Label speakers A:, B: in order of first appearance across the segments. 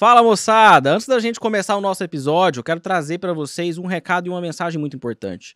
A: Fala moçada! Antes da gente começar o nosso episódio, eu quero trazer para vocês um recado e uma mensagem muito importante.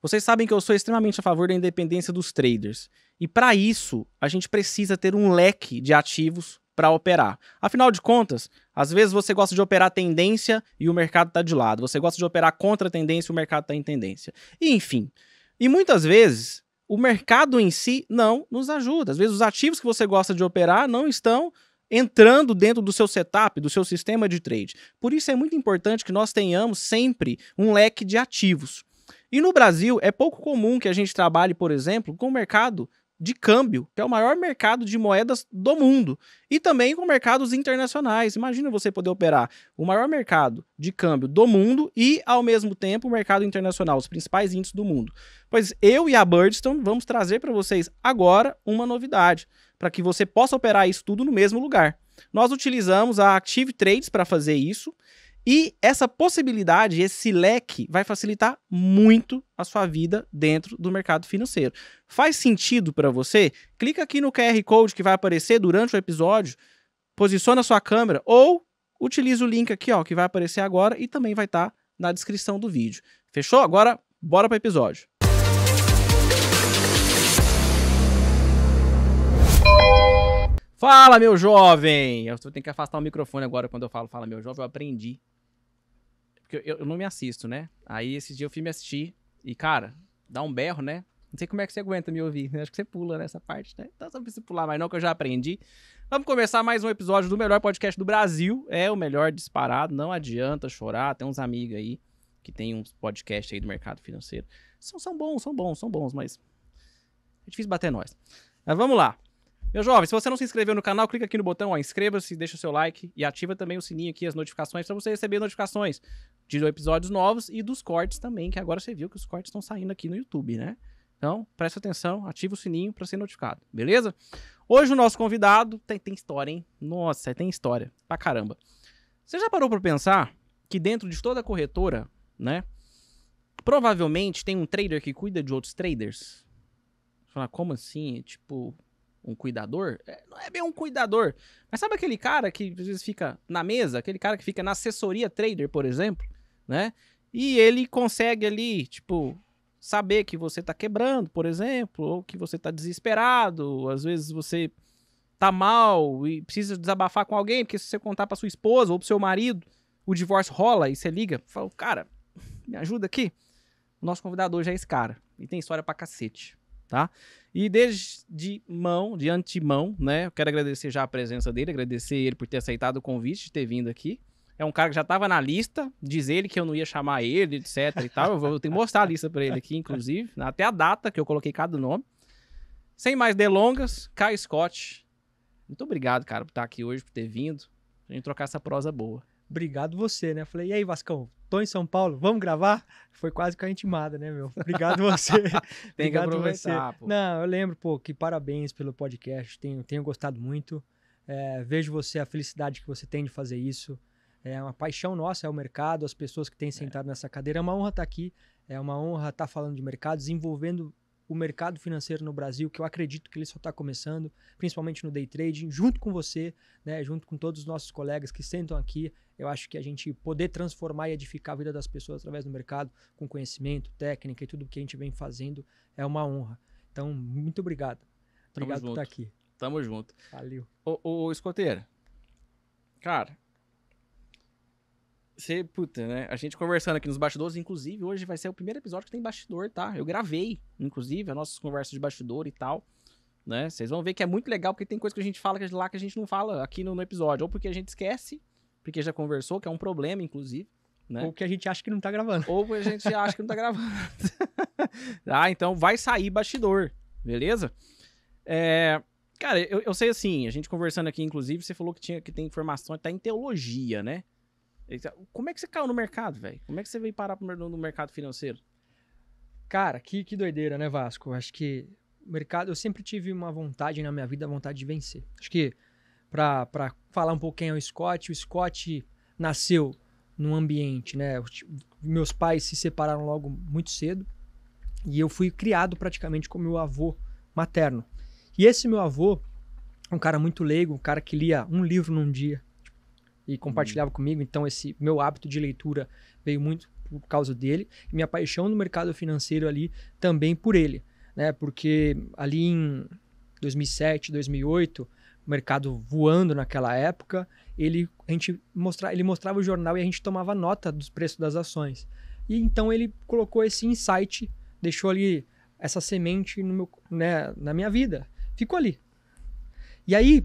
A: Vocês sabem que eu sou extremamente a favor da independência dos traders. E para isso, a gente precisa ter um leque de ativos para operar. Afinal de contas, às vezes você gosta de operar tendência e o mercado está de lado. Você gosta de operar contra a tendência e o mercado está em tendência. E, enfim. E muitas vezes o mercado em si não nos ajuda. Às vezes os ativos que você gosta de operar não estão entrando dentro do seu setup, do seu sistema de trade. Por isso é muito importante que nós tenhamos sempre um leque de ativos. E no Brasil é pouco comum que a gente trabalhe, por exemplo, com o mercado de câmbio, que é o maior mercado de moedas do mundo, e também com mercados internacionais. Imagina você poder operar o maior mercado de câmbio do mundo e, ao mesmo tempo, o mercado internacional, os principais índices do mundo. Pois eu e a Birdstone vamos trazer para vocês agora uma novidade para que você possa operar isso tudo no mesmo lugar. Nós utilizamos a Active Trades para fazer isso. E essa possibilidade, esse leque, vai facilitar muito a sua vida dentro do mercado financeiro. Faz sentido para você? Clica aqui no QR Code que vai aparecer durante o episódio, posiciona a sua câmera ou utiliza o link aqui ó, que vai aparecer agora e também vai estar tá na descrição do vídeo. Fechou? Agora, bora para o episódio. Fala, meu jovem! Eu tenho que afastar o microfone agora quando eu falo fala, meu jovem, eu aprendi. Porque eu, eu, não me assisto, né? Aí esse dia eu fui me assistir e, cara, dá um berro, né? Não sei como é que você aguenta me ouvir. Né? Acho que você pula nessa parte, né? Então não precisa pular mais não, que eu já aprendi. Vamos começar mais um episódio do melhor podcast do Brasil. É o melhor disparado, não adianta chorar. Tem uns amigos aí que tem uns podcasts aí do mercado financeiro. São, são bons, são bons, são bons, mas é difícil bater nós. Mas vamos lá. Meu jovem, se você não se inscreveu no canal, clica aqui no botão, inscreva-se, deixa o seu like e ativa também o sininho aqui, as notificações, para você receber notificações de episódios novos e dos cortes também, que agora você viu que os cortes estão saindo aqui no YouTube, né? Então, presta atenção, ativa o sininho para ser notificado, beleza? Hoje o nosso convidado tem, tem história, hein? Nossa, tem história pra caramba. Você já parou para pensar que dentro de toda corretora, né? Provavelmente tem um trader que cuida de outros traders? como assim? Tipo, um cuidador, é, não é bem um cuidador, mas sabe aquele cara que às vezes fica na mesa, aquele cara que fica na assessoria trader, por exemplo, né? E ele consegue ali, tipo, saber que você tá quebrando, por exemplo, ou que você tá desesperado, às vezes você tá mal e precisa desabafar com alguém, porque se você contar para sua esposa ou pro seu marido, o divórcio rola e você liga, fala, cara, me ajuda aqui. O nosso convidado hoje é esse cara e tem história pra cacete tá? E desde mão, de antemão, né? Eu quero agradecer já a presença dele, agradecer ele por ter aceitado o convite, de ter vindo aqui. É um cara que já estava na lista, diz ele que eu não ia chamar ele, etc e tal. Eu vou ter que mostrar a lista para ele aqui, inclusive, né, até a data que eu coloquei cada nome. Sem mais delongas, Kai Scott. Muito obrigado, cara, por estar aqui hoje, por ter vindo, pra gente trocar essa prosa boa obrigado você, né? falei, e aí, Vascão, tô em São Paulo, vamos gravar? Foi quase que
B: a intimada, né, meu? Obrigado você. Tem obrigado que aproveitar, você. Pô. Não, eu lembro, pô, que parabéns pelo podcast, tenho, tenho gostado muito. É, vejo você, a felicidade que você tem de fazer isso. É uma paixão nossa, é o mercado, as pessoas que têm é. sentado é. nessa cadeira. É uma honra estar tá aqui, é uma honra estar tá falando de mercado, desenvolvendo o mercado financeiro no Brasil, que eu acredito que ele só está começando, principalmente no day trading, junto com você, né, junto com todos os nossos colegas que sentam aqui. Eu acho que a gente poder transformar e edificar a vida das pessoas através do mercado, com conhecimento, técnica e tudo que a gente vem fazendo, é uma honra. Então, muito obrigado. Obrigado Tamo por junto. estar aqui.
A: Tamo junto. Valeu. Ô, ô Escoteiro, cara, você, puta, né? A gente conversando aqui nos bastidores, inclusive hoje vai ser o primeiro episódio que tem bastidor, tá? Eu gravei, inclusive, as nossas conversas de bastidor e tal. Né? Vocês vão ver que é muito legal, porque tem coisa que a gente fala é lá que a gente não fala aqui no, no episódio. Ou porque a gente esquece, porque já conversou, que é um problema, inclusive. Né? Ou que a gente acha que não tá gravando. Ou que a gente acha que não tá gravando. ah, então vai sair bastidor, beleza? É, cara, eu, eu, sei assim, a gente conversando aqui, inclusive, você falou que, tinha, que tem informação até em teologia, né? Como é que você caiu no mercado, velho? Como é que você veio parar no mercado financeiro? Cara, que, que doideira, né, Vasco? Acho que o mercado, eu sempre tive uma
B: vontade na minha vida, a vontade de vencer. Acho que, para falar um pouquinho ao Scott, o Scott nasceu num ambiente, né? Meus pais se separaram logo muito cedo e eu fui criado praticamente como meu avô materno. E esse meu avô, um cara muito leigo, um cara que lia um livro num dia, e uhum. compartilhava uhum. comigo. Então, esse meu hábito de leitura veio muito por causa dele. E minha paixão no mercado financeiro ali também por ele, né? Porque ali em 2007, 2008, o mercado voando naquela época, ele a gente mostra, ele mostrava o jornal e a gente tomava nota dos preços das ações. E então ele colocou esse insight, deixou ali essa semente no meu, né, na minha vida. Ficou ali. E aí,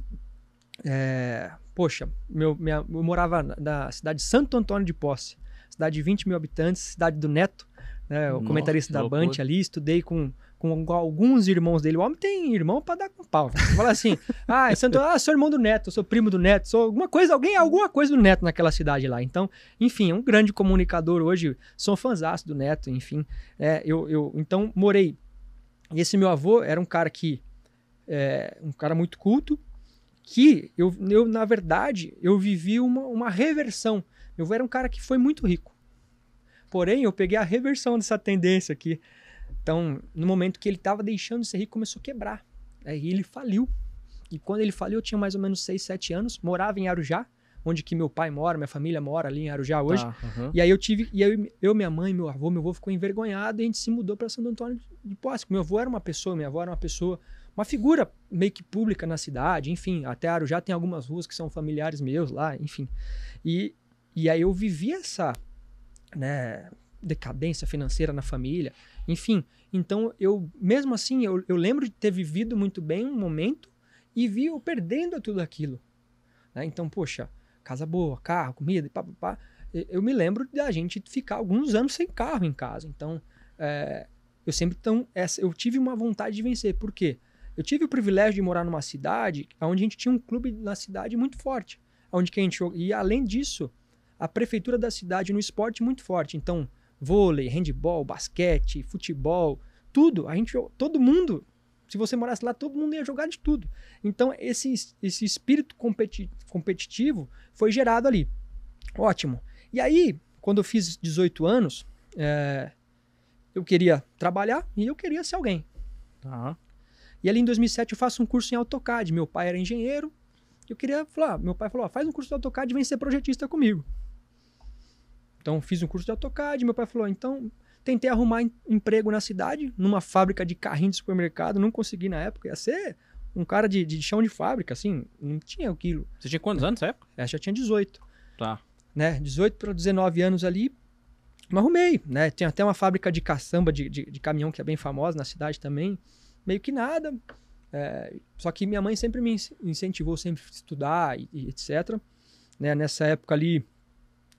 B: é, Poxa, meu, minha, eu morava na, na cidade de Santo Antônio de Posse, cidade de 20 mil habitantes, cidade do Neto, né, o Nossa, comentarista da Band ali, estudei com, com alguns irmãos dele. O homem tem irmão para dar com pau. Né? Fala assim: ah, é Santo, ah, sou irmão do Neto, sou primo do Neto, sou alguma coisa, alguém, alguma coisa do Neto naquela cidade lá. Então, enfim, é um grande comunicador hoje, sou fãzaço do Neto, enfim. É, eu, eu, então, morei. E esse meu avô era um cara que. É, um cara muito culto, que eu, eu na verdade, eu vivi uma, uma reversão. Meu avô era um cara que foi muito rico. Porém, eu peguei a reversão dessa tendência aqui. Então, no momento que ele estava deixando de ser rico, começou a quebrar. Aí ele faliu. E quando ele faliu, eu tinha mais ou menos 6, 7 anos, morava em Arujá, onde que meu pai mora, minha família mora ali em Arujá hoje. Tá, uhum. E aí eu tive, e eu, eu, minha mãe, meu avô, meu avô ficou envergonhado e a gente se mudou para Santo Antônio de Posse. Meu avô era uma pessoa, minha avó era uma pessoa uma figura meio que pública na cidade, enfim, até Arujá tem algumas ruas que são familiares meus lá, enfim. E, e aí eu vivi essa, né, decadência financeira na família, enfim. Então, eu, mesmo assim, eu, eu lembro de ter vivido muito bem um momento e vi eu perdendo tudo aquilo. Né? Então, poxa, casa boa, carro, comida, pá, pá, pá. Eu me lembro da gente ficar alguns anos sem carro em casa. Então, é, eu sempre tão, essa, eu tive uma vontade de vencer. Por quê? Eu tive o privilégio de morar numa cidade onde a gente tinha um clube na cidade muito forte. Onde que a gente, e além disso, a prefeitura da cidade no é esporte muito forte. Então, vôlei, handball, basquete, futebol, tudo. A gente, todo mundo, se você morasse lá, todo mundo ia jogar de tudo. Então, esse, esse espírito competi competitivo foi gerado ali. Ótimo. E aí, quando eu fiz 18 anos, é, eu queria trabalhar e eu queria ser alguém. Uhum. E ali em 2007 eu faço um curso em AutoCAD. Meu pai era engenheiro. Eu queria falar, meu pai falou: faz um curso de AutoCAD e vem ser projetista comigo. Então fiz um curso de AutoCAD. Meu pai falou: então tentei arrumar em, emprego na cidade, numa fábrica de carrinho de supermercado. Não consegui na época. Ia ser um cara de, de chão de fábrica, assim, não tinha o quilo. Você
A: tinha quantos anos na época? Eu é, já tinha 18. Tá.
B: Né, 18 para 19 anos ali, Mas arrumei, né? Tem até uma fábrica de caçamba de, de, de, caminhão que é bem famosa na cidade também meio que nada. É, só que minha mãe sempre me incentivou sempre a estudar e, e etc. Né? Nessa época ali,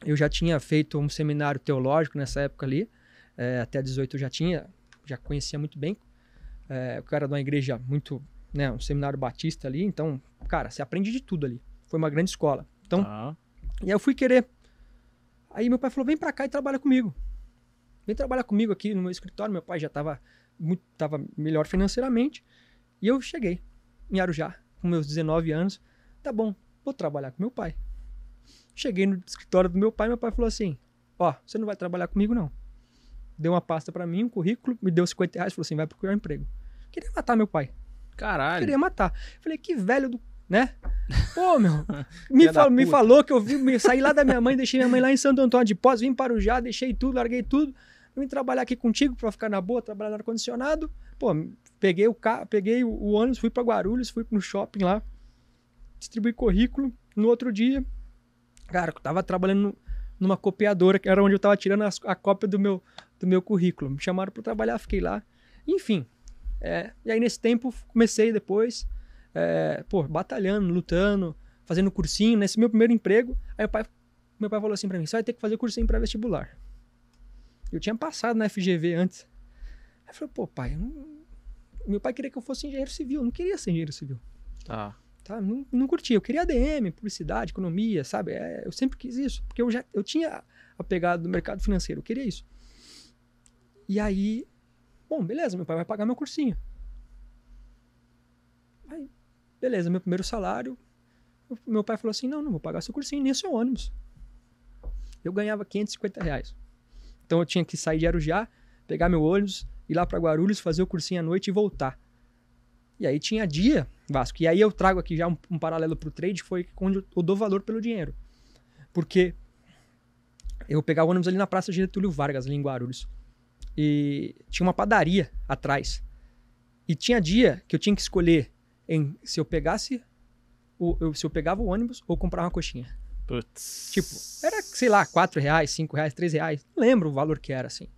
B: eu já tinha feito um seminário teológico nessa época ali. É, até 18 eu já tinha, já conhecia muito bem. É, eu era de uma igreja muito, né, um seminário batista ali. Então, cara, você aprende de tudo ali. Foi uma grande escola. Então, tá. e aí eu fui querer. Aí meu pai falou, vem pra cá e trabalha comigo. Vem trabalhar comigo aqui no meu escritório. Meu pai já tava tava melhor financeiramente. E eu cheguei em Arujá, com meus 19 anos. Tá bom, vou trabalhar com meu pai. Cheguei no escritório do meu pai, meu pai falou assim: Ó, oh, você não vai trabalhar comigo, não. Deu uma pasta para mim, um currículo, me deu 50 reais, falou assim: vai procurar um emprego. Queria matar meu pai. Caralho. Queria matar. Falei, que velho do. né? Pô, meu. me, fal, me falou que eu vi, me, saí lá da minha mãe, deixei minha mãe lá em Santo Antônio de Pós, vim para o Já, deixei tudo, larguei tudo. Eu vim trabalhar aqui contigo para ficar na boa, trabalhar no ar-condicionado. Pô, peguei o carro, peguei o, o ônibus, fui para Guarulhos, fui pro shopping lá, distribuí currículo. No outro dia, cara, eu tava trabalhando numa copiadora, que era onde eu tava tirando a, a cópia do meu, do meu currículo. Me chamaram para trabalhar, fiquei lá. Enfim. É, e aí nesse tempo comecei depois, é, pô, batalhando, lutando, fazendo cursinho, nesse né? é meu primeiro emprego. Aí meu pai, meu pai falou assim para mim: você vai ter que fazer cursinho para vestibular. Eu tinha passado na FGV antes. Aí eu falei, pô, pai, não... meu pai queria que eu fosse engenheiro civil, eu não queria ser engenheiro civil. Ah. Tá. tá? Não, não curtia. Eu queria ADM, publicidade, economia, sabe? É, eu sempre quis isso, porque eu já eu tinha a pegada do mercado financeiro, eu queria isso. E aí, bom, beleza, meu pai vai pagar meu cursinho. Aí, beleza, meu primeiro salário. Meu pai falou assim: não, não vou pagar seu cursinho, nem seu ônibus. Eu ganhava 550 reais. Então eu tinha que sair de Arujá, pegar meu ônibus, ir lá para Guarulhos, fazer o cursinho à noite e voltar. E aí tinha dia, Vasco. E aí eu trago aqui já um, um paralelo para o trade, foi onde eu, dou valor pelo dinheiro. Porque eu pegava o ônibus ali na Praça Getúlio Vargas, ali em Guarulhos. E tinha uma padaria atrás. E tinha dia que eu tinha que escolher em, se eu pegasse, eu, se eu pegava o ônibus ou comprar uma coxinha.
A: Putz.
B: Tipo, era, sei lá, 4 reais, 5 reais, 3 reais. Não lembro o valor que era, assim.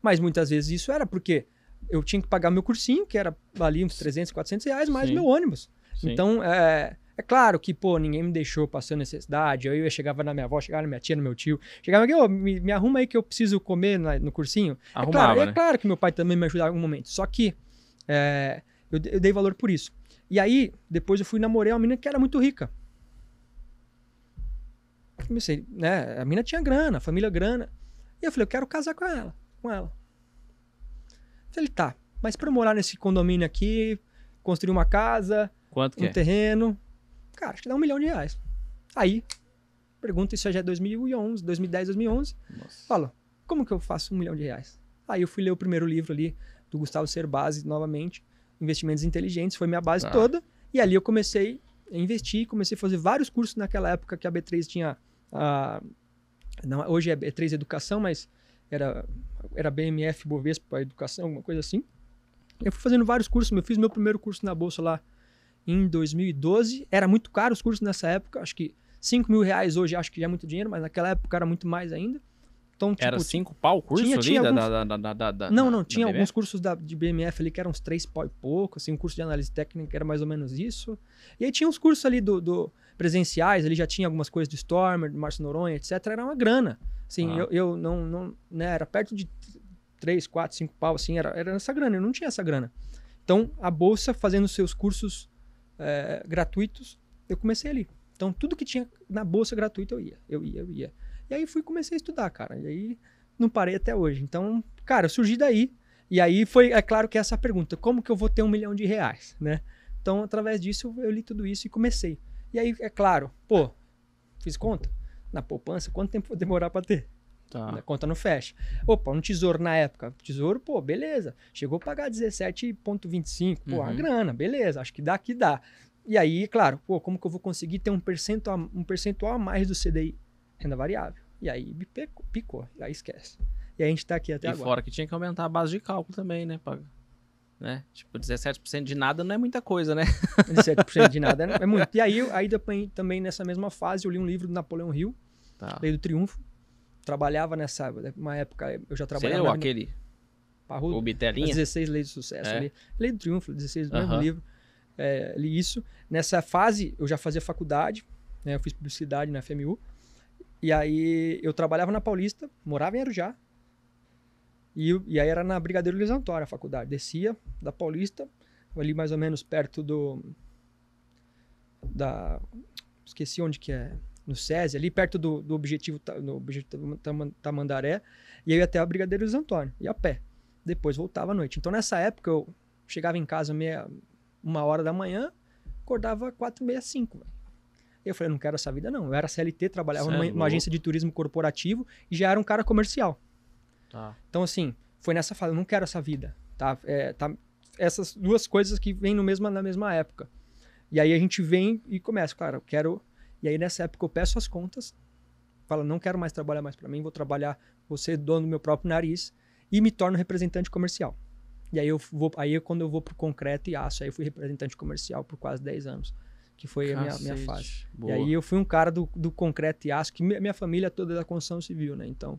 B: Mas muitas vezes isso era porque eu tinha que pagar meu cursinho, que era ali uns 300, 400 reais, mais Sim. meu ônibus. Sim. Então, é, é claro que, pô, ninguém me deixou passando necessidade. Eu ia, chegava na minha avó, chegava na minha tia, no meu tio. Chegava aqui, oh, me, me, arruma aí que eu preciso comer na, no cursinho. É Arrumava, é claro, né? é claro que meu pai também me ajudava em algum momento. Só que é, eu, eu dei valor por isso. E aí, depois eu fui namorar uma menina que era muito rica comecei, né? A mina tinha grana, a família grana. E eu falei, eu quero casar com ela, com ela. Eu falei, tá, mas para morar nesse condomínio aqui, construir uma casa, Quanto um é? terreno, cara, acho que dá um milhão de reais. Aí, pergunta, isso já é 2011, 2010, 2011. Nossa. Fala, como que eu faço um milhão de reais? Aí eu fui ler o primeiro livro ali do Gustavo base novamente, Investimentos Inteligentes, foi minha base ah. toda. E ali eu comecei a investir, comecei a fazer vários cursos naquela época que a B3 tinha não, hoje é B3 é Educação, mas era, era BMF Bovespa Educação, alguma coisa assim. Eu fui fazendo vários cursos, eu fiz meu primeiro curso na Bolsa lá em 2012. Era muito caro os cursos nessa época, acho que 5 mil reais hoje acho que já é muito dinheiro, mas naquela época era muito mais ainda. Então, tipo, era 5 pau o curso tinha, ali? Tinha alguns... da,
A: da, da, da, não, não, tinha alguns
B: cursos da, de BMF ali que eram uns 3 pau e pouco, assim, um curso de análise técnica era mais ou menos isso. E aí tinha uns cursos ali do, do presenciais, ele já tinha algumas coisas do Stormer, do Márcio Noronha, etc. Era uma grana. Assim, ah. eu, eu não, não né, era perto de 3, 4, 5 pau, assim, era, era essa grana, eu não tinha essa grana. Então, a Bolsa fazendo seus cursos é, gratuitos, eu comecei ali. Então, tudo que tinha na Bolsa gratuita, eu ia, eu ia, eu ia. E aí fui comecei a estudar, cara. E aí não parei até hoje. Então, cara, eu surgi daí. E aí foi, é claro que é essa pergunta, como que eu vou ter um milhão de reais, né? Então, através disso, eu li tudo isso e comecei. E aí, é claro, pô, fiz conta? Na poupança, quanto tempo vou demorar para ter? Tá. A conta não fecha. Opa, um tesouro na época. Tesouro, pô, beleza. Chegou a pagar 17,25. Pô, uhum. a grana, beleza. Acho que dá que dá. E aí, claro, pô, como que eu vou conseguir ter um percentual, um percentual a mais do CDI? Renda variável. E aí picou, picou. E aí esquece. E aí a gente tá aqui até e agora. E fora que tinha que aumentar
A: a base de cálculo também, né? Pra né? Tipo, 17% de nada não é muita coisa, né? 17% de nada é, é muito. E aí,
B: aí também nessa mesma fase, eu li um livro do Napoleão Hill, tá. Lei do Triunfo. Trabalhava nessa uma época, eu já trabalhava... Você leu aquele?
A: Parrudo, o Bitelinha? 16 Leis de Sucesso. É. Li,
B: Lei do Triunfo, 16, do uh -huh. mesmo livro. É, li isso. Nessa fase, eu já fazia faculdade, né? Eu fiz publicidade na FMU. E aí, eu trabalhava na Paulista, morava em Arujá, e, e aí era na Brigadeiro Luiz Antônio a faculdade. Descia da Paulista, ali mais ou menos perto do. Da. Esqueci onde que é. No SESI, ali perto do, do objetivo, no objetivo Tamandaré. E aí ia até a Brigadeiro Luiz Antônio, ia a pé. Depois voltava à noite. Então nessa época eu chegava em casa meia, uma hora da manhã, acordava quatro e meia, cinco. Eu falei, não quero essa vida não. Eu era CLT, trabalhava numa, é numa, agência de turismo corporativo e já era um cara comercial. Tá. Então, assim, foi nessa fase, eu não quero essa vida, tá? É, tá essas duas coisas que vêm no mesma, na mesma época. E aí a gente vem e começa, cara, eu quero... E aí nessa época eu peço as contas, falo, não quero mais trabalhar mais para mim, vou trabalhar, vou ser dono do meu próprio nariz e me torno representante comercial. E aí eu vou, aí é quando eu vou pro concreto e aço, aí eu fui representante comercial por quase 10 anos, que foi Cacete, a minha, minha fase. Boa. E aí eu fui um cara do, do concreto e aço, que minha família toda é da construção civil, né? Então,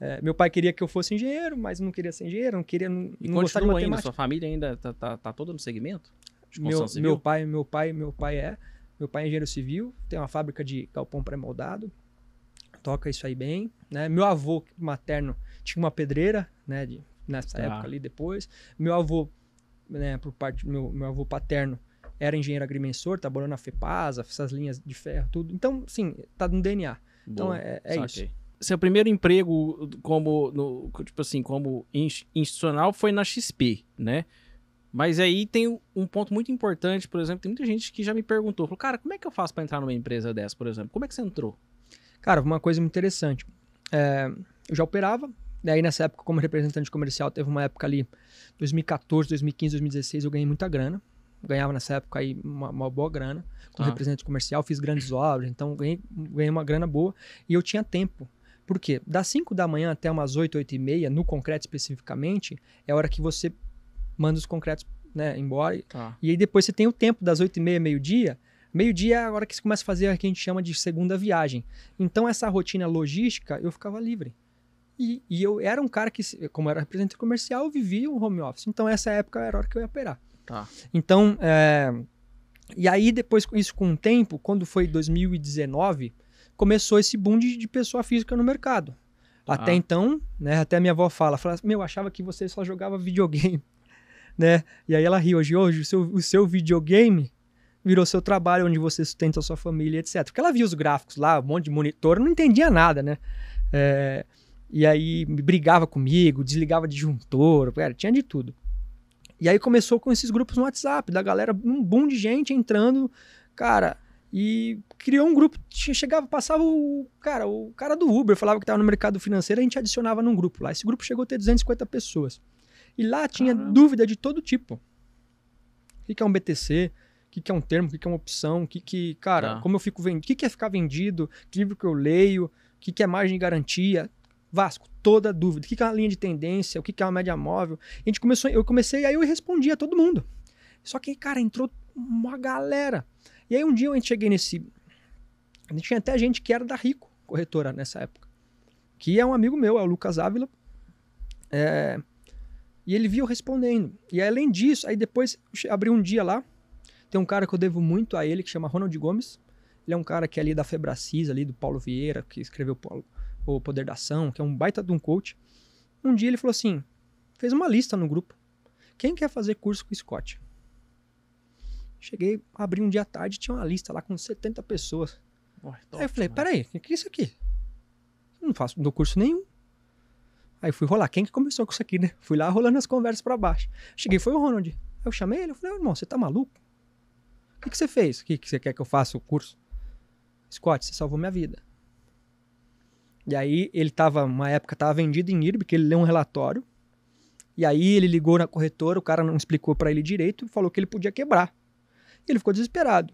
B: é, meu pai queria que eu fosse engenheiro, mas não queria ser engenheiro, não queria não, e não gostava de matemática. ainda, sua
A: família ainda tá, tá, tá toda no segmento? Meu, meu pai,
B: meu pai, meu pai é, meu pai é engenheiro civil, tem uma fábrica de galpão pré-moldado, toca isso aí bem, né? Meu avô materno tinha uma pedreira, né, de, nessa tá. época ali depois. Meu avô, né, por parte meu, meu avô paterno era engenheiro agrimensor, trabalhou na Fepasa, essas linhas de ferro, tudo. Então, sim, tá no DNA. Então, Boa, então é, é isso
A: seu primeiro emprego como no, tipo assim, como institucional foi na XP, né? Mas aí tem um ponto muito importante, por exemplo, tem muita gente que já me perguntou, falou, cara, como é que eu faço para entrar numa empresa dessa, por exemplo? Como é que você entrou? Cara,
B: uma coisa muito interessante. É, eu já operava, daí né? nessa época como representante comercial, teve uma época ali, 2014, 2015, 2016, eu ganhei muita grana. Ganhava nessa época aí uma, uma boa grana como ah. representante comercial, fiz grandes obras, então ganhei, ganhei uma grana boa e eu tinha tempo por quê? Das 5 da manhã até umas 8, 8 e meia, no concreto especificamente, é a hora que você manda os concretos né, embora. Tá. E aí depois você tem o tempo das 8 e meia, meio-dia. Meio-dia é a hora que você começa a fazer o que a gente chama de segunda viagem. Então, essa rotina logística, eu ficava livre. E, e eu era um cara que, como era representante comercial, eu vivia um home office. Então, essa época era a hora que eu ia operar. Tá. Então, é... e aí depois, isso com o tempo, quando foi 2019 começou esse boom de, de pessoa física no mercado. Até ah. então, né, até minha avó fala, fala, meu, achava que você só jogava videogame, né? E aí ela ri hoje, hoje o seu, o seu videogame virou seu trabalho, onde você sustenta a sua família, etc. Porque ela via os gráficos lá, um monte de monitor, não entendia nada, né? É, e aí brigava comigo, desligava disjuntor, cara, tinha de tudo. E aí começou com esses grupos no WhatsApp, da galera, um boom de gente entrando, cara, e criou um grupo, chegava, passava o cara, o cara do Uber falava que estava no mercado financeiro, a gente adicionava num grupo lá. Esse grupo chegou a ter 250 pessoas. E lá tinha Caramba. dúvida de todo tipo. O que é um BTC? O que é um termo? O que é uma opção? O que, que cara, ah. como eu fico vendido? O que é ficar vendido? Que livro que eu leio? O que é margem de garantia? Vasco, toda dúvida. O que é uma linha de tendência? O que é uma média móvel? A gente começou, eu comecei, aí eu respondia a todo mundo. Só que, cara, entrou uma galera. E aí um dia eu cheguei nesse. A gente tinha até gente que era da Rico, corretora nessa época. Que é um amigo meu, é o Lucas Ávila. É... E ele viu respondendo. E aí, além disso, aí depois abri um dia lá. Tem um cara que eu devo muito a ele, que chama Ronald Gomes. Ele é um cara que é ali da Febracis, ali do Paulo Vieira, que escreveu o Poder da Ação, que é um baita de um coach. Um dia ele falou assim: fez uma lista no grupo. Quem quer fazer curso com o Scott? Cheguei, abri um dia à tarde tinha uma lista lá com 70 pessoas. Ué, top, aí eu falei, peraí, o que é isso aqui? Eu não faço, do curso nenhum. Aí fui rolar, quem que começou com isso aqui, né? Fui lá rolando as conversas para baixo. Cheguei, foi o Ronald. Aí eu chamei ele, eu falei, irmão, você tá maluco? O que, que você fez? O que, que você quer que eu faça o curso? Scott, você salvou minha vida. E aí ele tava, uma época, tava vendido em IRB, que ele leu um relatório. E aí ele ligou na corretora, o cara não explicou para ele direito e falou que ele podia quebrar. E ele ficou desesperado.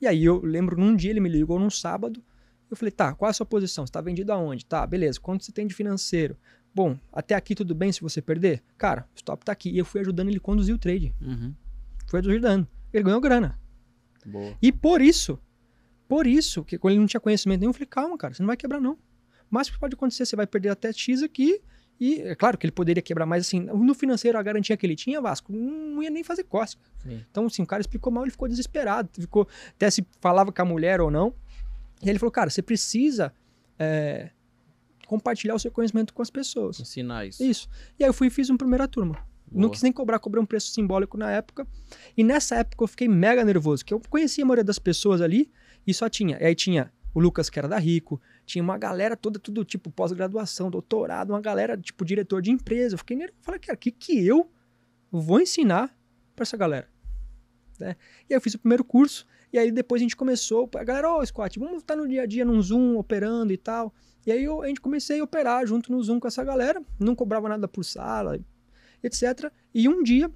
B: E aí eu lembro num dia ele me ligou num sábado. Eu falei, tá, qual é a sua posição? Você tá vendido aonde? Tá, beleza. Quanto você tem de financeiro? Bom, até aqui tudo bem se você perder? Cara, o stop tá aqui. E eu fui ajudando ele conduzir o trade. Uhum. Fui ajudando. Ele ganhou grana. Boa. E por isso, por isso, que quando ele não tinha conhecimento nenhum, eu falei, calma, cara, você não vai quebrar, não. Mas o que pode acontecer? Você vai perder até X aqui, e é claro que ele poderia quebrar, mas assim, no financeiro, a garantia que ele tinha, Vasco, não ia nem fazer cócega. Então, assim, o cara explicou mal, ele ficou desesperado, ficou até se falava com a mulher ou não. E ele falou, cara, você precisa é, compartilhar o seu conhecimento com as pessoas. Ensinar isso. Isso. E aí eu fui e fiz uma primeira turma. Boa. Não quis nem cobrar, cobrei um preço simbólico na época. E nessa época eu fiquei mega nervoso, que eu conhecia a maioria das pessoas ali e só tinha. E aí tinha o Lucas, que era da Rico, tinha uma galera toda, tudo tipo pós-graduação, doutorado, uma galera tipo diretor de empresa. Eu fiquei nervoso. Falei, cara, o que, que eu vou ensinar para essa galera? Né? E aí eu fiz o primeiro curso. E aí depois a gente começou, a galera, ô oh, vamos estar tá no dia a dia num Zoom operando e tal. E aí eu, a gente comecei a operar junto no Zoom com essa galera, não cobrava nada por sala, etc. E um dia,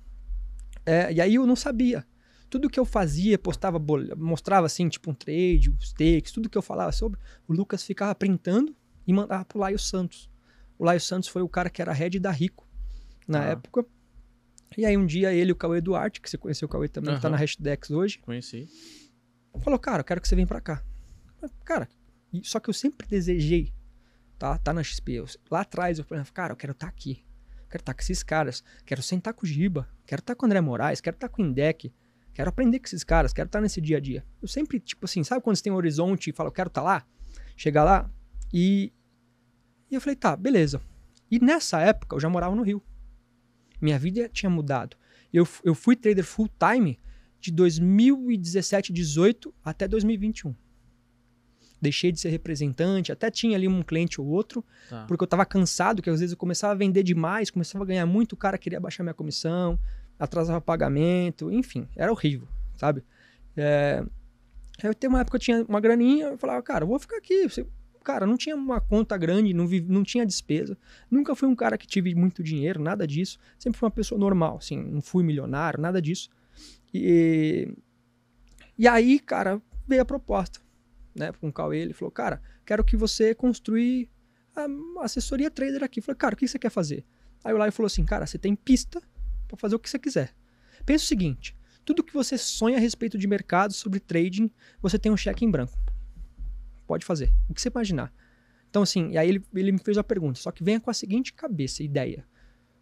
B: é, e aí eu não sabia. Tudo que eu fazia, postava, mostrava assim, tipo um trade, os takes, tudo que eu falava sobre, o Lucas ficava printando e mandava pro Laio Santos. O Laio Santos foi o cara que era head da Rico na ah. época. E aí um dia ele o Cauê Duarte, que você conheceu o Cauê também, uhum. que tá na Hashdex hoje. Conheci. Falou, cara, eu quero que você venha pra cá. Cara, só que eu sempre desejei, tá? Tá na XP. Eu, lá atrás eu falei, cara, eu quero estar tá aqui. Quero estar tá com esses caras. Quero sentar com o Giba. Quero estar tá com o André Moraes. Quero estar tá com o Indec. Quero aprender com esses caras, quero estar tá nesse dia a dia. Eu sempre, tipo assim, sabe quando você tem um horizonte e fala, eu quero estar tá lá? Chegar lá? E, e eu falei, tá, beleza. E nessa época eu já morava no Rio. Minha vida tinha mudado. Eu, eu fui trader full time de 2017, 18 até 2021. Deixei de ser representante, até tinha ali um cliente ou outro, tá. porque eu estava cansado, que às vezes eu começava a vender demais, começava a ganhar muito, o cara queria baixar minha comissão atrasava pagamento, enfim, era horrível, sabe? É, eu tenho uma época eu tinha uma graninha, eu falava, cara, eu vou ficar aqui. Você, cara, não tinha uma conta grande, não, vi, não tinha despesa. Nunca fui um cara que tive muito dinheiro, nada disso. Sempre fui uma pessoa normal, assim, não fui milionário, nada disso. E, e aí, cara, veio a proposta, né, com o Cauê, ele falou, cara, quero que você construir a assessoria trader aqui. Eu falei, cara, o que você quer fazer? Aí o Lai falou assim, cara, você tem pista, para fazer o que você quiser. Pensa o seguinte: tudo que você sonha a respeito de mercado, sobre trading, você tem um cheque em branco. Pode fazer, o que você imaginar. Então, assim, e aí ele, ele me fez a pergunta, só que venha com a seguinte cabeça, ideia.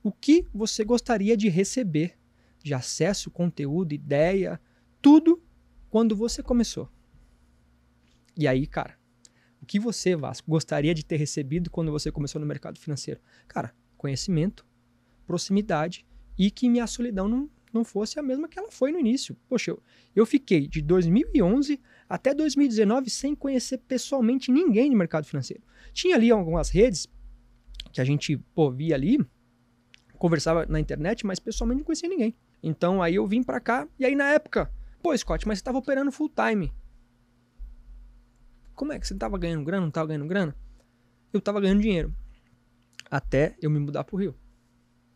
B: O que você gostaria de receber de acesso, conteúdo, ideia, tudo quando você começou? E aí, cara, o que você, Vasco, gostaria de ter recebido quando você começou no mercado financeiro? Cara, conhecimento, proximidade e que minha solidão não, não fosse a mesma que ela foi no início. Poxa, eu, eu fiquei de 2011 até 2019 sem conhecer pessoalmente ninguém no mercado financeiro. Tinha ali algumas redes que a gente pô, via ali, conversava na internet, mas pessoalmente não conhecia ninguém. Então aí eu vim para cá e aí na época, pô, Scott, mas você estava operando full time. Como é que você estava ganhando grana, não estava ganhando grana? Eu estava ganhando dinheiro. Até eu me mudar pro Rio.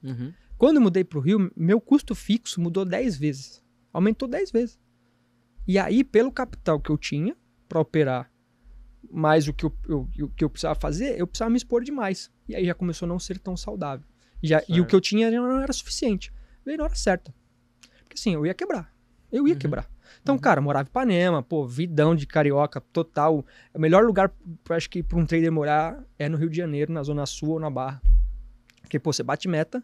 B: Uhum. Quando eu mudei para o Rio, meu custo fixo mudou 10 vezes. Aumentou 10 vezes. E aí, pelo capital que eu tinha para operar mais o que eu, eu, o que eu precisava fazer, eu precisava me expor demais. E aí já começou a não ser tão saudável. Já, e o que eu tinha já não era suficiente. Veio na hora certa. Porque assim, eu ia quebrar. Eu ia uhum. quebrar. Então, uhum. cara, morava em Ipanema, pô, vidão de carioca total. O melhor lugar, acho que, para um trader morar é no Rio de Janeiro, na Zona Sul ou na Barra. Porque, pô, você bate meta,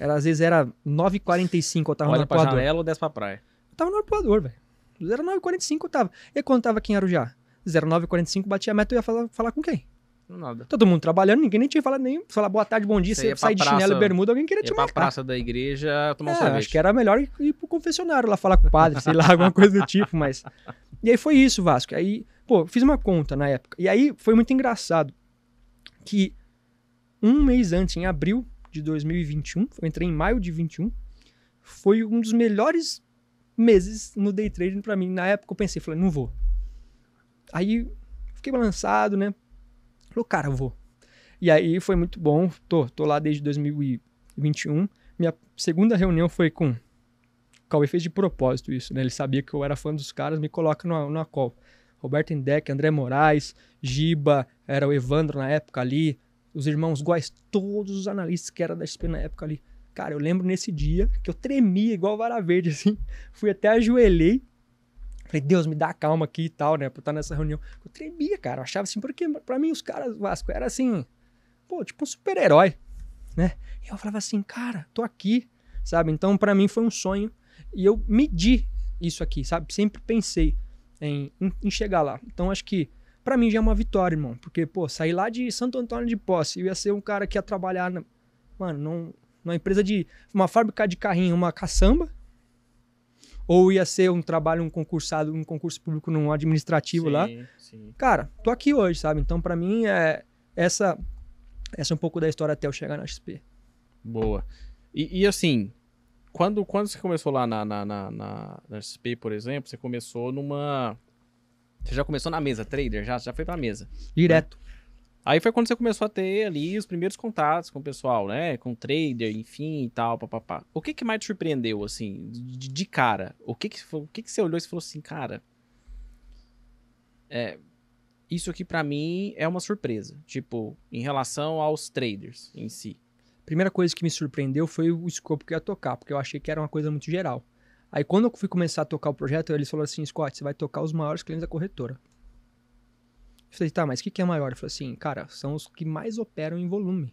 B: era, às vezes era 9h45, eu tava Olha no pra arpoador. janela
A: ou desce pra praia?
B: Eu tava no arpoador, velho. 09h45 eu tava. E quando tava aqui em Arujá? 09h45 batia a meta, eu ia falar, falar com quem? Nada. Todo mundo trabalhando, ninguém nem tinha falado nem falar boa tarde, bom dia, você, você sair de chinelo e bermuda, alguém queria te marcar. pra
A: praça da igreja tomar é, um sorvete. acho que
B: era melhor ir pro confessionário lá falar com o padre, sei lá, alguma coisa do tipo, mas... E aí foi isso, Vasco. Aí, pô, fiz uma conta na época. E aí foi muito engraçado que um mês antes, em abril, de 2021, eu entrei em maio de 21, foi um dos melhores meses no day trading para mim. Na época eu pensei, falei, não vou. Aí fiquei balançado, né? Falei, cara, eu vou. E aí foi muito bom, tô, tô lá desde 2021. Minha segunda reunião foi com. O Cauê fez de propósito isso, né? Ele sabia que eu era fã dos caras, me coloca na, na call. Roberto Indec, André Moraes, Giba, era o Evandro na época ali, os irmãos Góes, todos os analistas que era da XP na época ali. Cara, eu lembro nesse dia que eu tremia igual vara verde, assim. Fui até ajoelhei. Falei, Deus, me dá calma aqui e tal, né? Por estar nessa reunião. Eu tremia, cara. Eu achava assim, porque pra mim os caras, Vasco, era assim, pô, tipo um super-herói, né? E eu falava assim, cara, tô aqui, sabe? Então, para mim foi um sonho. E eu medi isso aqui, sabe? Sempre pensei em, em, em chegar lá. Então, acho que para mim já é uma vitória, irmão. Porque, pô, sair lá de Santo Antônio de Posse, eu ia ser um cara que ia trabalhar, na, mano, num, numa empresa de. uma fábrica de carrinho, uma caçamba. Ou ia ser um trabalho, um concursado, um concurso público num administrativo sim, lá.
C: Sim. Cara,
B: tô aqui hoje, sabe? Então, para mim, é essa, essa é um pouco da história até eu chegar na XP.
A: Boa. E, e assim, quando, quando você começou lá na na, na, na, na XP, por exemplo, você começou numa você já começou na mesa, trader? Já, já foi pra mesa? Né? Direto. Né? Aí foi quando você começou a ter ali os primeiros contatos com o pessoal, né? Com o trader, enfim e tal, papapá. O que que mais te surpreendeu, assim, de, de cara? O que que, o que que você olhou e falou assim, cara... É, isso aqui para mim é uma surpresa. Tipo, em relação aos traders em si.
B: Primeira coisa que me surpreendeu foi o escopo que ia tocar, porque eu achei que era uma coisa muito geral. Aí quando eu fui começar a tocar o projeto, eles falaram assim, Scott, você vai tocar os maiores clientes da corretora. Eu falei, tá, mas o que, que é maior? Ele falei assim, cara, são os que mais operam em volume.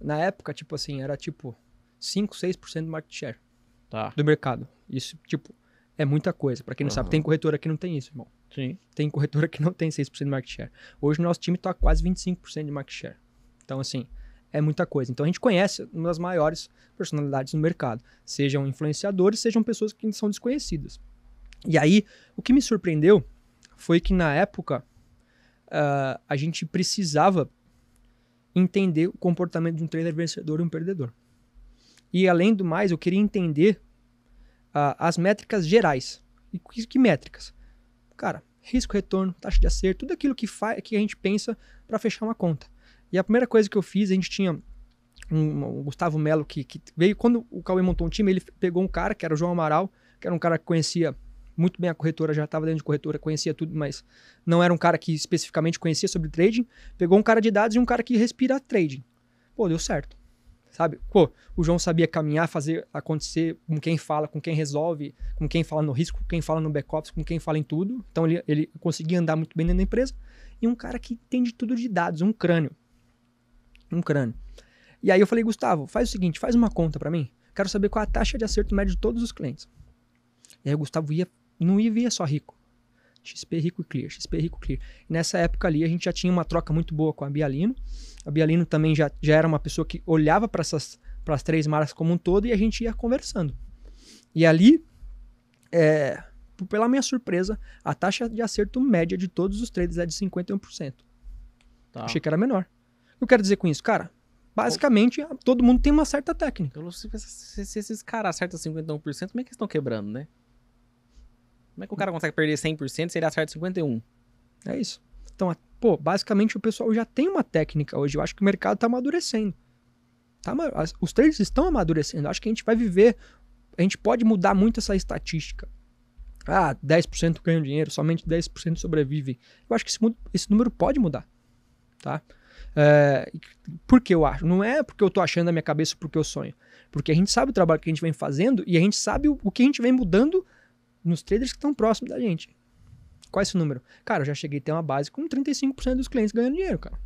B: Na época, tipo assim, era tipo 5, 6% do market share tá. do mercado. Isso, tipo, é muita coisa. Para quem não uhum. sabe, tem corretora que não tem isso, irmão. Sim. Tem corretora que não tem 6% de market share. Hoje o nosso time tá quase 25% de market share. Então, assim, é muita coisa. Então a gente conhece uma das maiores personalidades no mercado, sejam influenciadores, sejam pessoas que são desconhecidas. E aí, o que me surpreendeu foi que na época uh, a gente precisava entender o comportamento de um trader vencedor e um perdedor. E além do mais, eu queria entender uh, as métricas gerais. E que, que, métricas? Cara, risco, retorno, taxa de acerto, tudo aquilo que, que a gente pensa para fechar uma conta. E a primeira coisa que eu fiz, a gente tinha um, um Gustavo Melo que, que, veio. Quando o Cauê montou um time, ele pegou um cara, que era o João Amaral, que era um cara que conhecia muito bem a corretora, já estava dentro de corretora, conhecia tudo, mas não era um cara que especificamente conhecia sobre trading. Pegou um cara de dados e um cara que respira trading. Pô, deu certo. Sabe? Pô, o João sabia caminhar, fazer acontecer com quem fala, com quem resolve, com quem fala no risco, com quem fala no back-office, com quem fala em tudo. Então ele, ele conseguia andar muito bem dentro da empresa. E um cara que entende tudo de dados, um crânio um crânio. E aí eu falei, Gustavo, faz o seguinte, faz uma conta para mim. Quero saber qual a taxa de acerto médio de todos os clientes. E aí o Gustavo ia, não ia via só rico. XP Rico e Clear, XP Rico e Clear. E nessa época ali a gente já tinha uma troca muito boa com a Bialino. A Bialino também já, já era uma pessoa que olhava para essas para as três marcas como um todo e a gente ia conversando. E ali, é, pela minha surpresa, a taxa de acerto média de todos os traders é de 51%. Tá. Achei que era menor. Eu quero dizer com isso, cara, basicamente todo mundo tem uma certa
A: técnica. Se, se, se esses caras acertam 51%, como é que eles estão quebrando, né? Como é que o cara consegue perder 100% se ele acerta 51%? É isso. Então, pô, basicamente
B: o pessoal já tem uma técnica hoje. Eu acho que o mercado está amadurecendo. Tá, os traders estão amadurecendo. Eu acho que a gente vai viver. A gente pode mudar muito essa estatística. Ah, 10% ganham dinheiro, somente 10% sobrevivem. Eu acho que esse, esse número pode mudar. Tá? É, por que eu acho? Não é porque eu tô achando na minha cabeça porque eu sonho. Porque a gente sabe o trabalho que a gente vem fazendo e a gente sabe o, o que a gente vem mudando nos traders que estão próximos da gente. Qual é esse número? Cara, eu já cheguei a ter uma base com 35% dos clientes ganhando dinheiro, cara.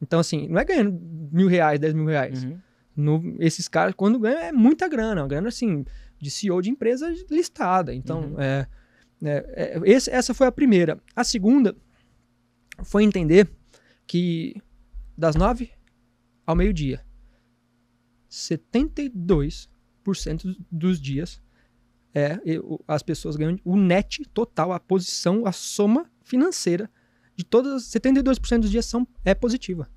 B: Então, assim, não é ganhando mil reais, dez mil reais. Uhum. No, esses caras, quando ganham, é muita grana. Uma grana, assim, de CEO de empresa listada. Então, uhum. É, é, é, esse, essa foi a primeira. A segunda foi entender que das 9 ao meio-dia. 72% dos dias é, as pessoas ganham o net total, a posição, a soma financeira de todas, 72% dos dias são, é positiva.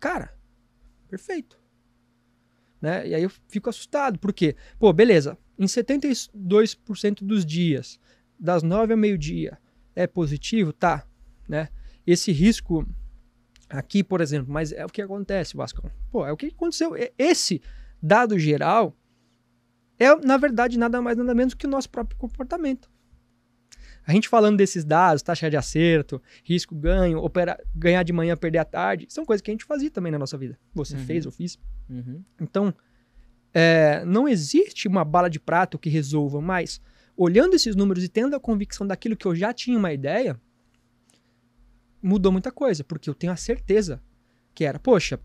B: Cara, perfeito. Né? E aí eu fico assustado, porque, pô, beleza, em 72% dos dias, das 9 ao meio-dia, é positivo, tá, né? Esse risco Aqui, por exemplo, mas é o que acontece, Vasco. Pô, é o que aconteceu. Esse dado geral é, na verdade, nada mais nada menos que o nosso próprio comportamento. A gente falando desses dados, taxa de acerto, risco ganho, operar ganhar de manhã, perder à tarde, são coisas que a gente fazia também na nossa vida. Você uhum. fez, eu fiz. Uhum. Então, é, não existe uma bala de prato que resolva, mas olhando esses números e tendo a convicção daquilo que eu já tinha uma ideia, mudou muita coisa, porque eu tenho a certeza que era, poxa,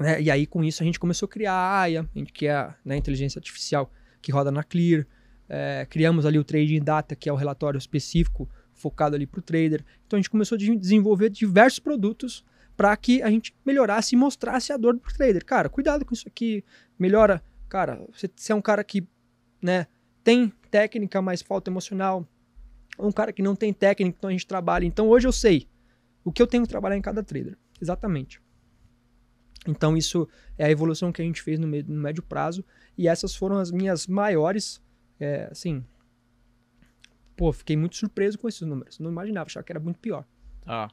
B: né? E aí com isso a gente começou a criar a AIA, que é a né, inteligência artificial que roda na Clear. É, criamos ali o Trading Data, que é o relatório específico focado ali para o trader. Então a gente começou a desenvolver diversos produtos para que a gente melhorasse e mostrasse a dor o trader. Cara, cuidado com isso aqui, melhora. Cara, você, você é um cara que né, tem técnica, mas falta emocional. É um cara que não tem técnica, então a gente trabalha. Então hoje eu sei o que eu tenho que trabalhar em cada trader. Exatamente. Então, isso é a evolução que a gente fez no, no médio prazo. E essas foram as minhas maiores. É, assim. Pô, fiquei muito surpreso com esses números. Não imaginava, achava que era muito pior.
A: Ah.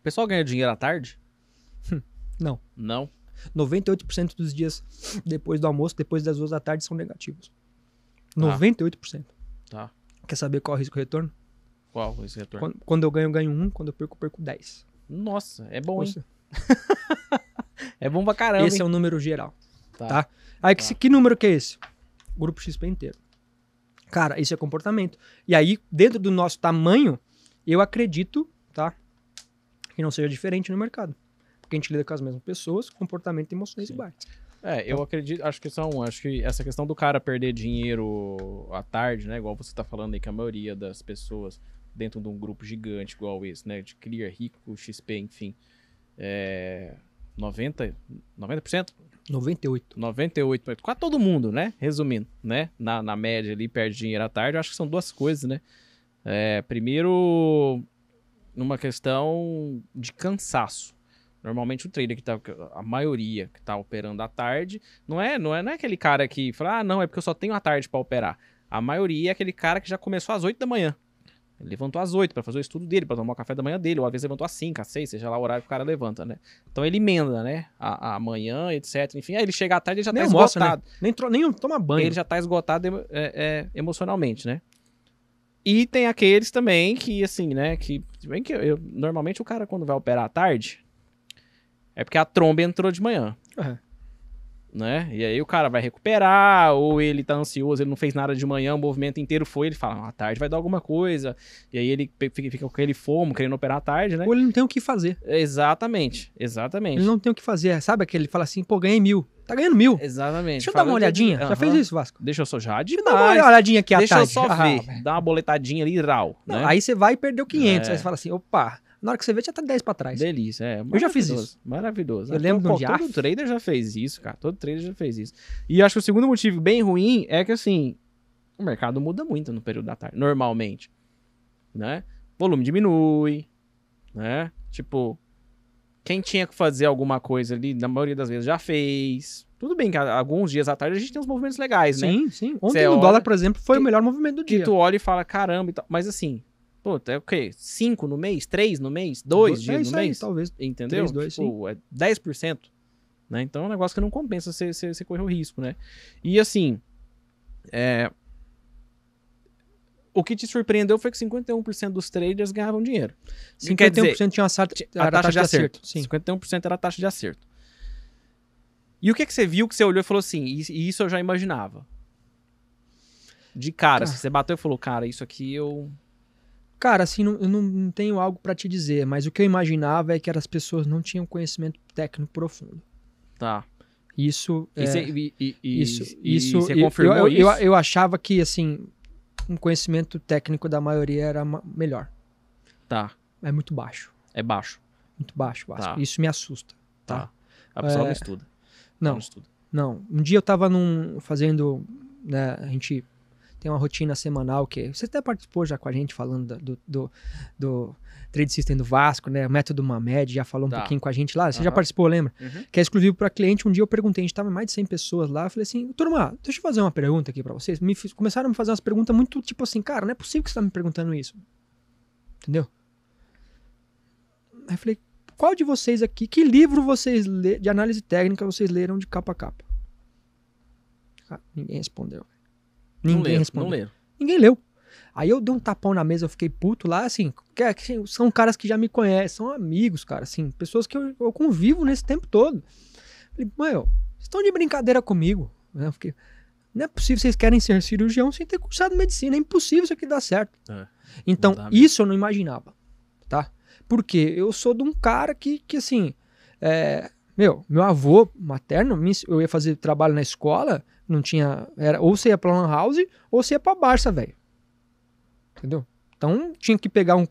A: O pessoal ganha dinheiro à tarde?
B: Não. Não? 98% dos dias depois do almoço, depois das duas da tarde, são negativos. 98%. Ah. Tá. Quer saber qual é o risco retorno? Qual esse retorno? Quando, quando eu ganho, eu ganho Um, quando eu perco, eu perco 10.
A: Nossa, é bom, Nossa. hein?
B: é bom pra caramba. Esse é hein? é o um número geral. Tá. tá? Aí tá. Que, que número que é esse? Grupo XP inteiro. Cara, esse é comportamento. E aí, dentro do nosso tamanho, eu acredito, tá? Que não seja diferente no mercado. Porque a gente lida com as mesmas pessoas, comportamento, e emoções Sim. iguais.
A: É, eu tá. acredito, acho que são, acho que essa questão do cara perder dinheiro à tarde, né, igual você tá falando aí que a maioria das pessoas dentro de um grupo gigante igual esse, né? De Clear, Rico, XP, enfim. É, 90%? 90%? 98. 98%. Quase todo mundo, né? Resumindo, né? Na, na média ali, perde dinheiro à tarde. Eu acho que são duas coisas, né? É, primeiro, numa questão de cansaço. Normalmente o trader que tá, a maioria que tá operando à tarde, não é, não é, não é aquele cara que fala, ah, não, é porque eu só tenho a tarde para operar. A maioria é aquele cara que já começou às 8 da manhã. Ele levantou às 8 para fazer o estudo dele, para tomar o café da manhã dele, ou às vezes levantou às 5, às 6, seja lá o horário que o cara levanta, né? Então ele emenda, né? A, a manhã, etc. Enfim, aí ele chega à tarde e já nem tá almoça, né? esgotado. Né? Nem, nem toma banho. Ele já tá esgotado é, é, emocionalmente, né? E tem aqueles também que, assim, né? Que. Bem que eu, eu, normalmente o cara, quando vai operar à tarde, é porque a tromba entrou de manhã. Uhum né? E aí o cara vai recuperar, ou ele tá ansioso, ele não fez nada de manhã, o movimento inteiro foi, ele fala, ah, à tarde vai dar alguma coisa. E aí ele fica, com aquele fomo, querendo operar à tarde, né? Ou ele não tem o que fazer. Exatamente, exatamente. Ele
B: não tem o que fazer, sabe aquele fala assim, pô, ganhei mil. Tá ganhando mil.
A: Exatamente. Deixa eu dar uma olhadinha. Uhum. Já fez isso, Vasco? Deixa eu só já de dar uma olhadinha aqui à tarde. Deixa eu só ver. Ah, dá uma boletadinha ali, rau. né? Aí você vai e perdeu 500. É. Aí você fala assim, opa, na hora que você vê, já tá 10 pra trás. Delícia, é. Eu já fiz isso. Maravilhoso. Eu lembro de Todo trader já fez isso, cara. Todo trader já fez isso. E acho que o segundo motivo bem ruim é que, assim, o mercado muda muito no período da tarde, normalmente. Né? Volume diminui, né? Tipo, quem tinha que fazer alguma coisa ali, na maioria das vezes já fez. Tudo bem que alguns dias à tarde a gente tem uns movimentos legais, né? Sim, sim. Ontem o olha, dólar, por exemplo, foi que, o melhor movimento do dia. E tu olha e fala, caramba, mas assim, pô é o quê? 5 no mês? 3 no mês? 2 é dias no aí, mês? talvez. Entendeu? 3, 2, tipo, sim. é 10%. Né? Então é um negócio que não compensa você, você, correr o risco, né? E assim, é... o que te surpreendeu foi que 51% dos traders ganhavam dinheiro. 51% quer dizer,
B: tinha uma sarta, a, taxa, taxa, de acerto. acerto. Sim.
A: 51% era a taxa de acerto. E o que, que você viu que você olhou e falou assim, e, isso eu já imaginava? De cara, ah. assim, você bateu e falou, cara, isso aqui eu
B: Cara, assim, não, eu não, tenho algo para te dizer, mas o que eu imaginava é que as pessoas não tinham conhecimento técnico profundo.
A: Tá. Isso. E, é, isso, isso, você confirmou eu, isso? Eu, eu, eu,
B: achava que, assim, um conhecimento técnico da maioria era ma melhor. Tá. É muito baixo. É baixo. Muito baixo, baixo. Tá. Isso me assusta. Tá. tá. A pessoa é, não estuda. Não. Não, estuda. não. Um dia eu tava num, fazendo. Né, a gente tem uma rotina semanal que você até participou já com a gente falando do, do, do Trade System do Vasco, né? O método Mamed já falou um tá. pouquinho com a gente lá. Você uhum. já participou, lembra? Uhum. Que é exclusivo para cliente. Um dia eu perguntei, a gente tava mais de 100 pessoas lá. Eu falei assim, turma, deixa eu fazer uma pergunta aqui para vocês. Me começaram a me fazer umas perguntas muito tipo assim, cara, não é possível que você tá me perguntando isso. Entendeu? Aí eu falei, qual de vocês aqui, que livro vocês de análise técnica vocês leram de capa a capa? Ah, ninguém respondeu. Ninguém respondeu. Não Ninguém leu. Aí eu dei um tapão na mesa, eu fiquei puto lá, assim, que, é que assim, são caras que já me conhecem, são amigos, cara, assim, pessoas que eu, eu convivo nesse tempo todo. Falei, mano, vocês estão de brincadeira comigo, né, Fiquei, não é possível vocês querem ser cirurgião sem ter cursado medicina, é impossível isso aqui dar certo. É, então, isso eu não imaginava, tá? Porque eu sou de um cara que, que assim, é, meu, meu avô materno, eu ia fazer trabalho na escola, não tinha. Era, ou você ia pra Lan House ou você ia pra Barça, velho. Entendeu? Então tinha que pegar um,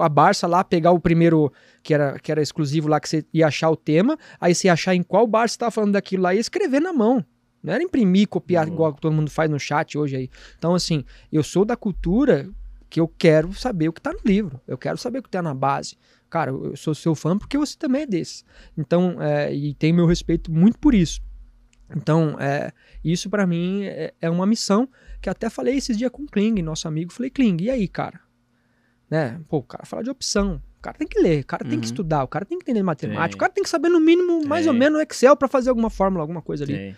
B: a Barça lá, pegar o primeiro que era, que era exclusivo lá, que você ia achar o tema, aí você ia achar em qual Barça tava falando daquilo lá e escrever na mão. Não era imprimir, copiar uhum. igual todo mundo faz no chat hoje aí. Então, assim, eu sou da cultura que eu quero saber o que está no livro, eu quero saber o que está na base. Cara, eu sou seu fã porque você também é desse. Então, é, e tem meu respeito muito por isso. Então, é, isso para mim é, é, uma missão que até falei esses dias com o Kling, nosso amigo. Falei, Kling, e aí, cara? Né? Pô, o cara fala de opção. O cara tem que ler, o cara uhum. tem que uhum. estudar, o cara tem que entender matemática, Sim. o cara tem que saber no mínimo, mais Sim. ou menos, Excel para fazer alguma fórmula, alguma coisa ali. Sim.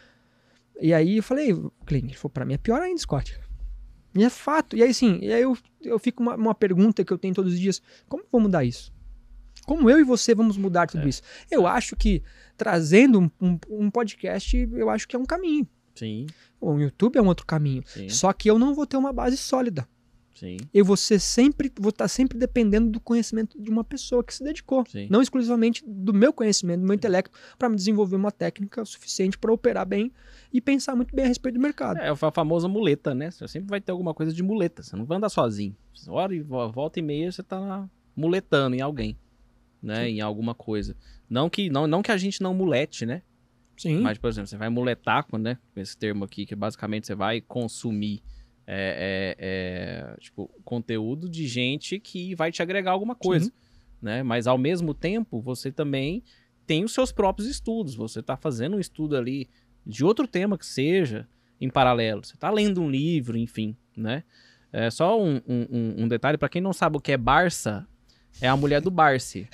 B: E aí eu falei, Kling, ele falou, pra mim é pior ainda, Scott. E é fato. E aí sim, e aí eu, eu fico uma, uma pergunta que eu tenho todos os dias: como vou mudar isso? Como eu e você vamos mudar tudo é. isso? Eu acho que trazendo um, um, um, podcast, eu acho que é um caminho. Sim. O YouTube é um outro caminho. Sim. Só que eu não vou ter uma base sólida. Sim. Eu vou ser sempre, vou estar tá sempre dependendo do conhecimento de uma pessoa que se dedicou, Sim. não exclusivamente do meu conhecimento, do meu intelecto, para me desenvolver uma técnica suficiente para operar bem e pensar muito bem a respeito do mercado. É,
A: a famosa muleta, né? Você sempre vai ter alguma coisa de muleta. Você não vai andar sozinho. Hora e volta e meia você está muletando em alguém né, Sim. em alguma coisa. Não que, não, não que a gente não mulete, né? Sim. Mas, por exemplo, você vai muletar, né? Esse termo aqui, que basicamente você vai consumir é, é, é, tipo, conteúdo de gente que vai te agregar alguma coisa. Né? Mas ao mesmo tempo, você também tem os seus próprios estudos. Você está fazendo um estudo ali de outro tema que seja em paralelo. Você está lendo um livro, enfim. Né? É, só um, um, um detalhe, para quem não sabe o que é Barça, é a mulher do Barcy.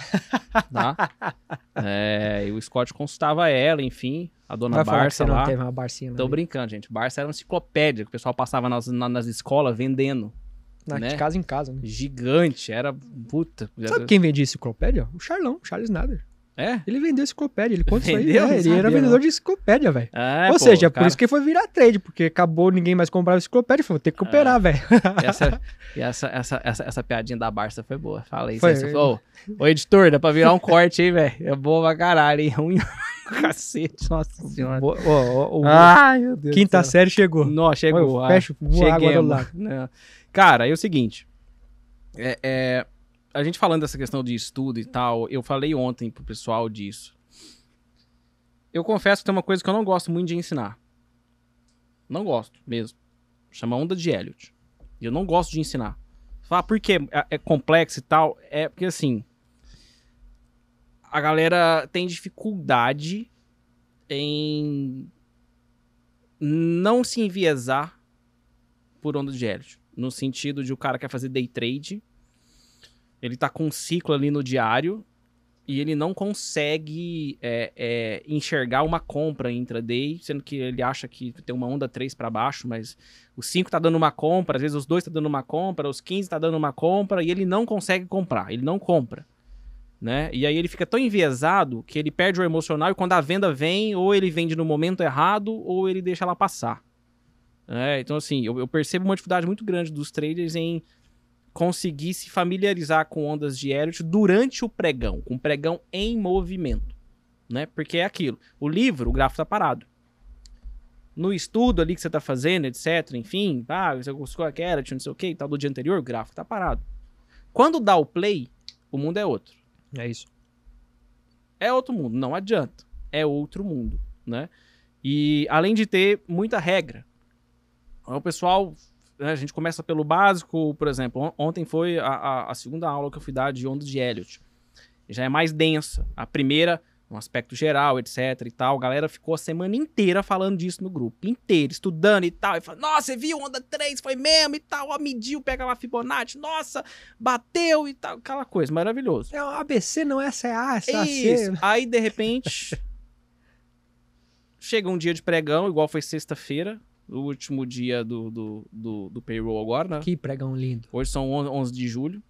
A: tá? é, e o Scott consultava ela, enfim, a dona Vai Barça lá. Não teve uma Barcinha, Tô brincando, gente. Barça era uma enciclopédia que o pessoal passava nas, na, nas escolas vendendo. Na, né? De casa em casa, né? Gigante, era puta. Sabe quem vendia
B: enciclopédia? O Charlão, o Charles Nader. É? Ele vendeu enciclopédia, ele conta vendeu? isso aí. É, ele era vendedor de enciclopédia, velho. Ah, Ou pô, seja, é cara... por isso que foi virar trade, porque acabou, ninguém mais comprava enciclopédia, falou, tem que comprar, ah. velho.
A: Essa, essa, essa, essa, essa piadinha da Barça foi boa. Fala isso. Foi, aí, falou, ô, editor, dá pra virar um corte aí, velho. É boa pra caralho, hein? Ruim. Cacete, nossa senhora. O, Ai, meu Deus. Quinta série chegou. Nossa, chegou. Fecha, água do lado. Não. Cara, é o seguinte. é, é a gente falando dessa questão de estudo e tal, eu falei ontem pro pessoal disso. Eu confesso que tem uma coisa que eu não gosto muito de ensinar. Não gosto mesmo. Chama onda de Elliot. Eu não gosto de ensinar. Falar ah, por porque é, é complexo e tal, é porque assim. A galera tem dificuldade em não se enviesar por onda de Elliot. No sentido de o cara quer fazer day trade ele tá com um ciclo ali no diário e ele não consegue é, é, enxergar uma compra intraday, sendo que ele acha que tem uma onda 3 para baixo, mas os 5 tá dando uma compra, às vezes os 2 tá dando uma compra, os 15 tá dando uma compra e ele não consegue comprar, ele não compra. Né? E aí ele fica tão enviesado que ele perde o emocional e quando a venda vem, ou ele vende no momento errado, ou ele deixa ela passar. É, então, assim, eu, eu percebo uma dificuldade muito grande dos traders em conseguir se familiarizar com ondas de Elliot durante o pregão, com o pregão em movimento, né? Porque é aquilo. O livro, o gráfico está parado. No estudo ali que você está fazendo, etc, enfim, tá, você buscou a Elliot, não sei o que, tal do dia anterior, o gráfico está parado. Quando dá o play, o mundo é outro. É isso. É outro mundo, não adianta. É outro mundo, né? E além de ter muita regra, então, o pessoal né, a gente começa pelo básico, por exemplo. Ontem foi a, a, a segunda aula que eu fui dar de onda de Elliot. Já é mais densa. A primeira, um aspecto geral, etc e tal. A galera ficou a semana inteira falando disso no grupo, inteiro estudando e tal. E falando, nossa, você viu onda 3, foi mesmo e tal. Ó, mediu, pega lá Fibonacci, nossa, bateu e tal. Aquela coisa, maravilhoso. É o ABC, não é SA, é SA, é Isso. C. Aí, de repente, chega um dia de pregão, igual foi sexta-feira o último dia do, do, do, do payroll agora, né? Que pregão lindo. Hoje são 11 de julho.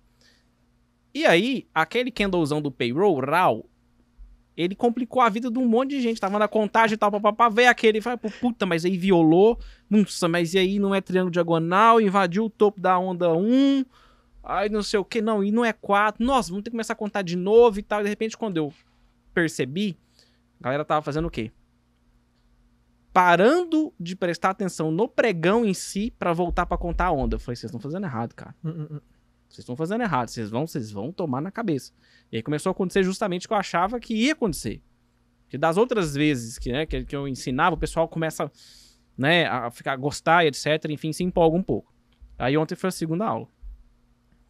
A: E aí, aquele candlezão do payroll, RAW, ele complicou a vida de um monte de gente. Tava na contagem e tal, papapá, veio aquele, vai pro puta, mas aí violou. Nossa, mas e aí não é triângulo diagonal, invadiu o topo da onda 1, aí não sei o que, não, e não é 4. Nossa, vamos ter que começar a contar de novo e tal. E de repente, quando eu percebi, a galera tava fazendo o quê? parando de prestar atenção no pregão em si para voltar para contar a onda. Eu falei, vocês estão fazendo errado, cara. Hum, hum, hum. Vocês estão fazendo errado, vocês vão, vocês vão tomar na cabeça. E aí começou a acontecer justamente o que eu achava que ia acontecer. Que das outras vezes que, né, que, que eu ensinava, o pessoal começa né, a ficar a gostar, etc, enfim, se empolga um pouco. Aí ontem foi a segunda aula.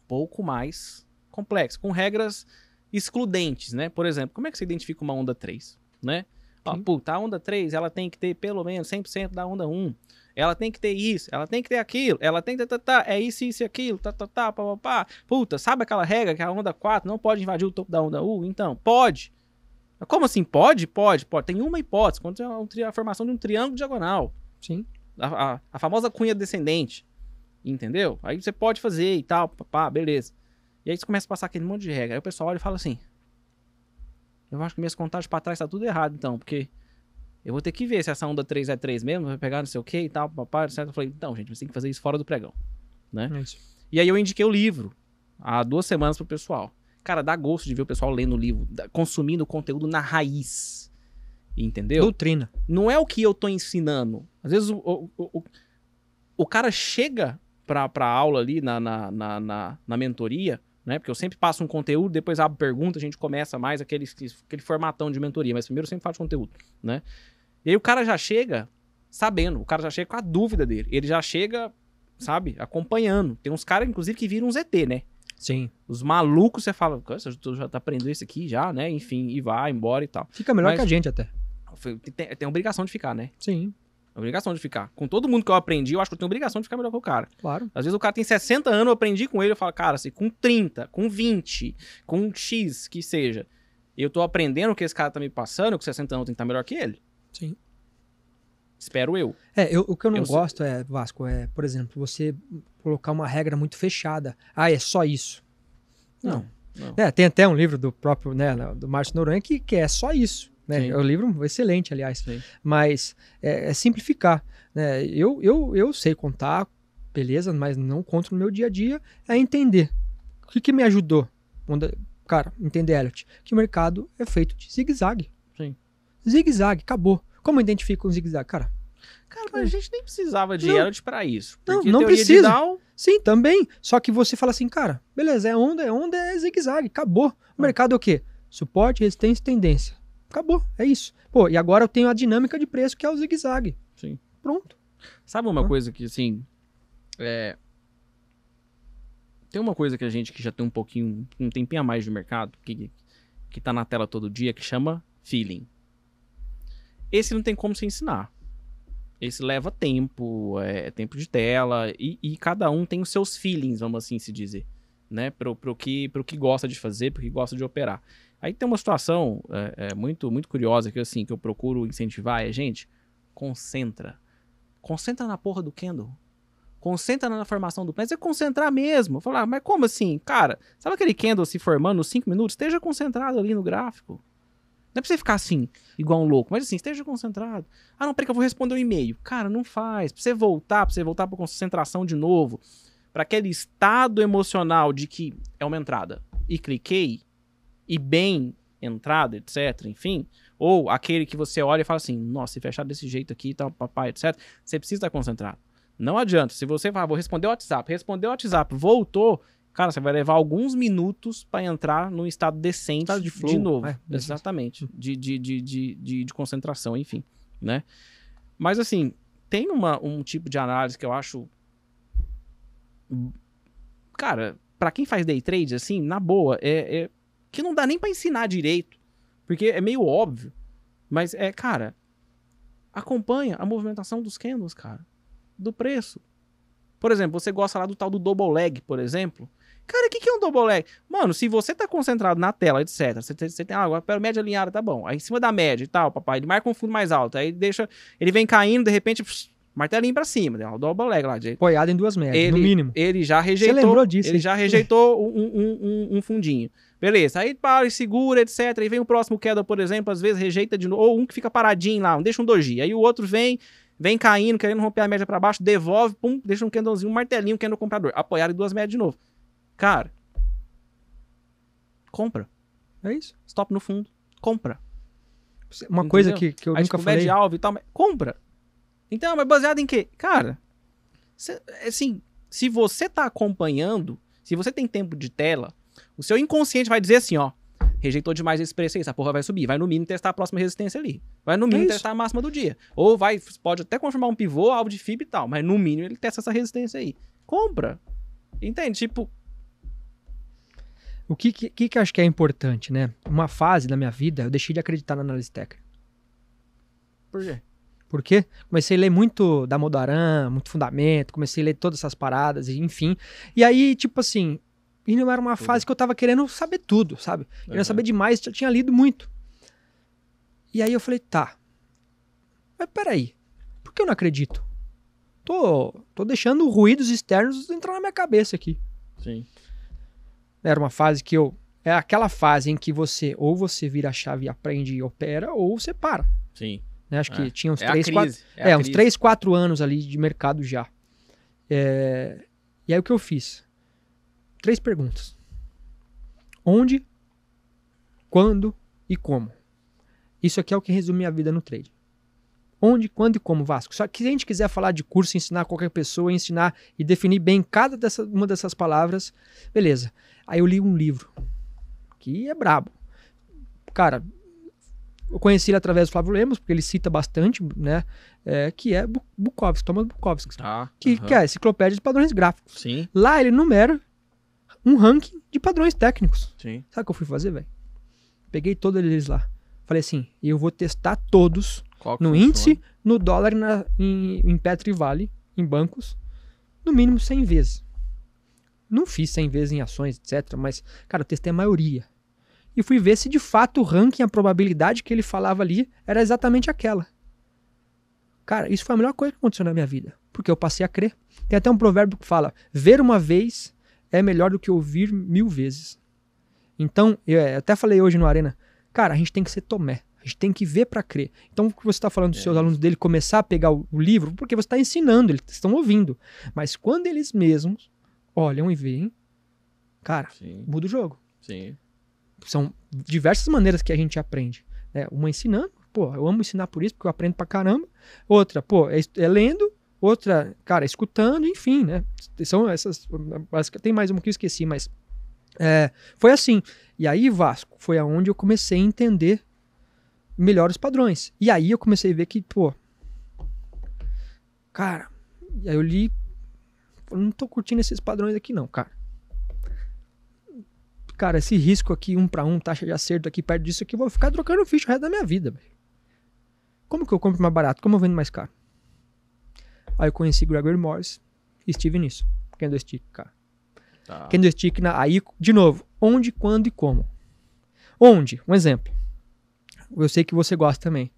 A: Pouco mais complexo, com regras excludentes, né? Por exemplo, como é que você identifica uma onda 3, né? Ó, puta, a onda 3, ela tem que ter pelo menos 100% da onda 1. Ela tem que ter isso, ela tem que ter aquilo, ela tem que tá, ter, tá, tá, é isso, isso e aquilo, tá, tá, tá, pá, pá, pá. Puta, sabe aquela regra que a onda 4 não pode invadir o topo da onda 1? Então, pode. Como assim? Pode? Pode, pode. Tem uma hipótese, quando tem a, a formação de um triângulo diagonal. Sim. A, a, a, famosa cunha descendente. Entendeu? Aí você pode fazer e tal, pá, beleza. E aí você começa a passar aquele monte de regra. Aí o pessoal olha e fala assim: eu acho que minhas contagens para trás tá tudo errado, então, porque eu vou ter que ver se essa onda 3 é 3 mesmo, vai pegar não sei o que e tal, papai, etc. Eu falei, então, gente, você tem que fazer isso fora do pregão, né? É e aí eu indiquei o livro há duas semanas pro pessoal. Cara, dá gosto de ver o pessoal lendo o livro, consumindo o conteúdo na raiz. Entendeu? Doutrina. Não é o que eu tô ensinando. Às vezes o, o, o, o cara chega pra, pra aula ali, na, na, na, na mentoria, né? Porque eu sempre passo um conteúdo, depois abro pergunta, a gente começa mais aquele, aquele formatão de mentoria, mas primeiro eu sempre faço conteúdo, né? E aí o cara já chega sabendo, o cara já chega com a dúvida dele, ele já chega, sabe, acompanhando. Tem uns caras, inclusive, que viram um ZT, né? Sim. Os malucos, você fala, tu já tá aprendendo isso aqui já, né? Enfim, e vai embora e tal. Fica melhor mas, que a gente até. Tem, tem obrigação de ficar, né? Sim obrigação de ficar. Com todo mundo que eu aprendi, eu acho que eu tenho obrigação de ficar melhor que o cara. Claro. Às vezes o cara tem 60 anos, eu aprendi com ele, eu falo, cara, assim, com 30, com 20, com X, que seja, eu tô aprendendo o que esse cara tá me passando, com 60 anos eu tenho que estar tá melhor que ele. Sim. Espero eu. É, eu, o que eu não eu gosto
B: sei. é, Vasco, é, por exemplo, você colocar uma regra muito fechada. Ah, é só isso. Não. não. não. É, tem até um livro do próprio, né, do Márcio Noronha que, que é só isso. Né? Sim. É um livro excelente, aliás. Sim. Mas é, é, simplificar. Né? Eu, eu, eu sei contar, beleza, mas não conto no meu dia a dia. É entender. O que, que me ajudou? Onda, cara, entender, Elliot, que o mercado é feito de zigue-zague. Sim. Zigue-zague, acabou. Como eu identifico um zigue-zague? Cara,
A: Cara, mas a gente nem precisava de Elliot para isso. Não, não precisa. Down...
B: Sim, também. Só que você fala assim, cara, beleza, é onda, é onda, é zigue-zague, acabou. O ah. mercado é o quê? Suporte, resistência e tendência. Acabou, é isso. Pô, e agora eu tenho a dinâmica de preço que é o zigue-zague.
A: Sim. Pronto. Sabe uma ah. coisa que, assim, é... Tem uma coisa que a gente que já tem um pouquinho, um tempinho a mais no mercado, que, que tá na tela todo dia, que chama feeling. Esse não tem como se ensinar. Esse leva tempo, é, é tempo de tela, e, e, cada um tem os seus feelings, vamos assim se dizer, né? Pro, pro, que, pro que gosta de fazer, pro que gosta de operar. Aí tem uma situação é, é, muito, muito curiosa que, assim, que eu procuro incentivar é, gente, concentra. Concentra na porra do Kendall. Concentra na formação do Mas é concentrar mesmo. Falar, ah, mas como assim? Cara, sabe aquele Kendall se formando nos 5 minutos? Esteja concentrado ali no gráfico. Não é pra você ficar assim, igual um louco, mas assim, esteja concentrado. Ah, não, peraí que eu vou responder um e-mail. Cara, não faz. Pra você voltar, pra você voltar pra concentração de novo, para aquele estado emocional de que é uma entrada e cliquei, e bem entrado, etc, enfim, ou aquele que você olha e fala assim, nossa, se fechar desse jeito aqui, tal, papai, etc, você precisa estar concentrado. Não adianta. Se você falar, ah, vou responder o WhatsApp, respondeu o WhatsApp, voltou, cara, você vai levar alguns minutos para entrar num estado decente estado de, flow, de novo. É, exatamente. De, de, de, de, de, concentração, enfim, né? Mas assim, tem uma, um tipo de análise que eu acho... Cara, para quem faz day trade, assim, na boa, é, é que não dá nem para ensinar direito, porque é meio óbvio. Mas é, cara, acompanha a movimentação dos candles, cara, do preço. Por exemplo, você gosta lá do tal do double leg, por exemplo. Cara, o que, que é um double leg? Mano, se você tá concentrado na tela, etc. Você, você tem, ah, agora pera, média alinhada, tá bom. Aí em cima da média e tal, papai, ele marca um fundo mais alto. Aí deixa, ele vem caindo, de repente, martelinho pra cima, né? O double leg lá. De... Apoiado em duas médias, ele, no mínimo. Ele já rejeitou. Você lembrou disso? Ele já rejeitou um, um, um, um fundinho. Beleza, aí para segura, etc. Aí vem o próximo queda, por exemplo, às vezes rejeita de novo, ou um que fica paradinho lá, deixa um doji. Aí o outro vem, vem caindo, querendo romper a média para baixo, devolve, pum, deixa um candãozinho, um martelinho, querendo o comprador. Apoiar em duas médias de novo. Cara, compra. É isso. Stop no fundo, compra. Uma Entendeu? coisa que, que eu aí, nunca tipo, falei. alvo e tal, mas compra. Então, mas baseado em quê? Cara, cê, assim, se você tá acompanhando, se você tem tempo de tela, o seu inconsciente vai dizer assim, ó. Rejeitou demais esse preço aí, essa porra vai subir. Vai no mínimo testar a próxima resistência ali. Vai no é mínimo é testar a máxima do dia. Ou vai, pode até confirmar um pivô, alvo de FIB e tal, mas no mínimo ele testa essa resistência aí. Compra. Entende? Tipo.
B: O que, que, que eu acho que é importante, né? Uma fase da minha vida, eu deixei de acreditar na análise técnica. Por quê? Por quê? Comecei a ler muito da Modaran, muito fundamento, comecei a ler todas essas paradas, enfim. E aí, tipo assim, e não era uma fase que eu tava querendo saber tudo, sabe? Querendo saber demais, já tinha lido muito. E aí eu falei, tá. Mas peraí, por que eu não acredito? Tô, tô deixando ruídos externos entrar na minha cabeça aqui. Sim. Era uma fase que eu. É aquela fase em que você ou você vira a chave e aprende e opera, ou você para. Sim. Né? Acho é. que tinha uns 3, é 4. É, é uns 3, 4 anos ali de mercado já. É, e aí o que eu fiz? Três perguntas: onde, quando e como. Isso aqui é o que resume a vida no trade. Onde, quando e como, Vasco. Só que se a gente quiser falar de curso, ensinar qualquer pessoa, ensinar e definir bem cada dessa, uma dessas palavras, beleza. Aí eu li um livro, que é brabo. Cara, eu conheci ele através do Flávio Lemos, porque ele cita bastante, né? É, que é Bukowski, Thomas Bukowski. Ah, que, uh -huh. que é a enciclopédia de padrões gráficos. Sim. Lá ele numera um ranking de padrões técnicos. Sim. Sabe o que eu fui fazer, velho? Peguei todos eles lá. Falei assim, eu vou testar todos Qual no índice, no dólar, na, em, em Petri Vale, em bancos, no mínimo 100 vezes. Não fiz 100 vezes em ações, etc. Mas, cara, eu testei a maioria. E fui ver se de fato o ranking, a probabilidade que ele falava ali era exatamente aquela. Cara, isso foi a melhor coisa que aconteceu na minha vida. Porque eu passei a crer. Tem até um provérbio que fala: ver uma vez é melhor do que ouvir mil vezes. Então, eu é, até falei hoje no Arena, cara, a gente tem que ser Tomé. A gente tem que ver para crer. Então, o que você está falando dos é. seus alunos dele começar a pegar o, o livro, porque você está ensinando, eles estão ouvindo. Mas quando eles mesmos olham e veem, cara, Sim. muda o jogo. Sim. São diversas maneiras que a gente aprende. Né? Uma ensinando, pô, eu amo ensinar por isso, porque eu aprendo pra caramba. Outra, pô, é, é lendo. Outra, cara, escutando, enfim, né? São essas. Tem mais uma que eu esqueci, mas. É, foi assim. E aí, Vasco, foi aonde eu comecei a entender melhor os padrões. E aí eu comecei a ver que, pô. Cara, aí eu li. Eu não tô curtindo esses padrões aqui, não, cara. Cara, esse risco aqui, um para um, taxa de acerto aqui perto disso aqui, eu vou ficar trocando ficha o resto da minha vida, Como que eu compro mais barato? Como eu vendo mais caro? Aí eu conheci Gregory Morris e estive nisso. Candlestick, cara. Tá. Candlestick, na, aí, de novo, onde, quando e como. Onde? Um exemplo. Eu sei que você gosta também.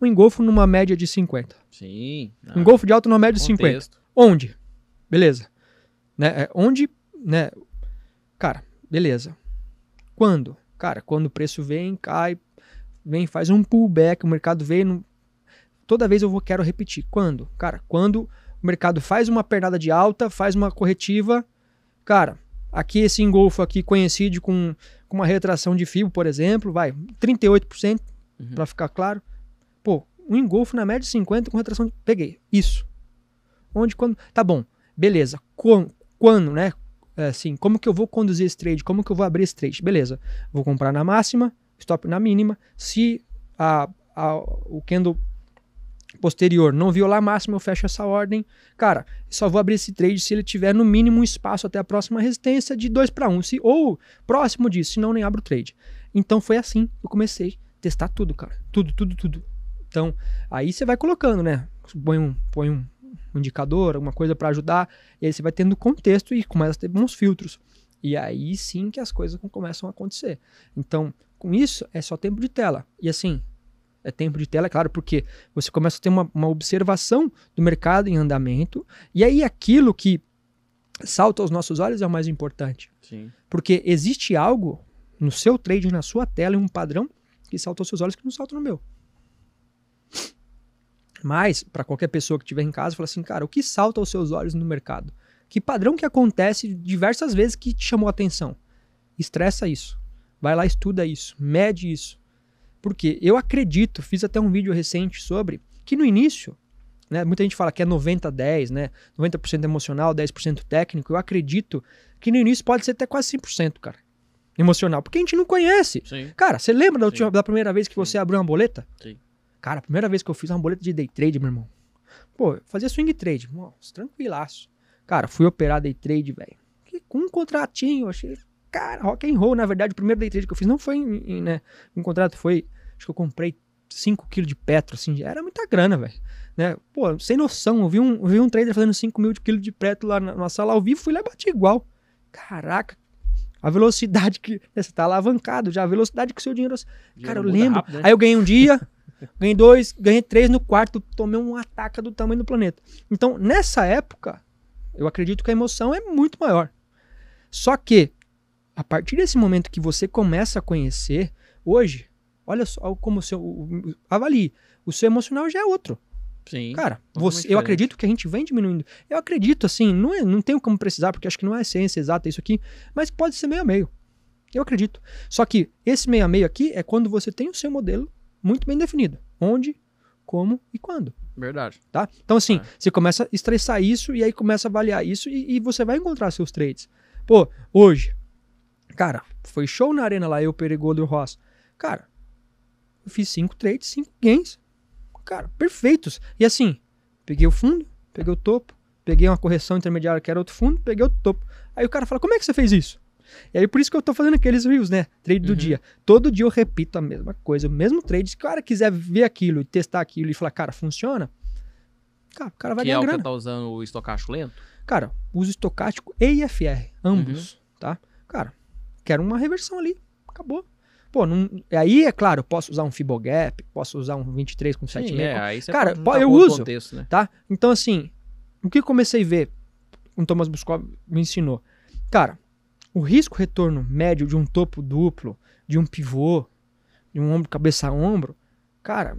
B: Um engolfo numa média de 50. Sim. Né? Um engolfo de alto numa média de 50. Onde? Beleza. Né? É, onde, né? Cara, beleza. Quando? Cara, quando o preço vem, cai, vem, faz um pullback, o mercado vem, toda vez eu vou, quero repetir. Quando? Cara, quando o mercado faz uma pernada de alta, faz uma corretiva, cara, aqui esse engolfo aqui coincide com, com uma retração de FIBO, por exemplo, vai 38%, uhum. para ficar claro. Pô, um engolfo na média de 50 com retração de... Peguei, isso. Onde, quando... Tá bom, beleza. Com, quando, né? É, assim, como que eu vou conduzir esse trade? Como que eu vou abrir esse trade? Beleza, vou comprar na máxima, stop na mínima. Se a, a, o candle posterior não violar a máxima, eu fecho essa ordem. Cara, só vou abrir esse trade se ele tiver no mínimo um espaço até a próxima resistência de 2 para 1, se ou próximo disso, senão nem abro o trade. Então foi assim, eu comecei a testar tudo, cara. Tudo, tudo, tudo. Então, aí você vai colocando, né? Põe um, põe um, um indicador, alguma coisa para ajudar, e aí você vai tendo contexto e começa a ter bons filtros. E aí sim que as coisas começam a acontecer. Então, com isso, é só tempo de tela. E assim, é tempo de tela, é claro, porque você começa a ter uma, uma observação do mercado em andamento, e aí aquilo que salta aos nossos olhos é o mais importante. Sim. Porque existe algo no seu trading, na sua tela, em um padrão que salta aos seus olhos que não salta no meu. Mas, para qualquer pessoa que estiver em casa, fala assim, cara, o que salta aos seus olhos no mercado? Que padrão que acontece diversas vezes que te chamou a atenção? Estressa isso. Vai lá, estuda isso, mede isso. Porque eu acredito, fiz até um vídeo recente sobre que no início, né, muita gente fala que é 90-10, né? 90% emocional, 10% técnico. Eu acredito que no início pode ser até quase 100%, cara. Emocional, porque a gente não conhece. Sim. Cara, você lembra da, última, da, primeira vez que Sim. você abriu uma boleta? Sim. Cara, a primeira vez que eu fiz uma boleta de day trade, meu irmão. Pô, fazia swing trade, nossa, tranquilaço. Cara, fui operar day trade, velho. Com um contratinho, achei cara, rock and roll, na verdade, o primeiro day trade que eu fiz não foi em, em né, um contrato, foi, acho que eu comprei 5 quilos de petro, assim, era muita grana, velho. Né? Pô, sem noção, eu vi um, eu vi um trader fazendo 5 mil de quilo de petro lá na, na sala ao vivo, fui lá e bati igual. Caraca, a velocidade que. Né, você tá alavancado já, a velocidade que o seu dinheiro. dinheiro cara, eu lembro. Rápido, né? Aí eu ganhei um dia, ganhei dois, ganhei três no quarto, tomei um ataque do tamanho do planeta. Então, nessa época, eu acredito que a emoção é muito maior. Só que a partir desse momento que você começa a conhecer, hoje, olha só como o seu. avalie. O seu emocional já é outro. Sim. Cara, é você, eu acredito que a gente vem diminuindo. Eu acredito, assim, não, é, não tenho como precisar, porque acho que não é ciência exata isso aqui, mas pode ser meio a meio. Eu acredito. Só que esse meio a meio aqui é quando você tem o seu modelo muito bem definido. Onde, como e quando. Verdade. Tá? Então, assim, é. você começa a estressar isso e aí começa a avaliar isso e, e você vai encontrar seus trades. Pô, hoje, Cara, foi show na arena lá, eu, Peregolo e o Ross. Cara, eu fiz cinco trades, cinco gains. Cara, perfeitos. E assim, peguei o fundo, peguei o topo, peguei uma correção intermediária que era outro fundo, peguei o topo. Aí o cara fala, como é que você fez isso? E aí por isso que eu tô fazendo aqueles reels, né? Trade do uhum. dia. Todo dia eu repito a mesma coisa, o mesmo trade. Se o cara quiser ver aquilo e testar aquilo e falar, cara, funciona, cara, o cara vai que é ganhar é o grana. Que
A: tá usando o estocástico lento?
B: Cara, uso estocástico e IFR, ambos, uhum. tá? Cara, quero uma reversão ali. Acabou. Pô, não, aí é claro, posso usar um Fibogap, posso usar um 23 com 7,5. Sim, é, aí você Cara, eu uso, contexto, né? tá? Então assim, o que eu comecei a ver, o Thomas Buscov me ensinou. Cara, o risco retorno médio de um topo duplo, de um pivô, de um ombro cabeça a ombro, cara,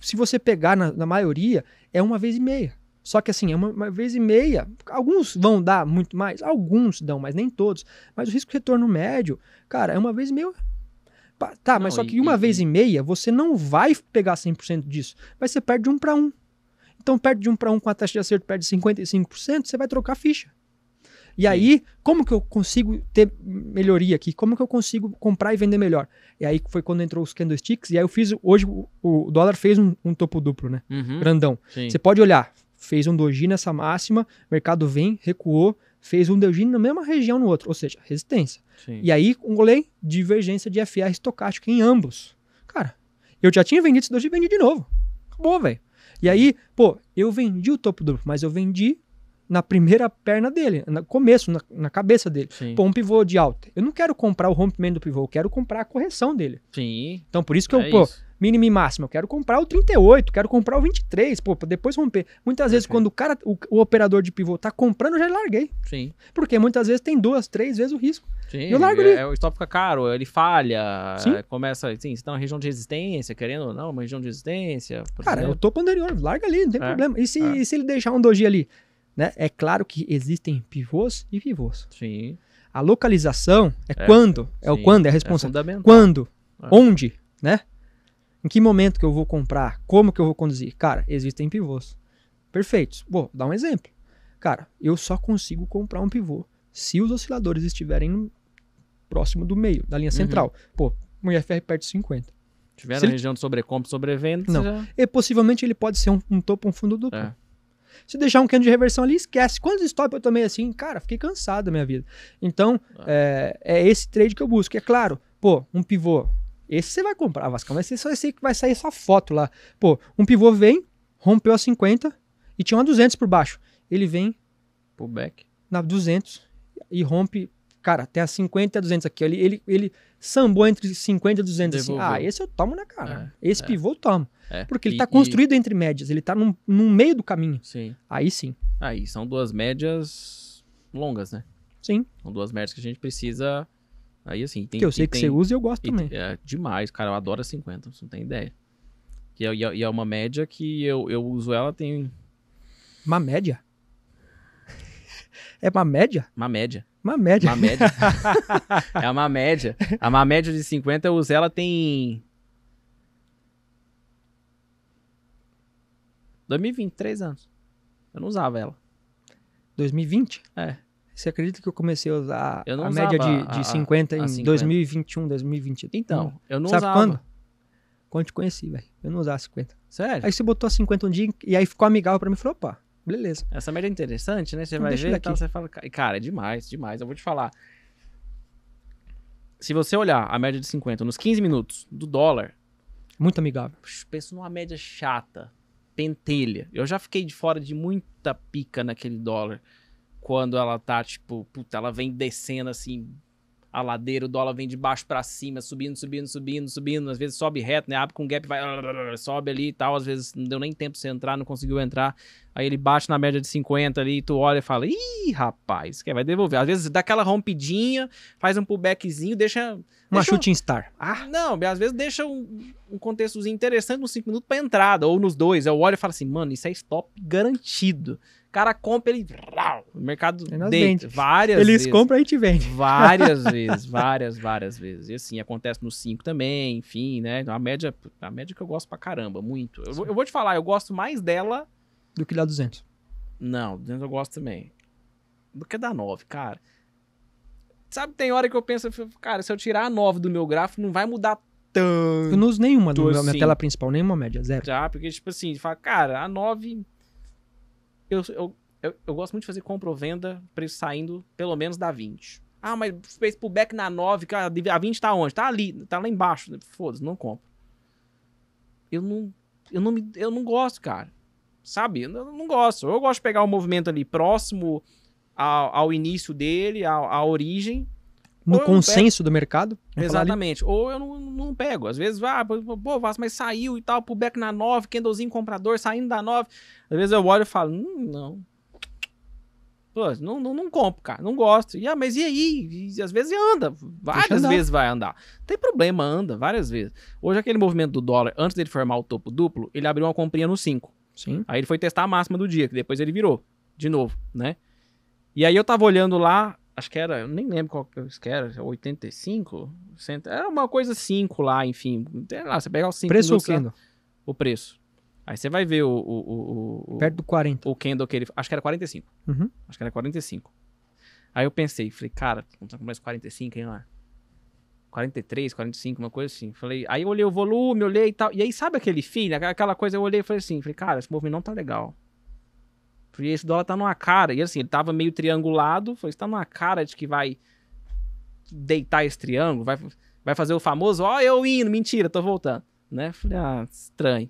B: se você pegar na, na maioria, é uma vez e meia. Só que assim, é uma, uma, vez e meia. Alguns vão dar muito mais, alguns dão, mas nem todos. Mas o risco de retorno médio, cara, é uma vez e meia. Tá, mas só que uma e, vez e meia você não vai pegar 100% disso. vai ser perde de um para um. Então, perto de um para um com a taxa de acerto perde 55%, você vai trocar ficha. E aí, como que eu consigo ter melhoria aqui? Como que eu consigo comprar e vender melhor? E aí foi quando entrou os candlesticks, e aí eu fiz, hoje o, o dólar fez um, um topo duplo, né? Uhum, Grandão. Sim. Você pode olhar, fez um doji nessa máxima, mercado vem, recuou, fez um doji na mesma região no outro, ou seja, resistência. Sim. E aí, um golei, divergência de FR estocástica em ambos. Cara, eu já tinha vendido esse doji e vendi de novo. Acabou, velho. E aí, pô, eu vendi o topo duplo, mas eu vendi na primeira perna dele, no começo, na, na cabeça dele. Sim. Pô, um pivô de alta. Eu não quero comprar o rompimento do pivô, eu quero comprar a correção dele. Sim. Então, por isso que é eu, pô, isso mínimo e máximo. Eu quero comprar o 38, quero comprar o 23, pô, pra depois romper. Muitas vezes, okay. quando o cara, o, o, operador de pivô tá comprando, eu já larguei. Sim. Porque muitas vezes tem duas, três vezes o risco. Sim. Eu largo ele. É, é,
A: o stop fica caro, ele falha, Sim. começa, assim, você tá na região de resistência, querendo ou não, uma região de resistência. Cara, exemplo. eu tô
B: panderiano, larga ali, não tem é. problema. E se, é. e se ele deixar um doji ali? Né? É claro que existem pivôs e pivôs. Sim. A localização é, é quando, sim, é o quando, é a responsabilidade. É quando, é. onde, né? Em que momento que eu vou comprar? Como que eu vou conduzir? Cara, existem pivôs. Perfeitos. Vou dar um exemplo. Cara, eu só consigo comprar um pivô se os osciladores estiverem próximo do meio, da linha uhum. central. Uhum. Pô, um IFR perto de 50.
A: Tiver na ele... região de sobrecompra, sobrevenda, não. Já...
B: E possivelmente ele pode ser um, um topo, um fundo duplo. É. Se deixar um cano de reversão ali, esquece. Quantos stop eu tomei assim? Cara, fiquei cansado da minha vida. Então, ah. é, é esse trade que eu busco. É claro, pô, um pivô esse você vai comprar, Vasco. Mas ser esse vai sair só foto lá. Pô, um pivô vem, rompeu a 50 e tinha uma 200 por baixo. Ele vem, pullback, na 200 e rompe, cara, até a 50 e a 200 aqui. Ele, ele, ele sambou entre 50 e 200. Assim. Ah, esse eu tomo na cara. É, esse é. pivô eu tomo. É. Porque ele está construído e... entre médias. Ele está no meio do caminho. Sim.
A: Aí sim. Aí são duas médias longas, né? Sim. São duas médias que a gente precisa Aí assim, tem, Que eu sei que tem, você usa e eu gosto e, também. É demais, cara, eu adoro a 50, você não tem ideia. É, e é, e é uma média que eu, eu uso ela tem. Uma média? É uma média? Uma média. Uma média. Uma média. é uma média. A uma média de 50 eu uso ela tem. 2020,
B: três anos. Eu não usava ela. 2020? É. Você acredita que eu comecei a usar a média de, de a, 50 em 50. 2021, 2022? Então, eu não sabe usava. quando? Quando te conheci, velho. Eu não usava 50. Sério? Aí você botou 50 um dia e aí ficou amigável para mim e falou, opa,
A: beleza. Essa média é interessante, né? Você então vai ver e tal, você fala, cara, é demais, demais. Eu vou te falar. Se você olhar a média de 50 nos 15 minutos do dólar... Muito amigável. Pensa numa média chata, pentelha. Eu já fiquei de fora de muita pica naquele dólar quando ela tá, tipo, puta, ela vem descendo assim, a ladeira, o dólar vem de baixo para cima, subindo, subindo, subindo, subindo, às vezes sobe reto, né? Abre com gap, vai, sobe ali e tal, às vezes não deu nem tempo de você entrar, não conseguiu entrar. Aí ele bate na média de 50 ali, tu olha e fala: "Ih, rapaz, quer vai devolver". Às vezes dá aquela rompidinha, faz um pullbackzinho, deixa uma deixa shooting um... star. Ah, não, às vezes deixa um, um contextozinho interessante nos 5 minutos para entrada ou nos dois. Eu olho e falo assim: "Mano, isso é stop garantido" cara compra, ele. O mercado é ele várias Eles vezes. Eles compram e te vende. Várias vezes, várias, várias vezes. E assim, acontece no 5 também, enfim, né? A média, a média que eu gosto pra caramba, muito. Eu, eu, vou te falar, eu gosto mais dela. Do que da 200. Não, 200 eu gosto também. Do que da 9, cara. Sabe, tem hora que eu penso, cara, se eu tirar a 9 do meu gráfico, não vai mudar
B: tanto. Eu não uso nenhuma na assim. minha tela principal, nenhuma média, zero.
A: Já, porque, tipo assim, fala, cara, a 9 eu, eu, eu, eu gosto muito de fazer compra ou venda, preço saindo pelo menos da 20. Ah, mas fez pullback na 9, cara, a 20 tá onde? Tá ali, tá lá embaixo. Foda-se, não compro. Eu não, eu não, me, eu não gosto, cara. Sabe? Eu não gosto. Eu gosto de pegar o movimento ali próximo ao, ao início dele, à origem, no consenso pego. do mercado. Exatamente. Ou eu não, não, pego. Às vezes, ah, pô, Vasco, mas saiu e tal, pullback na 9, Kendallzinho comprador saindo da 9. Às vezes eu olho e falo, hum, não. Pô, não, não, não, compro, cara, não gosto. E, ah, mas e aí? E, às vezes anda, várias vezes vai andar. Tem problema, anda, várias vezes. Hoje, aquele movimento do dólar, antes dele formar o topo duplo, ele abriu uma comprinha no 5. Sim. Aí ele foi testar a máxima do dia, que depois ele virou, de novo, né? E aí eu tava olhando lá, Acho que era, eu nem lembro qual que era, 85? 100, era uma coisa 5 lá, enfim. Sei lá, você pega o 5 Preço ou Kindle? O preço. Aí você vai ver o. o, o, o Perto do 40. O Kindle que ele. Acho que era 45. Uhum. Acho que era 45. Aí eu pensei, falei, cara, não tá com mais 45, hein, lá? 43, 45, uma coisa assim. Falei, aí eu olhei o volume, olhei e tal. E aí, sabe aquele filho, aquela coisa, eu olhei e falei assim, falei, cara, esse movimento não tá legal. Porque esse dólar tá numa cara. E assim, ele tava meio triangulado. Falei, tá numa cara de que vai deitar esse triângulo, vai, vai fazer o famoso, ó, oh, eu indo, mentira, tô voltando. Né? Falei, ah, estranho.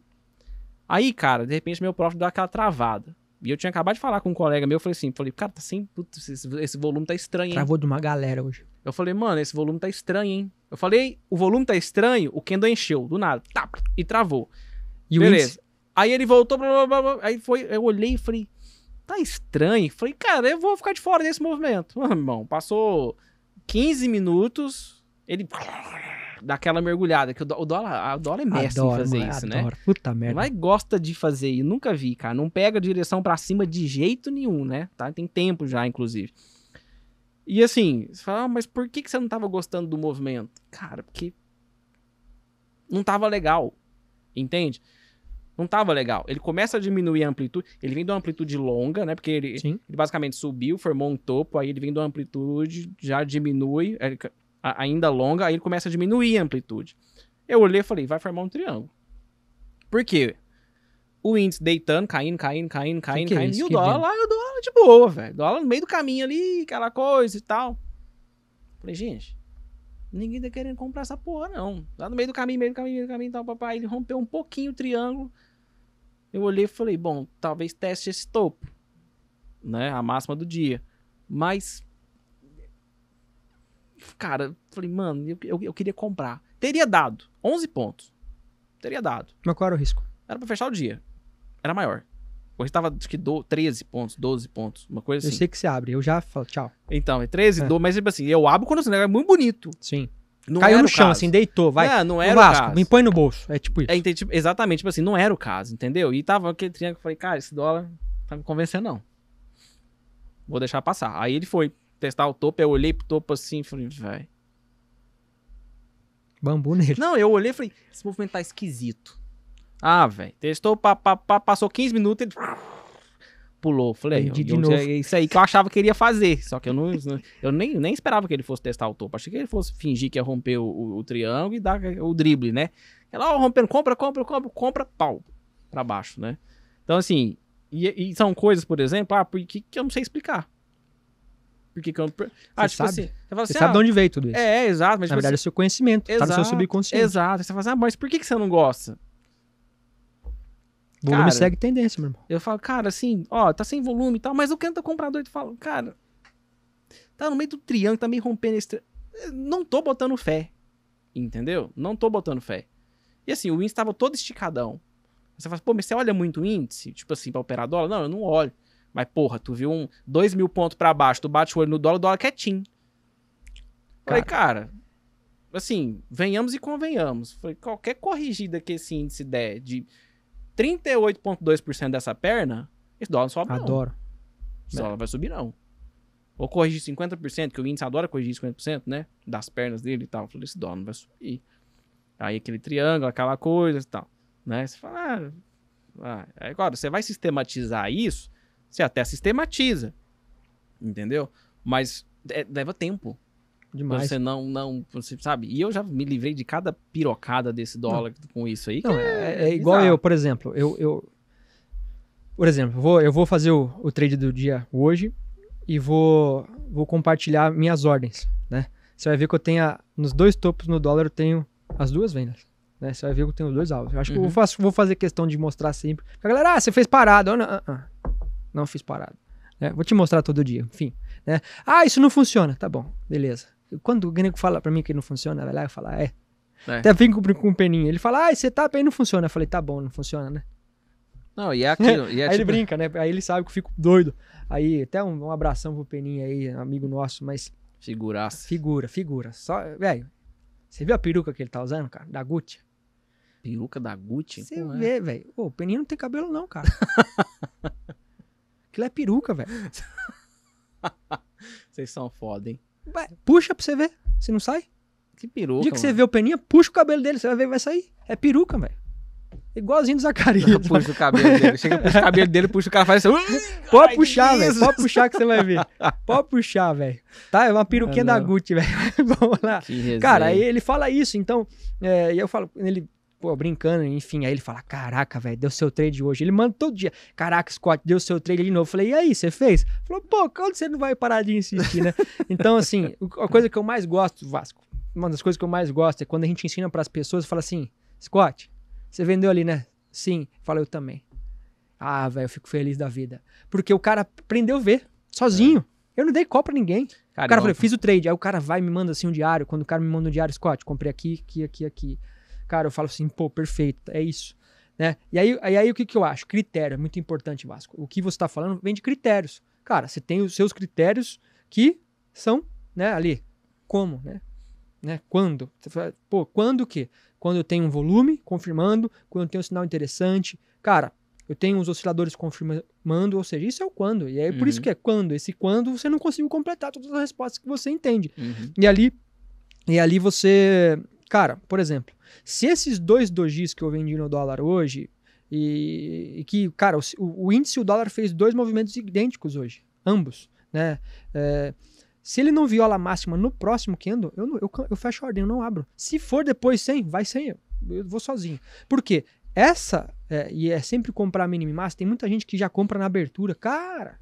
A: Aí, cara, de repente meu prof deu aquela travada. E eu tinha acabado de falar com um colega meu, falei assim, falei, cara, tá sem, putz, esse, esse, volume tá estranho, hein? Travou de uma galera hoje. Eu falei, mano, esse volume tá estranho, hein? Eu falei, o volume tá estranho, o Kendo encheu, do nada, tá, e travou. E Beleza. Aí ele voltou, blá, blá, blá, aí foi, eu olhei e falei, tá estranho. Falei, cara, eu vou ficar de fora desse movimento. Ah, irmão, passou 15 minutos, ele dá aquela mergulhada, que o dólar, o dólar é mestre adoro, em fazer mano, isso, né? adoro. né? Puta merda. Mas gosta de fazer e nunca vi, cara. Não pega a direção para cima de jeito nenhum, né? Tá? Tem tempo já, inclusive. E assim, você fala, ah, mas por que, que você não tava gostando do movimento? Cara, porque não tava legal, entende? Não tava legal. Ele começa a diminuir a amplitude. Ele vem de uma amplitude longa, né? Porque ele, ele basicamente subiu, formou um topo, aí ele vem de uma amplitude, já diminui, é, ainda longa, aí ele começa a diminuir a amplitude. Eu olhei e falei, vai formar um triângulo. Por quê? O índice deitando, caindo, caindo, caindo, caindo, que é caindo. É e o é? dólar lá, o dólar de boa, velho. dólar no meio do caminho ali, aquela coisa e tal. Falei, gente, Ninguém tá querendo comprar essa porra, não. Lá no meio do caminho, meio do caminho, meio do caminho, tal, papai. Ele rompeu um pouquinho o triângulo. Eu olhei e falei, bom, talvez teste esse topo, né? A máxima do dia. Mas, cara, falei, mano, eu, eu, eu queria comprar. Teria dado 11 pontos. Teria dado. Mas qual era o risco? Era pra fechar o dia. Era maior. Corinthians estava acho que do, 13 pontos, 12 pontos, uma coisa assim. Eu sei
B: que você abre, eu já falo tchau.
A: Então, é 13, é. 12, mas tipo assim, eu abro quando o negócio é muito bonito. Sim. Não Caiu no chão, caso. assim, deitou, vai. É, não era o Vasco, o caso. me
B: põe no bolso. É tipo é, isso. É,
A: entendi, tipo, exatamente, tipo assim, não era o caso, entendeu? E tava aquele triângulo, eu falei, cara, esse dólar tá me convencendo, não. Vou deixar passar. Aí ele foi testar o topo, eu olhei pro topo assim, falei, vai. Bambu nele. Não, eu olhei e falei, esse movimento tá esquisito. Ah, velho, testou, passou 15 minutos e ele pulou. Falei, de eu, novo. é isso aí que eu achava que ele ia fazer. Só que eu não. eu nem, nem esperava que ele fosse testar o topo. Achei que ele fosse fingir que ia romper o, o, o triângulo e dar o drible, né? Ela, ó, rompendo, compra, compra, compra, compra, pau. Pra baixo, né? Então, assim. E, e são coisas, por exemplo, ah, porque que eu não sei explicar. Porque que eu não. Ah, você tipo sabe, assim, você, você assim, sabe de ah, onde veio tudo isso. É, é exato. Mas, tipo Na tipo, verdade, assim, é seu conhecimento. Exato, tá no seu subconsciente. Exato. Você fala assim, ah, mas por que, que você não gosta?
B: Volume cara, segue tendência, meu irmão.
A: Eu falo, cara, assim, ó, tá sem volume e tal, mas eu quero o comprador. Tu fala, cara, tá no meio do triângulo, tá meio rompendo esse. Tri... Não tô botando fé. Entendeu? Não tô botando fé. E assim, o índice tava todo esticadão. Você fala, assim, pô, mas você olha muito o índice? Tipo assim, pra operar dólar? Não, eu não olho. Mas, porra, tu viu um dois mil pontos para baixo, tu bate o olho no dólar, o dólar quietinho. Falei, cara, assim, venhamos e convenhamos. Falei, qualquer corrigida que esse índice der de 38,2% dessa perna, esse dólar não sobe Adoro. não. Esse dólar vai subir não. Ou corrigir 50%, que o índice adora corrigir 50%, né? Das pernas dele e tal. Eu falei, esse dólar não vai subir. Aí aquele triângulo, aquela coisa e tal. Né? Você fala, ah, ah. agora você vai sistematizar isso, você até sistematiza. Entendeu? Mas é, leva tempo. Demais. Você não, não, você sabe? E eu já me livrei de cada pirocada desse dólar não. com isso aí. Não, é, é, é igual eu,
B: por exemplo. Eu, eu, por exemplo, vou, eu vou fazer o, o trade do dia hoje e vou, vou compartilhar minhas ordens, né? Você vai ver que eu tenho a, nos dois topos no dólar eu tenho as duas vendas. Né? Você vai ver que eu tenho dois alvos. Eu acho uhum. que eu uhum. faço, vou fazer questão de mostrar sempre. A galera, ah, você fez parado. Não, não, ah, ah, não, fiz parado. Né? Vou te mostrar todo dia, enfim. Né? Ah, isso não funciona. Tá bom, beleza. Quando o gringo fala pra mim que não funciona, vai lá, eu falo, é. é. Até vim com, com o peninho. Ele fala, ah, esse setup aí não funciona. Eu falei, tá bom, não funciona, né?
A: Não, e é aquilo. E é aí tipo... ele brinca,
B: né? Aí ele sabe que eu fico doido. Aí, até um, um abração pro Peninha aí, amigo nosso, mas. Figuraça. Figura, figura. Só, velho, você viu a peruca que ele tá usando, cara? Da Gucci? Peruca da Gucci? Você é. vê, velho. Ô, o Peninha não tem cabelo, não, cara. Aquilo é peruca, velho.
A: Vocês são foda, hein?
B: Puxa pra você ver se não sai. Que peruca. O dia que mano. você vê o Peninha, puxa o cabelo dele, você vai ver vai sair. É peruca, velho. Igualzinho do Zacarias. Puxa o cabelo dele. Chega,
A: puxa o cabelo dele, puxa
B: o cara, faz assim. Pode Ai, puxar, velho. Pode puxar que você vai ver. Pode puxar, velho. Tá? É uma peruquinha ah, da Gucci, velho. Vamos lá. Cara, aí ele fala isso, então. É, e eu falo, ele pô, brincando, enfim. Aí ele fala: Caraca, velho, deu seu trade hoje. Ele manda todo dia: Caraca, Scott, deu seu trade de novo. falei: E aí, você fez? Falou: Pô, quando você não vai parar de insistir, né? então, assim, a coisa que eu mais gosto, Vasco, uma das coisas que eu mais gosto é quando a gente ensina para as pessoas, fala assim: Scott, você vendeu ali, né? Sim. Fala, eu também. Ah, velho, eu fico feliz da vida. Porque o cara aprendeu a ver, sozinho. É. Eu não dei copa pra ninguém. Caramba. O cara é falou, fiz o trade. Aí o cara vai e me manda assim um diário. Quando o cara me manda um diário, Scott, comprei aqui, aqui, aqui, aqui. Cara, eu falo assim, pô, perfeito, é isso. Né? E aí, aí aí o que, que eu acho? Critério, é muito importante, Vasco. O que você está falando vem de critérios. Cara, você tem os seus critérios que são, né, ali, como, né? né? Quando? Você fala, pô, quando o quê? Quando eu tenho um volume confirmando, quando eu tenho um sinal interessante. Cara, eu tenho os osciladores confirmando, ou seja, isso é o quando. E é uhum. por isso uhum. que é quando. Esse quando você não conseguiu completar todas as respostas que você entende. Uhum. E ali e ali você Cara, por exemplo, se esses dois dojis que eu vendi no dólar hoje, e, e que, cara, o, o, índice e o dólar fez dois movimentos idênticos hoje, ambos, né? É, se ele não viola a máxima no próximo candle, eu, eu, eu fecho a ordem, eu não abro. Se for depois sem vai sem eu, eu vou sozinho. Por quê? Essa, é, e é sempre comprar mínimo e máxima, tem muita gente que já compra na abertura. Cara,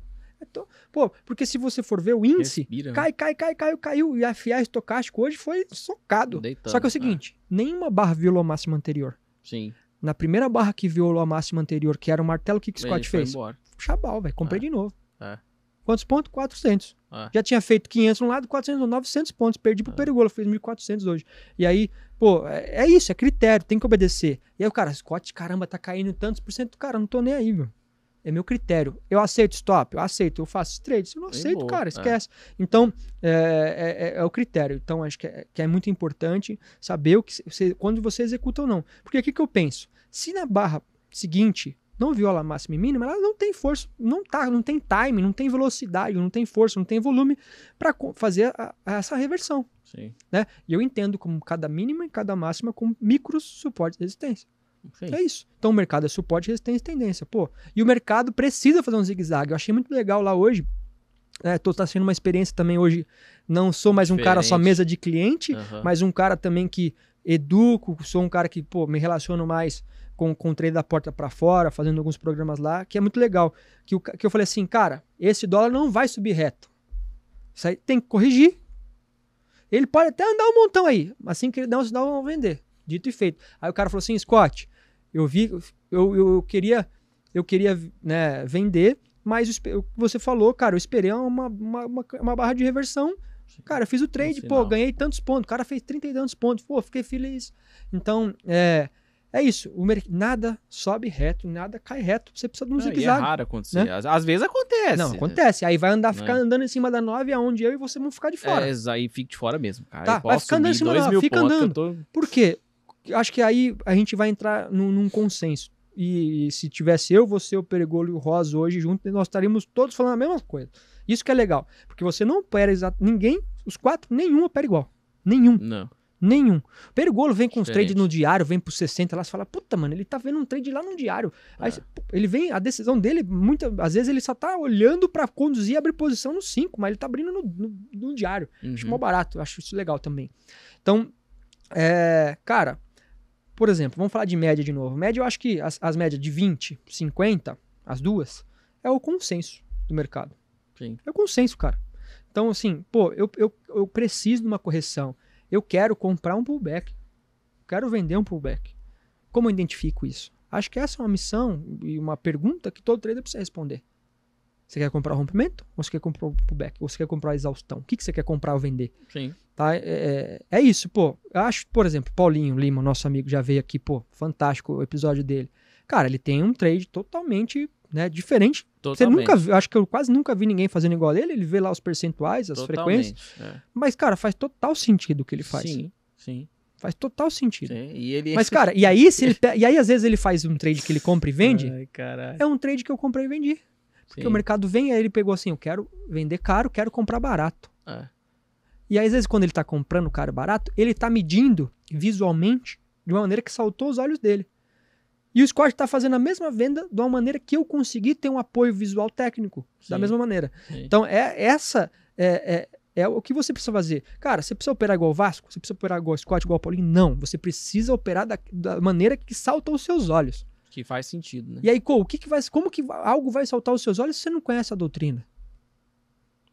B: então, pô, porque se você for ver o índice, Respira, né? cai, cai, cai, caiu, caiu. E a FIA estocástico hoje foi socado. Deitando, Só que é o é. seguinte, nenhuma barra violou a máxima anterior. Sim. Na primeira barra que violou a máxima anterior, que era o martelo, o que, que Scott fez? Embora. Chabal, velho. Comprei é. de novo. É. Quantos pontos? 400. É. Já tinha feito 500 no lado, 400, 900 pontos. Perdi pro ah. Perigolo, fiz 1.400 hoje. E aí, pô, é, é, isso, é critério, tem que obedecer. E aí o cara, Scott, caramba, tá caindo tantos por cento. Cara, não tô nem aí, meu. É meu critério. Eu aceito stop, eu aceito, eu faço trades, eu não Bem aceito, cara, é. esquece. Então, é. Então, é, é, é, o critério. Então, acho que é, que é muito importante saber o que você, quando você executa ou não. Porque o que, eu penso? Se na barra seguinte não viola a máxima e mínima, ela não tem força, não tá, não tem time, não tem velocidade, não tem força, não tem volume para fazer a, a essa reversão. Sim. Né? E eu entendo como cada mínima e cada máxima com micros suporte de resistência. Sim. É isso. Então o mercado é suporte, resistência e tendência. Pô, e o mercado precisa fazer um zigue-zague. Eu achei muito legal lá hoje. É, tô tá sendo uma experiência também hoje. Não sou mais Diferente. um cara só mesa de cliente, uhum. mas um cara também que educo, sou um cara que, pô, me relaciono mais com, com o trade da porta para fora, fazendo alguns programas lá, que é muito legal. Que, o, que eu falei assim, cara, esse dólar não vai subir reto. Isso aí tem que corrigir. Ele pode até andar um montão aí, assim que ele der um sinal, vão vender dito e feito. Aí o cara falou assim, Scott, eu vi, eu, eu queria, eu queria né, vender, mas o que você falou, cara, eu esperei uma, uma, uma, uma barra de reversão. Cara, eu fiz o trade, pô, ganhei tantos pontos. O cara fez 30 e tantos pontos, pô, fiquei feliz. Então, é, é isso. O mer... Nada sobe reto, nada cai reto. Você precisa de um é zigue-zague. É raro acontecer. Né? Às, às, vezes acontece. Não, acontece. Aí vai andar, ficar é? andando em cima da 9, aonde eu e você vão ficar de fora. É,
A: aí fica de fora mesmo, cara. Tá, é vai ficar andando em cima da 9, fica andando. Tô...
B: Por quê? acho que aí a gente vai entrar num, num consenso. E, e, se tivesse eu, você, o Pergolho e o Rosa hoje juntos nós estaríamos todos falando a mesma coisa. Isso que é legal. Porque você não opera exato. Ninguém, os quatro, nenhum opera igual. Nenhum. Não. Nenhum. Pergolo vem com Diferente. os trades no diário, vem pro 60 lá, você fala, puta, mano, ele tá vendo um trade lá no diário. Aí é. ele vem, a decisão dele, muitas às vezes ele só tá olhando para conduzir e abrir posição no 5, mas ele tá abrindo no, no, no diário. Uhum. Acho mó barato, acho isso legal também. Então, é, cara, por exemplo, vamos falar de média de novo. Média, eu acho que as, as médias de 20, 50, as duas, é o consenso do mercado. Sim. É o consenso, cara. Então, assim, pô, eu, eu, eu preciso de uma correção. Eu quero comprar um pullback. Quero vender um pullback. Como eu identifico isso? Acho que essa é uma missão e uma pergunta que todo trader precisa responder. Você quer comprar o rompimento? Ou você quer comprar o pullback? Ou você quer comprar a exaustão? O que, que você quer comprar ou vender? Sim. Tá? É, é, é isso, pô. Eu acho, por exemplo, Paulinho Lima, nosso amigo, já veio aqui, pô, fantástico o episódio dele. Cara, ele tem um trade totalmente né, diferente. Totalmente. Você nunca viu, acho que eu quase nunca vi ninguém fazendo igual a ele. Ele vê lá os percentuais, as totalmente, frequências. É. Mas, cara, faz total sentido o que ele faz. Sim, sim. Faz total sentido. Sim, e ele... Mas, cara, e aí, se ele, e aí às vezes ele faz um trade que ele compra e vende. Ai, é um trade que eu comprei e vendi. Porque Sim. o mercado vem, aí ele pegou assim: eu quero vender caro, quero comprar barato. É. E aí, às vezes, quando ele tá comprando caro barato, ele tá medindo visualmente de uma maneira que saltou os olhos dele. E o Scott está fazendo a mesma venda de uma maneira que eu consegui ter um apoio visual técnico, Sim. da mesma maneira. Sim. Então, é essa é, é, é, o que você precisa fazer. Cara, você precisa operar igual o Vasco? Você precisa operar igual o Scott, igual o Paulinho? Não. Você precisa operar da, da maneira que salta os seus olhos.
A: Que faz sentido, né? E
B: aí, Cole, o que, que vai, como que algo vai saltar os seus olhos se você não conhece a doutrina?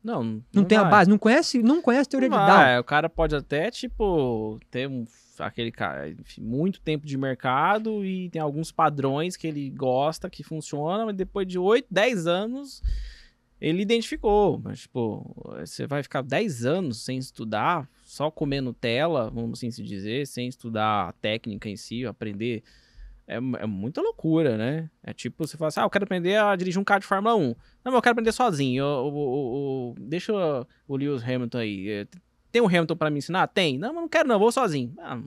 A: Não, não, não tem vai. a base, não
B: conhece, não conhece a teoria não de Down. É,
A: o cara pode até tipo ter um, aquele cara, enfim, muito tempo de mercado e tem alguns padrões que ele gosta, que funciona, mas depois de 8, 10 anos ele identificou, mas tipo, você vai ficar 10 anos sem estudar, só comendo tela, vamos assim se dizer, sem estudar a técnica em si, aprender é, é muita loucura, né? É tipo, você fala assim, ah, eu quero aprender a dirigir um carro de Fórmula 1. Não, mas eu quero aprender sozinho. Eu, eu, eu, deixa o Lewis Hamilton aí. É, tem um Hamilton para me ensinar? Tem. Não, mas não quero não, vou sozinho. Ah,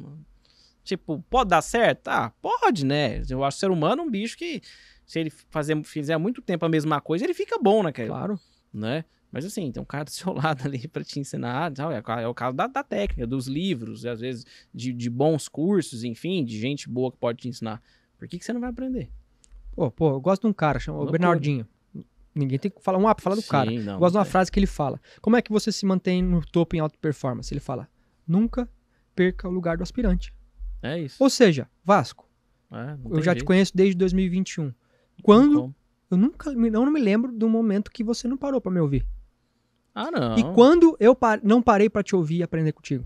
A: tipo, pode dar certo? Ah, pode, né? Eu acho o ser humano um bicho que, se ele fazer, fizer muito tempo a mesma coisa, ele fica bom naquele. cara? claro. Né? Mas assim, tem um cara do seu lado ali para te ensinar, sabe? É, é o caso da, da, técnica, dos livros, às vezes de, de, bons cursos, enfim, de gente boa que pode te ensinar. Por que, que você não vai aprender? Pô,
B: pô, eu gosto de um cara,
A: chama o Bernardinho. Ninguém tem que falar um app, falar do Sim, cara. Não, eu gosto de uma é.
B: frase que ele fala. Como é que você se mantém no topo em alta performance? Ele fala: nunca perca o lugar do aspirante. É isso. Ou seja, Vasco,
A: é, eu já jeito. te conheço
B: desde 2021. Quando? Eu nunca, eu não me lembro do momento que você não parou para me ouvir.
A: Ah, não. E quando
B: eu par não parei para te ouvir e aprender contigo?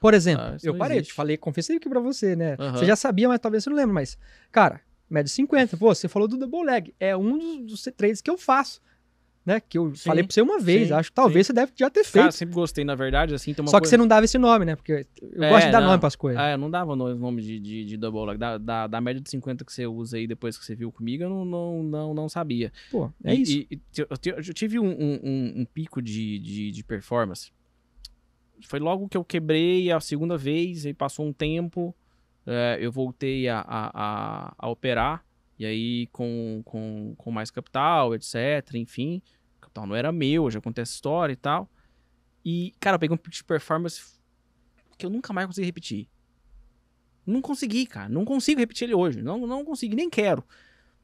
B: Por exemplo, ah, eu parei, existe. te falei, confessei aqui pra você, né? Uhum. Você já sabia, mas talvez você não lembre, mas, cara, médio 50, pô, você falou do double leg, é um dos, dos trades que eu faço né?
A: Que eu sim, falei pra você uma vez, sim, acho. Talvez sim. você
B: deve já ter feito. Cara, sempre
A: gostei, na verdade, assim. Só coisa... que você não
B: dava esse nome, né? Porque eu é, gosto de dar não. nome pras coisas.
A: É, eu não dava nome de, de, de double leg. Da, da, da, média de 50 que você usa aí depois que você viu comigo, eu não, não, não, não sabia. Pô, é e, isso. E, eu, eu, tive um, um, um pico de, de, de, performance. Foi logo que eu quebrei a segunda vez, aí passou um tempo, é, eu voltei a, a, a, a operar. E aí, com, com, com mais capital, etc. Enfim, o capital não era meu, já acontece história e tal. E, cara, eu peguei um pitch performance que eu nunca mais consegui repetir. Não consegui, cara. Não consigo repetir ele hoje. Não, não consigo, nem quero.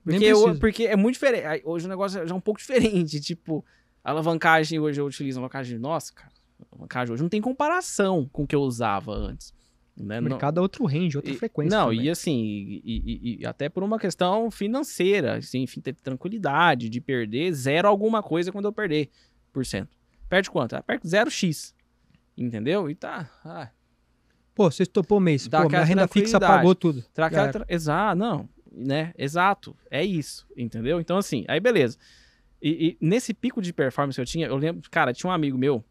A: Porque, nem eu, porque é muito diferente. Hoje o negócio é um pouco diferente. Tipo, a alavancagem hoje eu utilizo a alavancagem. Nossa, cara, a alavancagem hoje não tem comparação com o que eu usava antes. Né? O mercado não... é outro range, outra e, frequência. Não, também. e assim, e, e, e, até por uma questão financeira, assim, enfim, ter tranquilidade de perder zero alguma coisa quando eu perder por cento. Perde quanto? aperta ah, zero x Entendeu? E tá. Ah.
B: Pô, você estopou o mês. Dá Pô, minha renda fixa pagou tudo. É. Tra...
A: Exato, não, né? Exato. É isso. Entendeu? Então, assim, aí beleza. E, e, nesse pico de performance que eu tinha, eu lembro, cara, tinha um amigo meu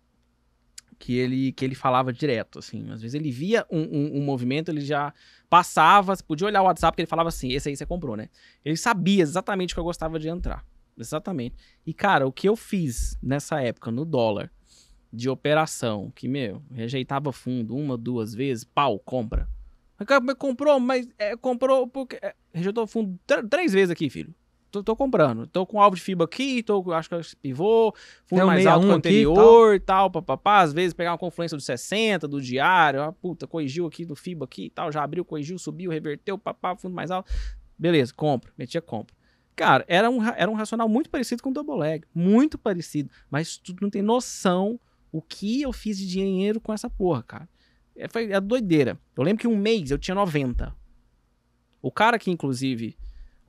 A: que ele, que ele falava direto, assim. Às vezes ele via um, um, um movimento, ele já passava, podia olhar o WhatsApp, que ele falava assim, esse aí você comprou, né? Ele sabia exatamente que eu gostava de entrar. Exatamente. E, cara, o que eu fiz nessa época no dólar de operação, que, meu, rejeitava fundo uma, duas vezes, pau, compra. Mas comprou, mas é, comprou porque. É, rejeitou fundo três vezes aqui, filho tô, tô, comprando. Tô com alvo de FIBA aqui, tô, acho que é pivô, fundo mais alto que o anterior e tal, papapá. Às vezes pegar uma confluência do 60, do diário, ah, puta, corrigiu aqui do FIBA aqui e tal, já abriu, corrigiu, subiu, reverteu, papá, fundo mais alto. Beleza, compra, metia compra. Cara, era um, era um racional muito parecido com o Double Leg, muito parecido, mas tu não tem noção o que eu fiz de dinheiro com essa porra, cara. É, foi é doideira. Eu lembro que um mês eu tinha 90. O cara que, inclusive,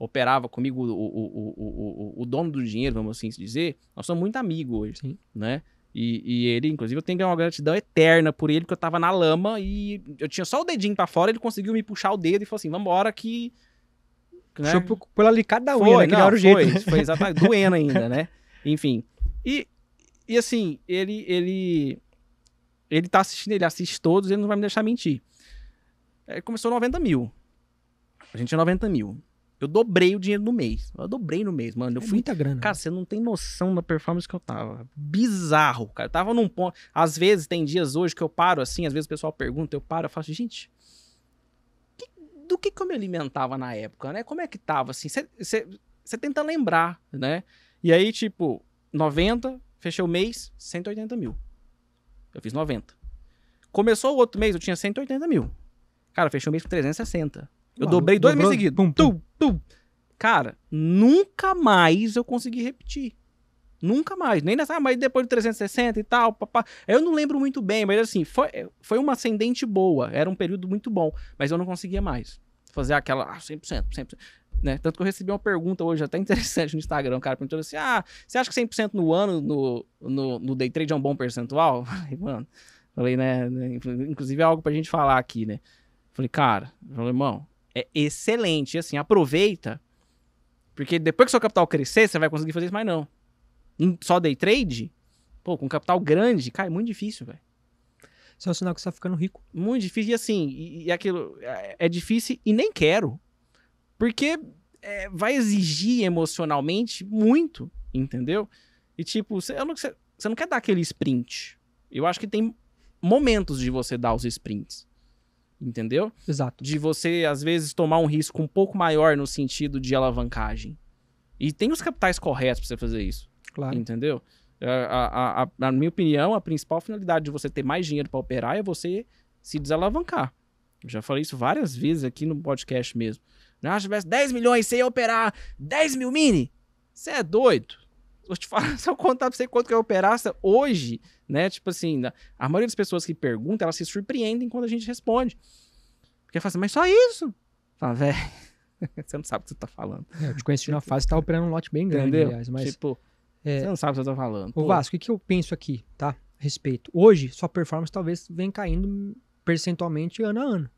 A: operava comigo, o, o, o, o, dono do dinheiro, vamos assim dizer, nós somos muito amigos hoje, Sim. né? E, e, ele, inclusive, eu tenho uma gratidão eterna por ele, porque eu tava na lama e eu tinha só o dedinho para fora, ele conseguiu me puxar o dedo e falou assim: vambora que. Né? Puxou pela alicate da unha, foi, né? foi, jeito. Né? Foi exatamente, doendo ainda, né? Enfim. E, e assim, ele, ele. Ele tá assistindo, ele assiste todos, ele não vai me deixar mentir. É, começou 90 mil. A gente é 90 mil. Eu dobrei o dinheiro no mês. Eu dobrei no mês, mano. Eu é fui. Muita grana. Né? Cara, você não tem noção da performance que eu tava. Bizarro, cara. Eu tava num ponto. Às vezes, tem dias hoje que eu paro assim, às vezes o pessoal pergunta, eu paro, eu faço, assim, gente. Que... Do que, que eu me alimentava na época, né? Como é que tava assim? Você tenta lembrar, né? E aí, tipo, 90, fechei o mês, 180 mil. Eu fiz 90. Começou o outro mês, eu tinha 180 mil. Cara, fechei o mês com 360. Eu Mano, dobrei dois dobrou, meses seguidos. Pum, pum. Tum, tum. Cara, nunca mais eu consegui repetir. Nunca mais. Nem nessa, ah, mas depois de 360 e tal, papá. Eu não lembro muito bem, mas assim, foi, foi uma ascendente boa. Era um período muito bom, mas eu não conseguia mais fazer aquela ah, 100%, 100%. Né? Tanto que eu recebi uma pergunta hoje até interessante no Instagram, cara perguntou assim: ah, você acha que 100% no ano, no, no, no day trade é um bom percentual? Falei, mano, falei, né? né inclusive é algo pra gente falar aqui, né? Falei, cara, falei, irmão, é excelente. Assim, aproveita, porque depois que seu capital crescer, você vai conseguir fazer isso, mas não. Só day trade, pô, com capital grande, cara, é muito difícil, velho. Só é sinal que você tá ficando rico. Muito difícil. E assim, e, e aquilo é, é, difícil e nem quero. Porque é, vai exigir emocionalmente muito, entendeu? E tipo, você não, você não quer dar aquele sprint. Eu acho que tem momentos de você dar os sprints entendeu? Exato. De você, às vezes, tomar um risco um pouco maior no sentido de alavancagem. E tem os capitais corretos para você fazer isso. Claro. Entendeu? É, a, a, a, na minha opinião, a principal finalidade de você ter mais dinheiro para operar é você se desalavancar. Eu já falei isso várias vezes aqui no podcast mesmo. Ah, se tivesse 10 milhões, você ia operar 10 mil mini? Você é doido eu te falo, se eu contar pra você quanto que eu é operaça hoje, né? Tipo assim, a maioria das pessoas que perguntam, elas se surpreendem quando a gente responde. Porque fala assim, mas só isso? Fala, velho, você não sabe o que você tá falando.
B: É, eu te conheci na fase, tá operando um lote bem grande, Entendeu? aliás, mas...
A: Tipo, é... você não sabe o que você tá falando. Ô, Vasco,
B: o que, eu penso aqui, tá? Respeito. Hoje, sua performance talvez vem caindo percentualmente ano a ano.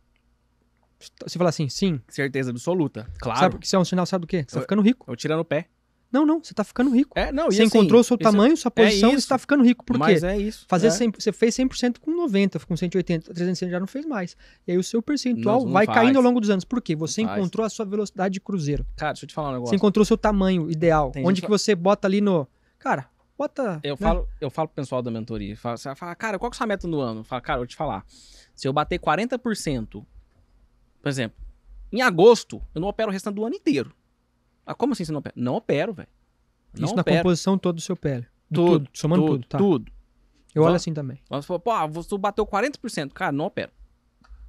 A: Você fala assim, sim. Certeza absoluta, claro. Sabe porque isso
B: é um sinal, sabe do quê? Você tá ficando
A: rico. Eu tirando o pé.
B: Não, não, você tá ficando rico. É,
A: não, você assim, encontrou o seu é tamanho, sua é posição, é você tá
B: ficando rico. Por quê? Mas é isso. Fazer é. 100, você fez 100% com 90, com 180, 300 já não fez mais. E aí o seu percentual não, vai caindo ao longo dos anos. Por quê?
A: Você não encontrou faz. a sua velocidade de cruzeiro. Cara, deixa eu te falar um negócio. Você encontrou
B: o seu tamanho ideal. onde que você bota ali no... Cara, bota...
A: Eu, né? falo, eu falo pro pessoal da mentoria. Falo, você fala, cara, qual que é a sua meta no ano? cara, eu vou te falar. Se eu bater 40%, por exemplo, em agosto, eu não opero o restante do ano inteiro. Ah, como assim você não opera? Não opero, velho. Isso opero. na composição
B: toda você seu Tudo, tudo. Somando tudo, tudo. Tá. tudo.
A: Eu então, olho assim também. Você falou, pô, ah, você bateu 40%. Cara, não opero.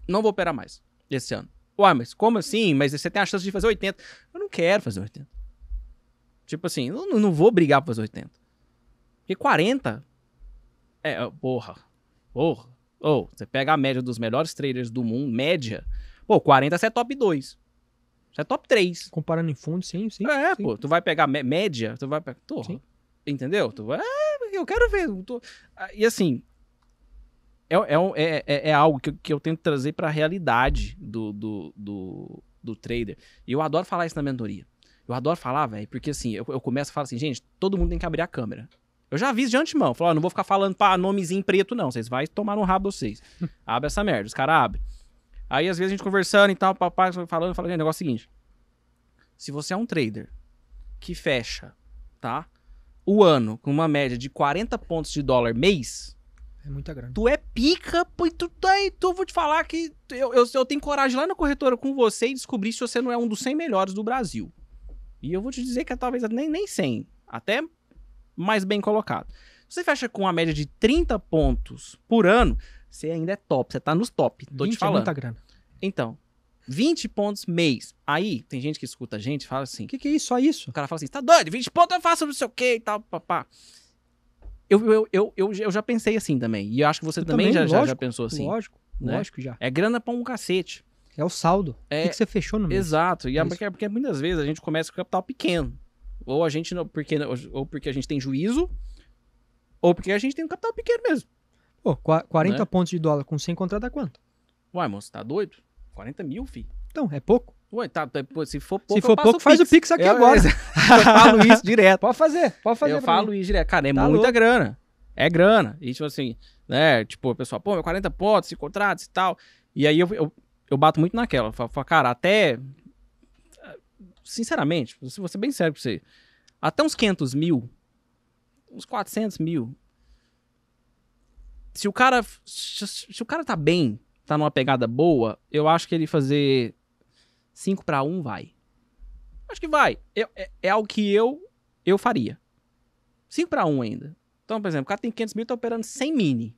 A: Não vou operar mais esse ano. Ué, mas como assim? Mas você tem a chance de fazer 80. Eu não quero fazer 80. Tipo assim, eu não vou brigar pra fazer 80. Porque 40. É, porra. Porra. Ou, oh, você pega a média dos melhores trailers do mundo, média. Pô, 40 você é top 2. Você é top 3. Comparando em fundo, sim, sim. É, sim. pô. Tu vai pegar média, tu vai pegar. Tô, sim. Entendeu? Tu vai. É, eu quero ver. tô... Ah, e assim. É, é, é, é, é algo que eu, que eu tento trazer para a realidade do, do, do, do trader. E eu adoro falar isso na mentoria. Eu adoro falar, velho, porque assim, eu, eu começo a falar assim, gente, todo mundo tem que abrir a câmera. Eu já aviso de antemão. Falo, ó, não vou ficar falando pra nomezinho preto, não. Vocês vão tomar no rabo vocês. Abre essa merda. Os caras abrem. Aí, às vezes, a gente conversando e tal, papai falando, eu falo, o negócio é o seguinte. Se você é um trader que fecha, tá? O ano com uma média de 40 pontos de dólar mês. É muita grana. Tu é pica, pô, tu, daí, tá tu vou te falar que eu, eu, eu tenho coragem lá na corretora com você e descobrir se você não é um dos 100 melhores do Brasil. E eu vou te dizer que é talvez nem, nem 100, até mais bem colocado. Você fecha com uma média de 30 pontos por ano, você ainda é top, você tá nos top. Tô te é falando. É muita grana. Então, 20 pontos mês. Aí, tem gente que escuta a gente e fala assim: O que, que é isso? Só isso? O cara fala assim: Tá doido? 20 pontos eu faço não sei o que e tal, papá. Eu, eu, eu, eu, eu, já pensei assim também. E eu acho que você também, também já, lógico, já, já pensou assim. Lógico, né? lógico já. É grana pra um cacete. É o saldo. É, o que, que você fechou no mês? Exato. E é, é porque, porque muitas vezes a gente começa com capital pequeno. Ou a gente não, porque, ou porque a gente tem juízo, ou porque a gente tem um capital pequeno mesmo. Pô, 40 né?
B: pontos de dólar com 100 contratos contrata quanto?
A: Uai, moço, tá doido? 40 mil, fi.
B: Então, é pouco.
A: Ué, tá, tá se for pouco, se for pouco o faz o Pix aqui eu, agora. Eu, eu falo isso direto. Pode fazer, pode fazer. Eu falo mim. isso direto. Cara, é tá muita louco. grana. É grana. E tipo assim, né? Tipo, o pessoal, pô, meu 40 pontos, se contratos e tal. E aí eu, eu, eu bato muito naquela. Eu Falo, cara, até. Sinceramente, vou ser bem sério pra você. Até uns 500 mil, uns 400 mil, se o cara. Se, se o cara tá bem, tá numa pegada boa, eu acho que ele fazer 5 para 1 vai. Acho que vai. Eu, é, é algo que eu eu faria. 5 para 1 ainda. Então, por exemplo, o cara tem 500 mil, tá operando 100 mini.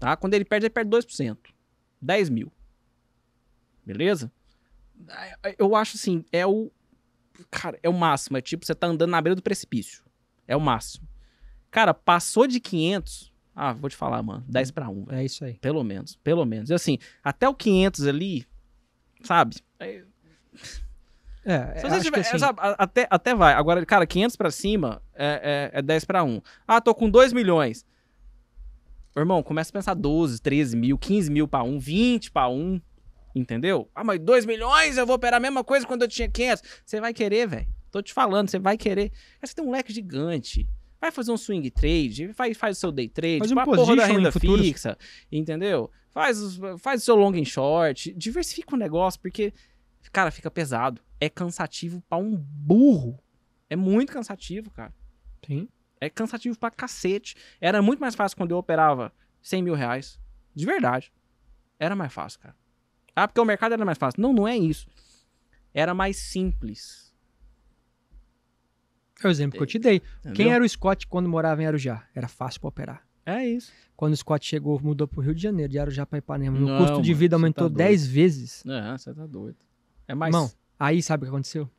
A: Tá? Quando ele perde, ele perde 2%. 10 mil. Beleza? É, eu acho assim, é o. Cara, é o máximo. É tipo, você tá andando na beira do precipício. É o máximo. Cara, passou de 500, ah, vou te falar, mano, 10 para 1. É isso aí. Pelo menos, pelo menos. E assim, até o 500 ali, sabe? É, é, Se você tiver, assim... sabe, até, até vai. Agora, cara, 500 para cima é, é, é 10 para 1. Ah, tô com 2 milhões. irmão, começa a pensar 12, 13 mil, 15 mil para 1, 20 para 1. Entendeu? Ah, mas 2 milhões eu vou operar a mesma coisa quando eu tinha 500. Você vai querer, velho. Tô te falando, você vai querer. Você tem um leque gigante. Vai fazer um swing trade, faz, faz o seu day trade, faz um tipo a porra da renda fixa, entendeu? Faz, faz o seu long and short, diversifica o negócio, porque, cara, fica pesado. É cansativo pra um
B: burro.
A: É muito cansativo, cara. Sim. É cansativo pra cacete. Era muito mais fácil quando eu operava 100 mil reais. De verdade. Era mais fácil, cara. Ah, porque o mercado era mais fácil. Não, não é isso. Era mais simples é o exemplo que eu te dei. Entendeu? É, Quem era
B: o Scott quando morava em Arujá? Era fácil para operar. É isso. Quando o Scott chegou, mudou pro Rio de Janeiro, de Arujá para Ipanema. Meu custo de vida tá aumentou tá 10 vezes.
A: É, você tá doido. É mais. Não,
B: aí sabe o que aconteceu?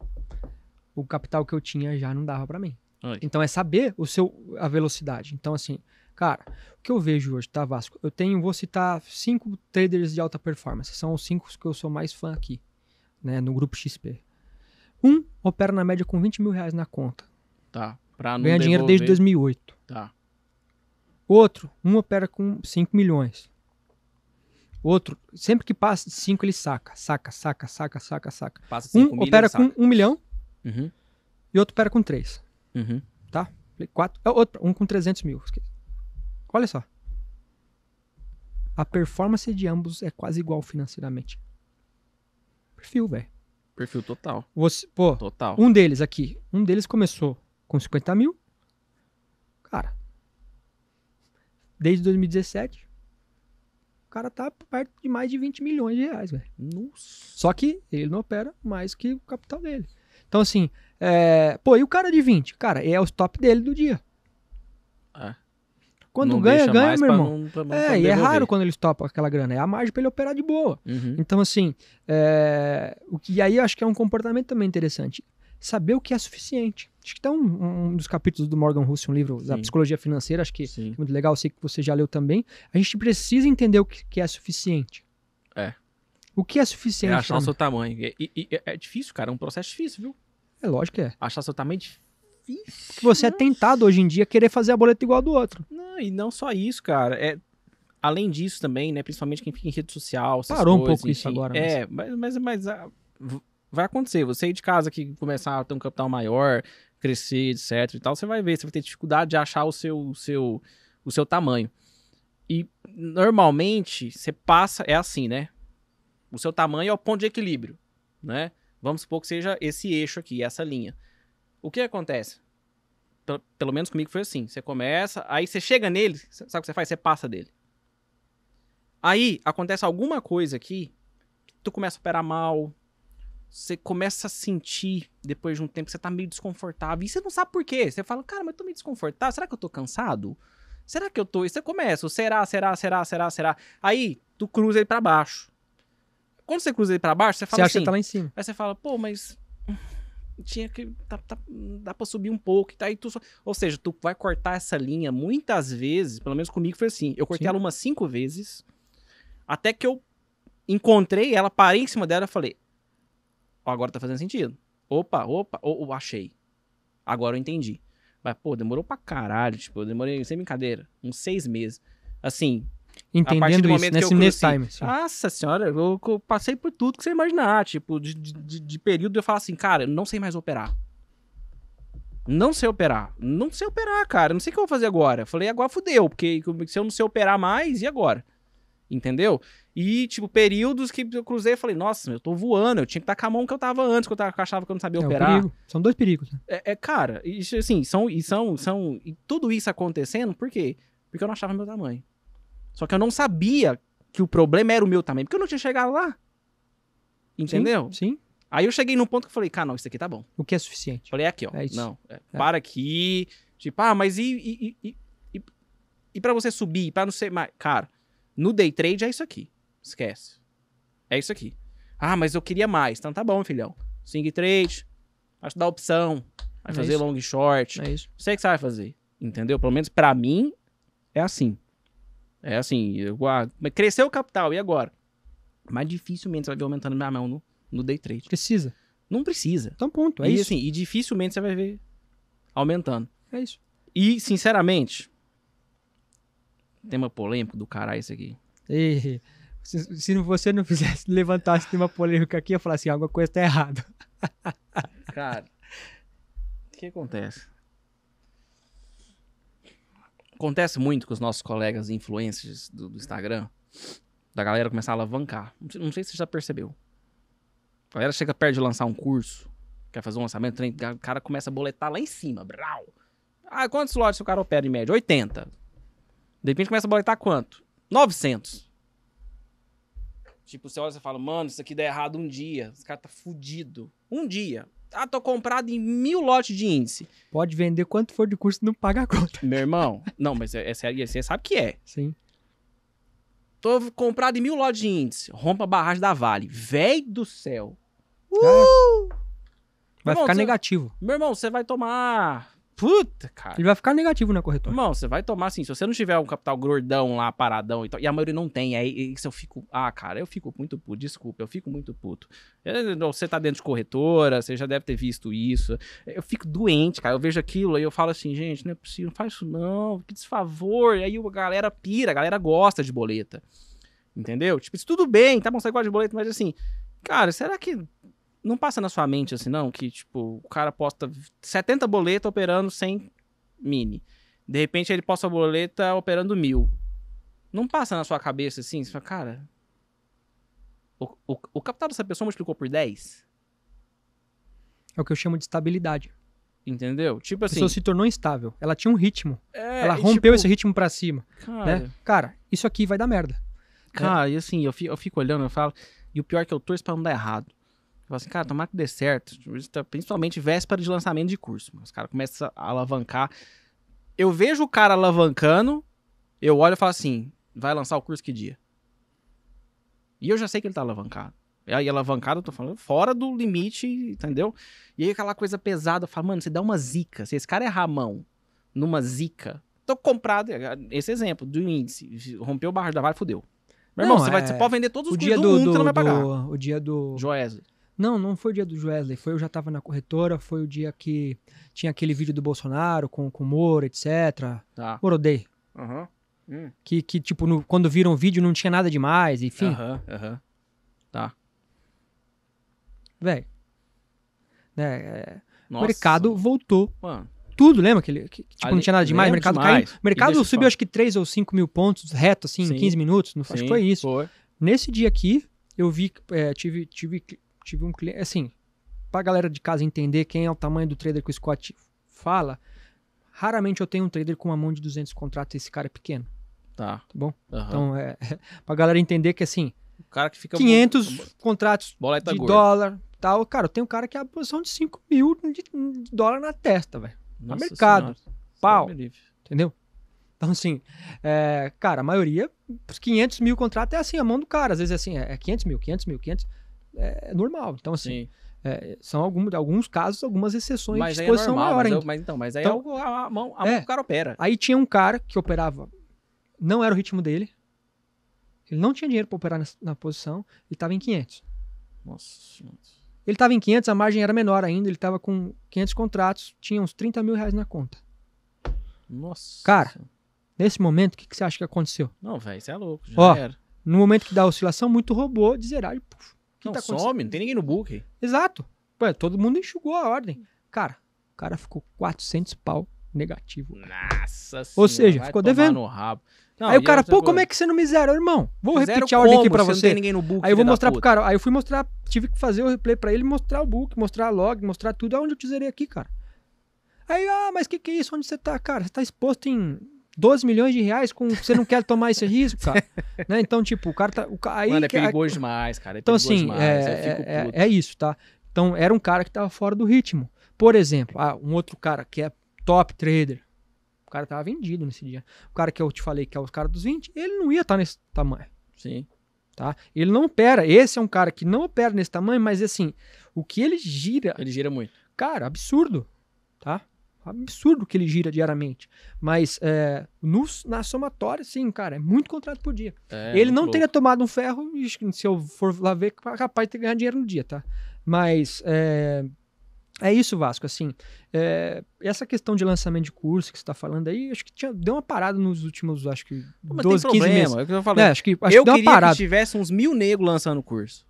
B: O capital que eu tinha já não dava para mim. Ai. Então é saber o seu, a velocidade. Então, assim, cara, o que eu vejo hoje, tá, Vasco? Eu tenho, vou citar cinco traders de alta performance. São os cinco que eu sou mais fã aqui, né? No grupo XP. Um opera na média com 20 mil reais na conta.
A: Tá. Pra não Ganha devolver. dinheiro desde 2008. Tá.
B: Outro, um opera com 5 milhões. Outro, sempre que passa de 5, ele saca. Saca, saca, saca, saca, saca. Passa um opera com 1 um milhão uhum. e outro opera com 3. Uhum. Tá? Quatro, é outro, um com 300 mil. Olha só. A performance de ambos é quase igual financeiramente. Perfil, velho.
A: Perfil total. Você, pô, total. um
B: deles aqui, um deles começou com 50 mil. Cara, desde 2017, o cara tá perto de mais de 20 milhões de reais, velho. Só que ele não opera mais que o capital dele. Então, assim, é... pô, e o cara de 20? Cara, é o top dele do dia.
A: Quando não ganha, ganha, meu irmão. Pra não,
B: pra é, e é raro quando eles topam aquela grana. É a margem pra ele operar de boa. Uhum. Então, assim, é... o que aí eu acho que é um comportamento também interessante. Saber o que é suficiente. Acho que tá um, um dos capítulos do Morgan Russell, um livro Sim. da psicologia financeira, acho que é Sim. é muito legal, sei que você já leu também. A gente precisa entender o que, que é suficiente. É. O que é suficiente? É achar o seu
A: tamanho. E, e, e, é, é difícil, cara. É um processo difícil, viu? É lógico que é. Achar seu tamanho é difícil.
B: Você é tentado hoje em dia querer fazer a boleta igual a do outro.
A: Não. Ah, e não só isso, cara. É, além disso também, né? Principalmente quem fica em rede social. Parou coisas, um pouco enfim. isso agora. Mas... Né? É, mas, mas, mas ah, vai acontecer. Você ir de casa que começar a ter um capital maior, crescer, etc e tal, você vai ver, você vai ter dificuldade de achar o seu, o seu, o seu tamanho. E normalmente você passa, é assim, né? O seu tamanho é o ponto de equilíbrio, né? Vamos supor que seja esse eixo aqui, essa linha. O que acontece? pelo, pelo menos comigo foi assim. Você começa, aí você chega nele, sabe o que você faz? Você passa dele. Aí acontece alguma coisa aqui, tu começa a operar mal, você começa a sentir, depois de um tempo, que você tá meio desconfortável. E você não sabe por quê. Você fala, cara, mas eu tô meio desconfortável. Será que eu tô cansado? Será que eu tô. E você começa, será, será, será, será, será. Aí, tu cruza ele para baixo. Quando você cruza ele para baixo, você fala você assim. Acha que assim, tá lá em cima. Aí você fala, pô, mas tinha que tá, tá, dá para subir um pouco e tá aí tu só, ou seja tu vai cortar essa linha muitas vezes pelo menos comigo foi assim eu cortei Sim. ela umas cinco vezes até que eu encontrei ela parei em cima dela e falei oh, agora tá fazendo sentido opa opa oh, oh, achei agora eu entendi mas pô demorou pra caralho tipo eu demorei sem brincadeira uns seis meses assim entendendo isso, nesse, nesse time. Assim. Nossa senhora, eu, eu, passei por tudo que você imaginar. Tipo, de, de, de período eu falo assim, cara, eu não sei mais operar. Não sei operar. Não sei operar, cara. Não sei o que eu vou fazer agora. Falei, agora fudeu, porque se eu não sei operar mais, e agora? Entendeu? E, tipo, períodos que eu cruzei e falei, nossa, eu tô voando, eu tinha que estar com a mão que eu tava antes, que eu, achava que eu não sabia é, operar. São dois perigos. Né? É, é, cara, isso, assim, são, e são, são, e tudo isso acontecendo, por quê? Porque eu não achava meu tamanho. Só que eu não sabia que o problema era o meu também, porque eu não tinha chegado lá. Entendeu? Sim. sim. Aí eu cheguei num ponto que eu falei, cara, não, isso aqui tá bom. O que é suficiente? Falei, é aqui, ó. É isso. Não, é, é. para aqui. Tipo, ah, mas e, e, e, e, e para você subir, para não ser mais. Cara, no day trade é isso aqui. Esquece. É isso aqui. Ah, mas eu queria mais. Então tá bom, filhão. Sing trade, que dá opção, vai é fazer isso. long short. É isso. Sei que você vai fazer. Entendeu? Pelo menos para mim é assim. É assim, ah, cresceu o capital, e agora? Mas dificilmente você vai ver aumentando minha mão no, no day trade. Precisa. Não precisa. Então, ponto. É e, isso. Assim, e dificilmente você vai ver aumentando. É isso. E, sinceramente, tema polêmico do caralho isso aqui. E, se, se você não fizesse levantasse tema polêmico aqui, eu falasse
B: assim, alguma coisa tá errada.
A: Cara, o que acontece? acontece muito com os nossos colegas influencers do, do Instagram, da galera começar a alavancar. Não sei, não sei se você já percebeu. A galera chega perto de lançar um curso, quer fazer um lançamento, o cara começa a boletar lá em cima, brau. Ah, quantos lotes o cara opera em média? 80. De repente começa a boletar quanto? 900. Tipo, você olha e fala, mano, isso aqui dá errado um dia. Esse cara tá fudido. Um dia. Ah, tô comprado em mil lotes de índice. Pode vender quanto for de e não paga a conta. Meu irmão, não, mas é, é você sabe que é. Sim. Tô comprado em mil lotes de índice. Rompa a barragem da Vale. Véi do céu. Uh! vai irmão, ficar negativo. Meu irmão, você vai tomar Puta, cara. Ele vai
B: ficar negativo na corretora.
A: Irmão, você vai tomar assim. Se você não tiver um capital gordão lá, paradão e tal. E a maioria não tem. Aí isso eu fico. Ah, cara, eu fico muito puto. Desculpa, eu fico muito puto. Eh, você tá dentro de corretora, você já deve ter visto isso. Eu fico doente, cara. Eu vejo aquilo e eu falo assim, gente, não é possível, não faz isso não. Que desfavor. E aí a galera pira, a galera gosta de boleta. Entendeu? Tipo, isso tudo bem, tá bom, você gosta de boleta, mas assim, cara, será que não passa na sua mente assim, não, que tipo, o cara posta 70 boletas operando 100 mini. De repente ele posta a boleta operando mil. Não passa na sua cabeça assim, você fala, cara. O, o, o capital dessa pessoa multiplicou por 10?
B: É o que eu chamo de estabilidade. Entendeu? Tipo assim. A pessoa assim se tornou instável. Ela tinha um ritmo. É, ela tipo rompeu tipo, esse ritmo para cima. Né? Cara, né? cara, isso aqui vai dar merda. Né?
A: Cara, é. e assim, eu fico, eu fico olhando, eu falo. E o pior é que eu torço pra não dar errado. Fala assim, cara, tomar que dê certo, tipo, principalmente véspera de lançamento de curso. Os caras começam a alavancar. Eu vejo o cara alavancando, eu olho e falo assim, vai lançar o curso que dia? E eu já sei que ele tá alavancado. E aí, alavancado, eu tô falando, fora do limite, entendeu? E aí, aquela coisa pesada, eu falo, mano, você dá uma zica. Se esse cara errar a mão numa zica, tô comprado, esse exemplo do índice, rompeu o barra da Vale, fudeu. Meu irmão, não, você, é... vai, você pode vender todos os o dias do, do, mundo, do, você não vai pagar. Do, o dia do... Joesley.
B: Não, não foi o dia do Wesley, foi eu já estava na corretora, foi o dia que tinha aquele vídeo do Bolsonaro com, com o Moro, etc. Tá. Moro odeio. Uhum. Hum. Que, que, tipo, no, quando viram o vídeo não tinha nada demais, enfim. Aham,
A: uhum, aham. Uhum. Tá.
B: Velho. Né, é, o mercado voltou. Mano. Tudo, lembra? Que, que, que tipo, Ali, não tinha nada demais, o mercado demais. caiu. O mercado subiu acho que 3 ou 5 mil pontos reto, assim, Sim. em 15 minutos. Não, Sim, acho que foi isso. Foi. Nesse dia aqui, eu vi, é, tive, tive tive um cliente. Assim, pra galera de casa entender quem é o tamanho do trader que o Scott fala, raramente eu tenho um trader com uma mão de 200 contratos e esse cara é pequeno. Tá. Tá bom? Uhum. Então, é, para pra galera entender que assim. O cara que fica. 500 bo... contratos Boleta de gorda. dólar tal. Cara, eu tenho um cara que é a posição de 5 mil de, dólar na testa, velho. No mercado. Senhora. Pau. Entendeu? Então, assim, é, cara, a maioria, 500 mil contratos é assim, a mão do cara. Às vezes é assim, é, é 500 mil, 500 mil, 500. É, é, normal. Então, assim. É, são alguns alguns casos, algumas exceções mas de é exposição é normal, maior mas Eu, é mas, então, mas aí então, é algo,
A: a, mão, a mão o cara
B: opera. Aí tinha um cara que operava, não era o ritmo dele, ele não tinha dinheiro para operar na, na, posição, ele estava em 500. Nossa senhora. Ele estava em 500, a margem era menor ainda, ele estava com 500 contratos, tinha uns 30 mil reais na conta. Nossa. Cara, nesse momento, o que, que, você acha que aconteceu? Não, velho, você é louco, já Ó, era. No momento que dá a oscilação, muito robô de zeragem, puf,
A: não, tá some, não tem ninguém no book
B: Exato. Ué, todo mundo enxugou a ordem. Cara, o cara ficou 400 pau negativo. Nossa senhora. Ou seja, ficou devendo. Não, aí o cara, pô, como é que você não me zerou, irmão? Vou zero repetir a ordem aqui pra você. Não tem ninguém no book, aí eu vou mostrar pro cara. Aí eu fui mostrar, tive que fazer o replay pra ele, mostrar o book, mostrar a log, mostrar tudo. Aonde eu te zerei aqui, cara? Aí, ah, mas que que é isso? Onde você tá, cara? Você tá exposto em 12 milhões de reais com você não quer tomar esse risco, cara. né? Então, tipo, o cara tá. O, aí, Mano, é perigoso
A: demais, cara. É então, assim, é, é, é,
B: é, isso, tá? Então, era um cara que tava fora do ritmo. Por exemplo, ah, um outro cara que é top trader. O cara tava vendido nesse dia. O cara que eu te falei que é o cara dos 20, ele não ia estar tá nesse tamanho. Sim. Tá? Ele não opera. Esse é um cara que não opera nesse tamanho, mas assim, o que ele gira. Ele gira muito. Cara, absurdo. Tá? absurdo que ele gira diariamente. Mas é, nos, na somatória, sim, cara, é muito contrato por dia.
C: É, ele não louco. teria
B: tomado um ferro, se eu for lá ver, capaz de ter ganhado dinheiro no dia, tá? Mas é, é isso, Vasco, assim, é, essa questão de lançamento de curso que você está falando aí, acho que tinha, deu uma parada nos últimos, acho que, Mas 12, tem 15 meses. É que eu é, acho que, acho eu que deu uma parada. que
A: tivesse uns mil negros lançando curso.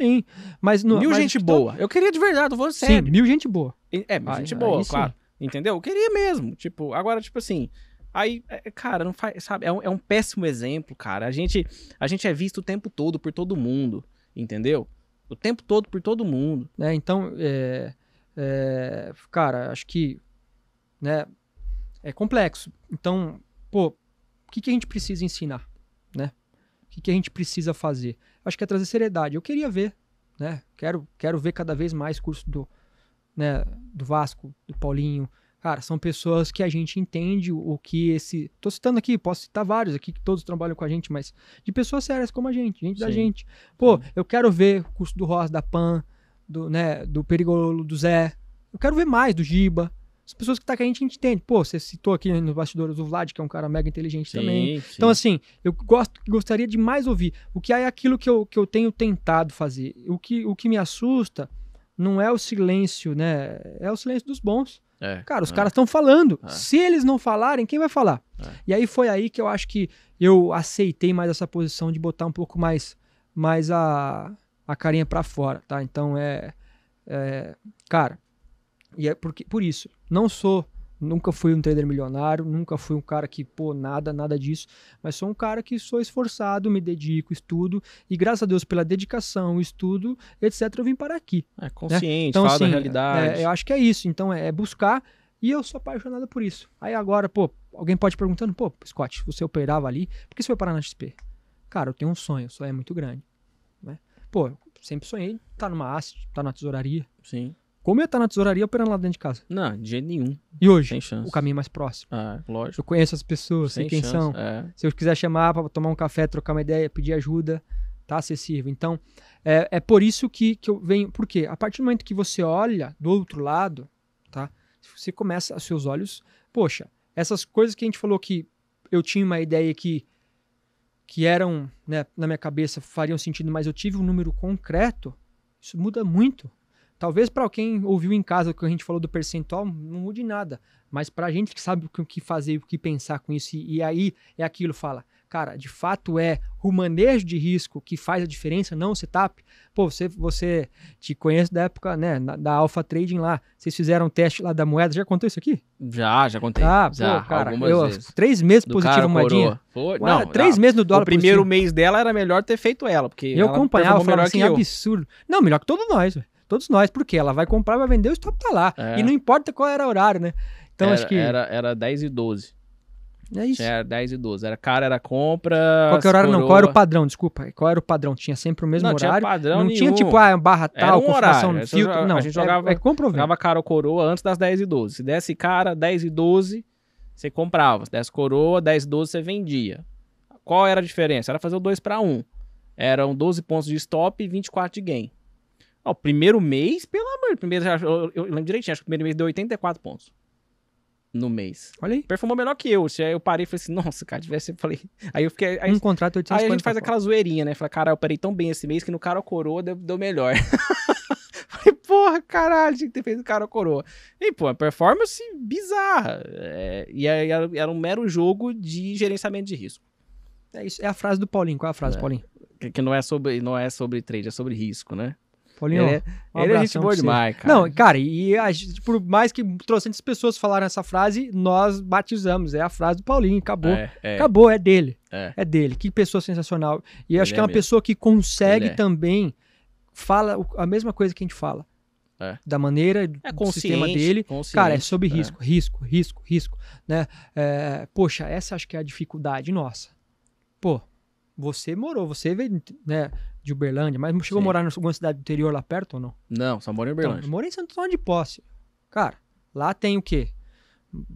A: Sim, mas... No, mil mas gente boa. Tô... Eu queria de verdade, eu vou Sim, mil gente boa. É, mil ah, gente é boa, claro. Entendeu? Eu queria mesmo. Tipo, agora, tipo assim. Aí, é, é, cara, não faz, sabe? É um, é um péssimo exemplo, cara. A gente, a gente é visto o tempo todo por todo mundo, entendeu? O tempo todo por todo mundo.
B: É, então, é, é, cara, acho que, né, é complexo. Então, pô, o que, que a gente precisa ensinar, né? O que, que a gente precisa fazer? Acho que é trazer seriedade. Eu queria ver, né? Quero, quero ver cada vez mais curso do, né, do Vasco, do Paulinho. Cara, são pessoas que a gente entende o que esse. Tô citando aqui, posso citar vários aqui que todos trabalham com a gente, mas de pessoas sérias como a gente, gente Sim. da gente. Pô, Sim. eu quero ver o curso do Ross, da Pan, do, né, do Perigolo, do Zé. Eu quero ver mais do Giba. As pessoas que tá com a gente, a gente entende. Pô, você citou aqui nos bastidores o Vlad, que é um cara mega inteligente sim, também. Sim. Então, assim, eu gosto, gostaria de mais ouvir. O que é aquilo que eu, que eu tenho tentado fazer. O que, o que me assusta não é o silêncio, né? É o silêncio dos bons.
A: É, cara, os é. caras estão
B: falando. É. Se eles não falarem, quem vai falar? É. E aí foi aí que eu acho que eu aceitei mais essa posição de botar um pouco mais, mais a, a carinha para fora, tá? Então é, é, cara, e é porque, por isso, não sou Nunca fui um trader milionário, nunca fui um cara que, pô, nada, nada disso, mas sou um cara que sou esforçado, me dedico, estudo, e graças a Deus pela dedicação, estudo, etc, eu vim para aqui. É né? consciente, né? então, fala assim, da realidade. É, eu acho que é isso, então é, é buscar, e eu sou apaixonado por isso. Aí agora, pô, alguém pode perguntando, pô, Scott, você operava ali, por que você foi parar na XP? Cara, eu tenho um sonho, o sonho é muito grande, né? Pô, sempre sonhei estar tá numa asset, estar tá na tesouraria. Sim. Como eu estar na tesouraria operando lá dentro de casa? Não, de jeito nenhum. E hoje? Sem chance. O caminho mais próximo. É, lógico. Eu conheço as pessoas, Sem sei quem chance, são. É. Se eu quiser chamar para tomar um café, trocar uma ideia, pedir ajuda, tá acessível. Então, é, é por isso que, que eu venho. Por quê? A partir do momento que você olha do outro lado, tá? Você começa, os seus olhos. Poxa, essas coisas que a gente falou que eu tinha uma ideia que que eram, né, na minha cabeça, fariam sentido, mas eu tive um número concreto, isso muda muito Talvez para quem ouviu em casa o que a gente falou do percentual, não mude nada. Mas para a gente que sabe o que fazer, o que pensar com isso, e, aí é aquilo, fala, cara, de fato é o manejo de risco que faz a diferença, não o setup. Pô, você, você te conhece da época, né, na, da Alpha Trading lá. Vocês fizeram o teste lá da moeda. Já contou isso aqui?
A: Já, já contei. Ah, já, pô, cara, algumas eu, vezes. três meses do positivo moedinha. Pô, não, Ué, três meses no dólar. O primeiro positivo. mês dela era melhor ter feito ela, porque eu ela acompanhava, falava assim,
B: absurdo. Não, melhor que todos nós, velho. Todos nós, porque ela vai comprar, vai vender, o stop tá lá. É. E não importa qual era o horário, né? Então era, acho que. Era,
A: era 10 e 12. É isso. É, era 10 e 12. Era cara, era compra. Qual que horário coroa. não? Qual era o
B: padrão? Desculpa. Qual era o padrão? Tinha sempre o mesmo não, horário. Tinha padrão não nenhum. tinha tipo ah, barra tal, um configuração no filtro. Não, a gente jogava, é, é
A: jogava cara ou coroa antes das 10 e 12. Se desse cara, 10 e 12, você comprava. Se desse coroa, 10 e 12, você vendia. Qual era a diferença? Era fazer o 2 para 1. Eram 12 pontos de stop e 24 de gain. Ó, o primeiro mês, pelo amor, primeiro, eu, eu lembro direitinho, acho que o primeiro mês deu 84 pontos no mês. Olha aí. Performou melhor que eu. Aí eu parei e falei assim, nossa, cara, tivesse. falei. Aí eu fiquei. Aí, um contrato eu Aí a gente faz aquela zoeirinha, né? Fala, cara, eu parei tão bem esse mês que no cara ou coroa deu, deu melhor. falei, porra, caralho, tinha que ter feito cara ou coroa. E, pô, performance bizarra. É, e aí era, era, um mero jogo de gerenciamento de risco. É isso. É a frase do Paulinho. Qual é a frase, é. Paulinho? Que, que não, é sobre, não é sobre trade, é sobre risco, né? Paulinho, ele, é- um ele é gente boa demais, cara.
B: Não, cara, e a, por mais que trocentas pessoas falaram essa frase, nós batizamos. É a frase do Paulinho, acabou. É, é. Acabou, é dele. É. é. dele. Que pessoa sensacional. E acho que é, é uma mesmo. pessoa que consegue é. também fala a mesma coisa que a gente fala. É. da maneira é do sistema dele. Cara, é sobre né? risco, é. risco, risco, risco, né? É, poxa, essa acho que é a dificuldade nossa. Pô, você morou, você veio, né? de Uberlândia, mas chegou Sim. a morar em alguma cidade do interior lá perto ou não?
A: Não, só moro em então, Uberlândia. Então, eu
B: morei em Santo Antônio de Posse. Cara, lá tem o quê?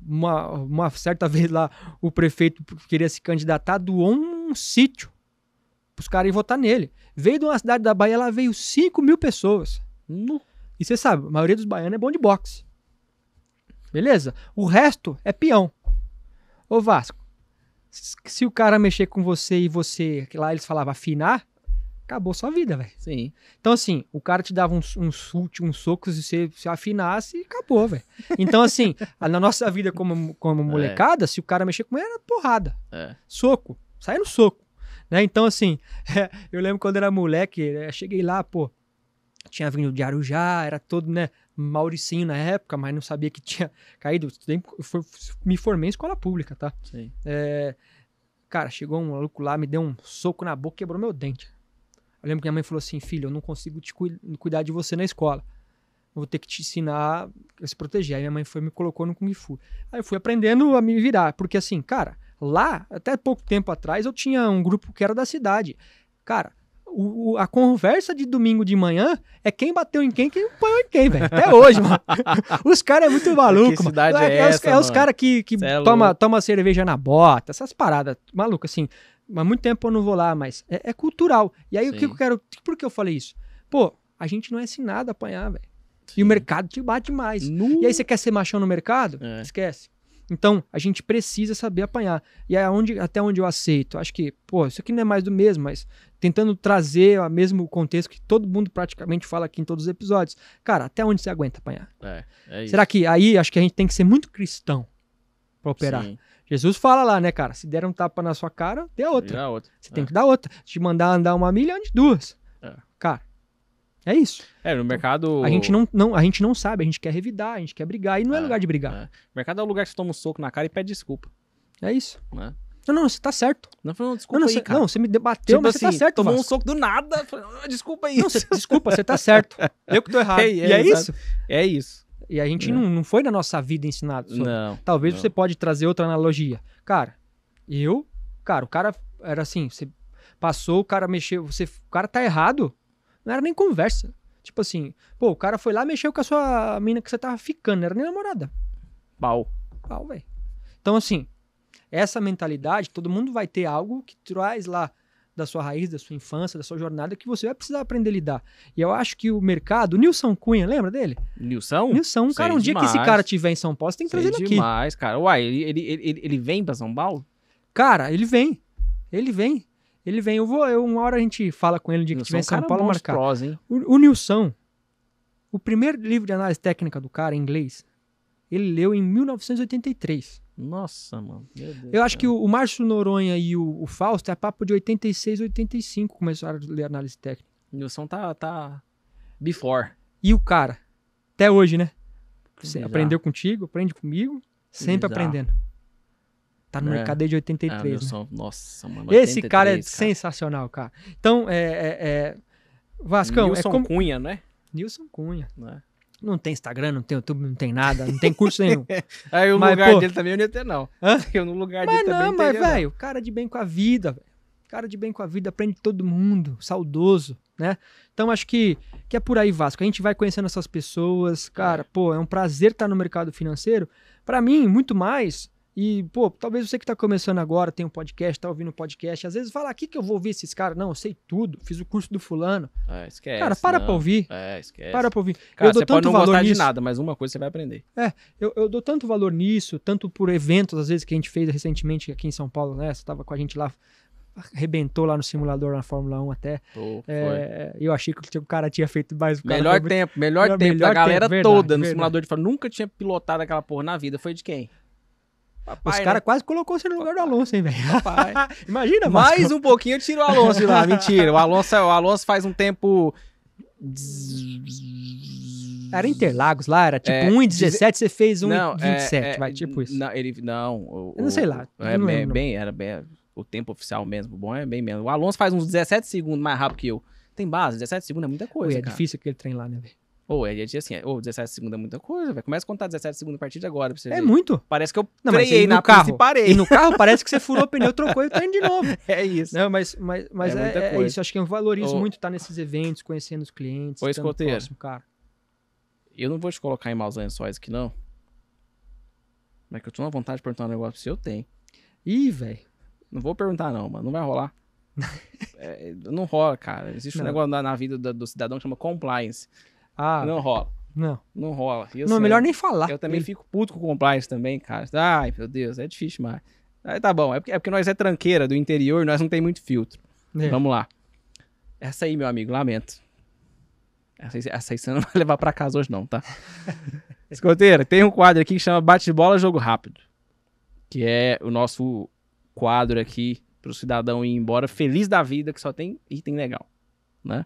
B: Uma, uma certa vez lá, o prefeito queria se candidatar, doou um sítio os caras iam votar nele. Veio de uma cidade da Bahia, lá veio 5 mil pessoas. No. E você sabe, a maioria dos baianos é bom de boxe. Beleza? O resto é peão. Ô Vasco, se o cara mexer com você e você, lá eles falavam afinar, acabou sua vida, velho. Sim. Então, assim, o cara te dava uns, uns uns socos, e você se afinasse e acabou, velho. Então, assim, na nossa vida como, como é. molecada, é. se o cara mexer com ele, era porrada. É. Soco. Sai no soco. Né? Então, assim, é, eu lembro quando era moleque, né, cheguei lá, pô, tinha vindo de Arujá, era todo, né, Mauricinho na época, mas não sabia que tinha caído. me formei em escola pública, tá? Sim. É, cara, chegou um maluco lá, me deu um soco na boca, quebrou meu dente. Eu lembro que minha mãe falou assim: filho, eu não consigo te cu cuidar de você na escola. Eu vou ter que te ensinar a se proteger. Aí minha mãe foi me colocou no Kung Fu. Aí eu fui aprendendo a me virar. Porque assim, cara, lá, até pouco tempo atrás, eu tinha um grupo que era da cidade. Cara, o, a conversa de domingo de manhã é quem bateu em quem, quem apanhou em quem, velho. Até hoje, mano. Os caras é muito maluco, mano. É, é, essa, é, os, é os caras que, que Cê é toma, toma cerveja na bota, essas paradas. Maluco, assim mas muito tempo eu não vou lá, mas é, é cultural. E aí Sim. o que eu quero. Por que eu falei isso? Pô, a gente não é assim nada apanhar, velho. E o mercado te bate mais. No... E aí você quer ser machão no mercado? É. Esquece. Então, a gente precisa saber apanhar. E aí, é onde, até onde eu aceito. Acho que, pô, isso aqui não é mais do mesmo, mas tentando trazer o mesmo contexto que todo mundo praticamente fala aqui em todos os episódios. Cara, até onde você aguenta apanhar?
C: É, é Será
B: que aí acho que a gente tem que ser muito cristão para operar? Sim. Jesus fala lá, né, cara? Se der um tapa na sua cara, dê a outra. outra. Você é. tem que dar outra. Te mandar andar uma milha, ande duas. É. Cara, é isso.
A: É, no mercado. A gente não,
B: não, a gente não sabe, a gente quer revidar, a gente quer brigar, e não é, é lugar de brigar. É.
A: mercado é o lugar que você
B: toma um soco na cara e pede desculpa. É isso. É. Não, não, você tá certo. Não, não desculpa não, não, aí, você, não, você me
A: debateu, tipo mas assim, você tá assim, certo. Tomou Vasco. um soco do nada. Falei, ah, desculpa aí. Não, desculpa, você tá certo. Eu que tô errado. É, é, e é, isso.
B: É isso. E a gente né. não, não foi na nossa vida ensinado. Sobre. Não. Talvez não. você pode trazer outra analogia. Cara, eu, cara, o cara era assim, você passou, o cara mexeu, você, o cara tá errado. Não era nem conversa. Tipo assim, pô, o cara foi lá, mexeu com a sua mina que você tava ficando, não era nem namorada. Pau. Pau, velho. Então assim, essa mentalidade, todo mundo vai ter algo que traz lá da sua raiz, da sua infância, da sua jornada, que você vai precisar aprender a lidar. E eu acho que o mercado, o Nilson Cunha, lembra dele?
A: Nilson? Nilson, cara, Sei um dia que esse cara tiver em São Paulo, você
B: tem que Sei trazer ele aqui. demais,
A: cara. Uai, ele, ele, ele, ele vem para São Paulo? Cara, ele vem. Ele vem.
B: Ele vem. Eu vou, eu, uma hora a gente fala com ele um dia Nilson, que tiver em é São Paulo marcar. o, o Nilson, o primeiro livro de análise técnica do cara em inglês, ele leu em 1983.
A: Nossa, mano. Eu
B: acho que o, o Márcio Noronha e o, o, Fausto é papo de 86, 85 começaram a ler análise técnica. Nilson tá, tá before. E o cara, até hoje, né? Você aprendeu contigo, aprende comigo, sempre aprendendo. Tá no é. mercado desde 83. Ah, é, né? Nilson, né? Nossa, mano. 83, Esse cara é cara. sensacional, cara. Então, é. é, é... Vascão, é Nilson é como... Cunha, né? Nilson Cunha. Não é? Não tem Instagram, não tem YouTube, não tem nada, não tem curso nenhum. Aí o lugar pô... dele também
A: eu não ia ter, não. Hã? Eu no lugar mas dele não, também. Mas, velho,
B: cara de bem com a vida, cara de bem com a vida, aprende todo mundo, saudoso, né? Então acho que, que é por aí, Vasco. A gente vai conhecendo essas pessoas, cara, é. pô, é um prazer estar no mercado financeiro. Para mim, muito mais e, pô, talvez você que está começando agora, tem um podcast, está ouvindo um podcast, às vezes fala, aqui ah, que eu vou ouvir esses caras. Não, eu sei tudo, fiz o curso do fulano.
A: Ah, esquece. Cara, para não. pra ouvir. É, esquece. Para pra ouvir. Cara, eu dou você tanto pode não valor gostar nisso. de nada, mas uma coisa você vai aprender.
B: É, eu, eu dou tanto valor nisso, tanto por eventos, às vezes, que a gente fez recentemente aqui em São Paulo, né? Você estava com a gente lá arrebentou lá no simulador na Fórmula 1 até. Pô, é, eu achei que o cara tinha feito mais o Melhor tempo, melhor, melhor tempo melhor da galera verdade, toda no simulador
A: de Fórmula 1. Nunca tinha pilotado aquela porra na vida. Foi de quem? Papai, Os caras né? quase colocou você no lugar do Alonso, hein, velho?
B: Imagina, Mais um pouquinho eu tiro o Alonso de lá.
A: Mentira. O Alonso, é- o Alonso faz um tempo. Era Interlagos lá, era tipo é, 1,17, você fez 1,27, é, é, vai, tipo isso. Não, ele, não. O, eu não sei lá. É, não bem, bem, era bem, o tempo oficial mesmo, bom, é bem menos. O Alonso faz uns 17 segundos mais rápido que eu. Tem base, 17 segundos é muita coisa, Ui, é cara. difícil
B: aquele trem lá, né, velho?
A: Ou oh, é, é assim, ou oh, 17 segundos é muita coisa, velho. Começa a contar 17 segundos a partir de agora pra você É ver. muito. Parece que eu não, no na carro, e parei. E no carro parece que você furou o pneu, trocou e tá indo de novo. É isso. Não, mas,
B: mas, mas é, é, é isso. Acho que eu valorizo oh. muito estar tá nesses eventos, conhecendo os clientes. Ô, escoteiro. Próximo, cara.
A: Eu não vou te colocar em maus lençóis aqui, não. Mas é que eu tô na vontade de perguntar um negócio se eu tenho. Ih, velho. Não vou perguntar, não, mano. Não vai rolar. é, não rola, cara. Existe não. um negócio na, na vida do, do cidadão que chama compliance. Ah, não rola. Não. Não rola. não, é melhor nem falar. Eu também Ele... fico puto com compliance também, cara. Ai, meu Deus, é difícil demais. Aí tá bom, é porque, é porque nós é tranqueira do interior e nós não tem muito filtro. É. Vamos lá. Essa aí, meu amigo, lamento. Essa, essa aí você não vai levar para casa hoje não, tá? Escoteira, tem um quadro aqui que chama Bate-Bola Jogo Rápido. Que é o nosso quadro aqui pro cidadão ir embora feliz da vida, que só tem item legal, né?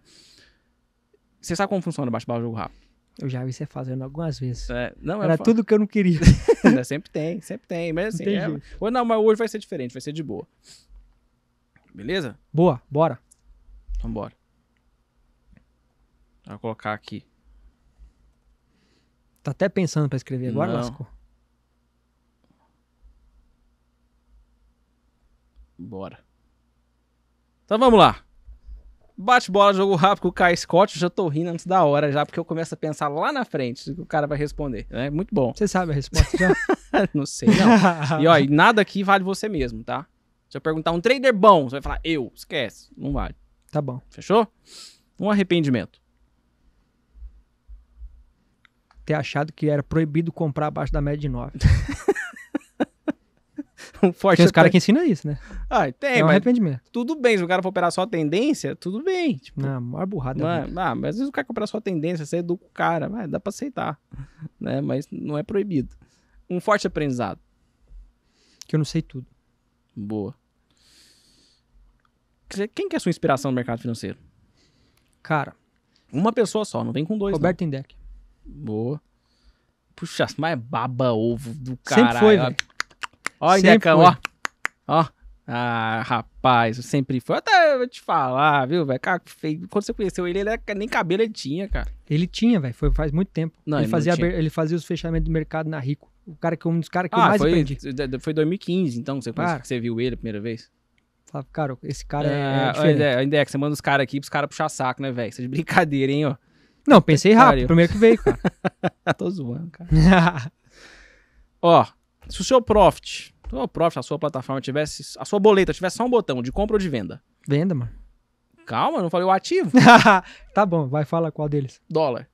A: Você sabe como funciona baixo o jogo rápido?
B: Eu já vi você fazendo algumas vezes.
A: É, não, é Era tudo
B: que eu não queria.
A: sempre tem, sempre tem. Mas assim, não tem é, não, mas hoje vai ser diferente, vai ser de boa. Beleza? Boa, bora. Vamos então bora. Vou colocar aqui.
B: Tá até pensando para escrever agora, Lasco?
A: Bora. Então vamos lá. Bate-bola, jogo rápido com o Kai Scott. Eu já tô rindo antes da hora já, porque eu começo a pensar lá na frente que o cara vai responder. É muito bom. Você sabe a resposta já? não sei, não. e olha nada aqui vale você mesmo, tá? Se eu perguntar um trader bom, você vai falar eu, esquece, não vale. Tá bom. Fechou? Um arrependimento.
B: Ter achado que era proibido comprar abaixo da média de 9. um forte. Tem os caras que ensinam isso, né? Ah, tem, é um mas. arrependimento.
A: Tudo bem, se o cara for operar só a tendência, tudo bem. Tipo, não, maior burrada. Mas, não, é, ah, mas às vezes o cara quer operar só a tendência, você educa o cara, mas dá pra aceitar. né? Mas não é proibido. Um forte aprendizado.
B: Que eu não sei tudo. Boa.
A: Quem que é a sua inspiração no mercado financeiro? Cara. Uma pessoa só, não vem com dois. Roberto não. Indec. Boa. Puxa, mas é baba ovo do cara. Sempre foi, velho. Ó, Seca, ó. Ó. Ah, rapaz, eu sempre foi. Até vou te falar, viu, velho? Cara, feio. quando você conheceu ele, ele era, nem cabelo ele tinha, cara. Ele tinha,
B: velho. Foi faz muito tempo. Não, ele, ele fazia, não ele fazia os fechamentos do mercado na Rico. O cara que um dos caras que ah, eu mais foi, aprendi.
A: Foi 2015, então, você, conhece, você viu ele a primeira vez?
B: Fala, cara, esse cara é. é, é
A: ainda é que você manda os caras aqui pros caras puxar saco, né, velho? Isso é de brincadeira, hein, ó. Não, pensei rápido, primeiro que veio, cara. Tô zoando, cara. ó, se o seu profit, o seu profit, a sua plataforma tivesse, a sua boleta tivesse só um botão de compra ou de venda? Venda, mano. Calma, não falei o ativo. tá bom, vai falar qual deles. Dólar.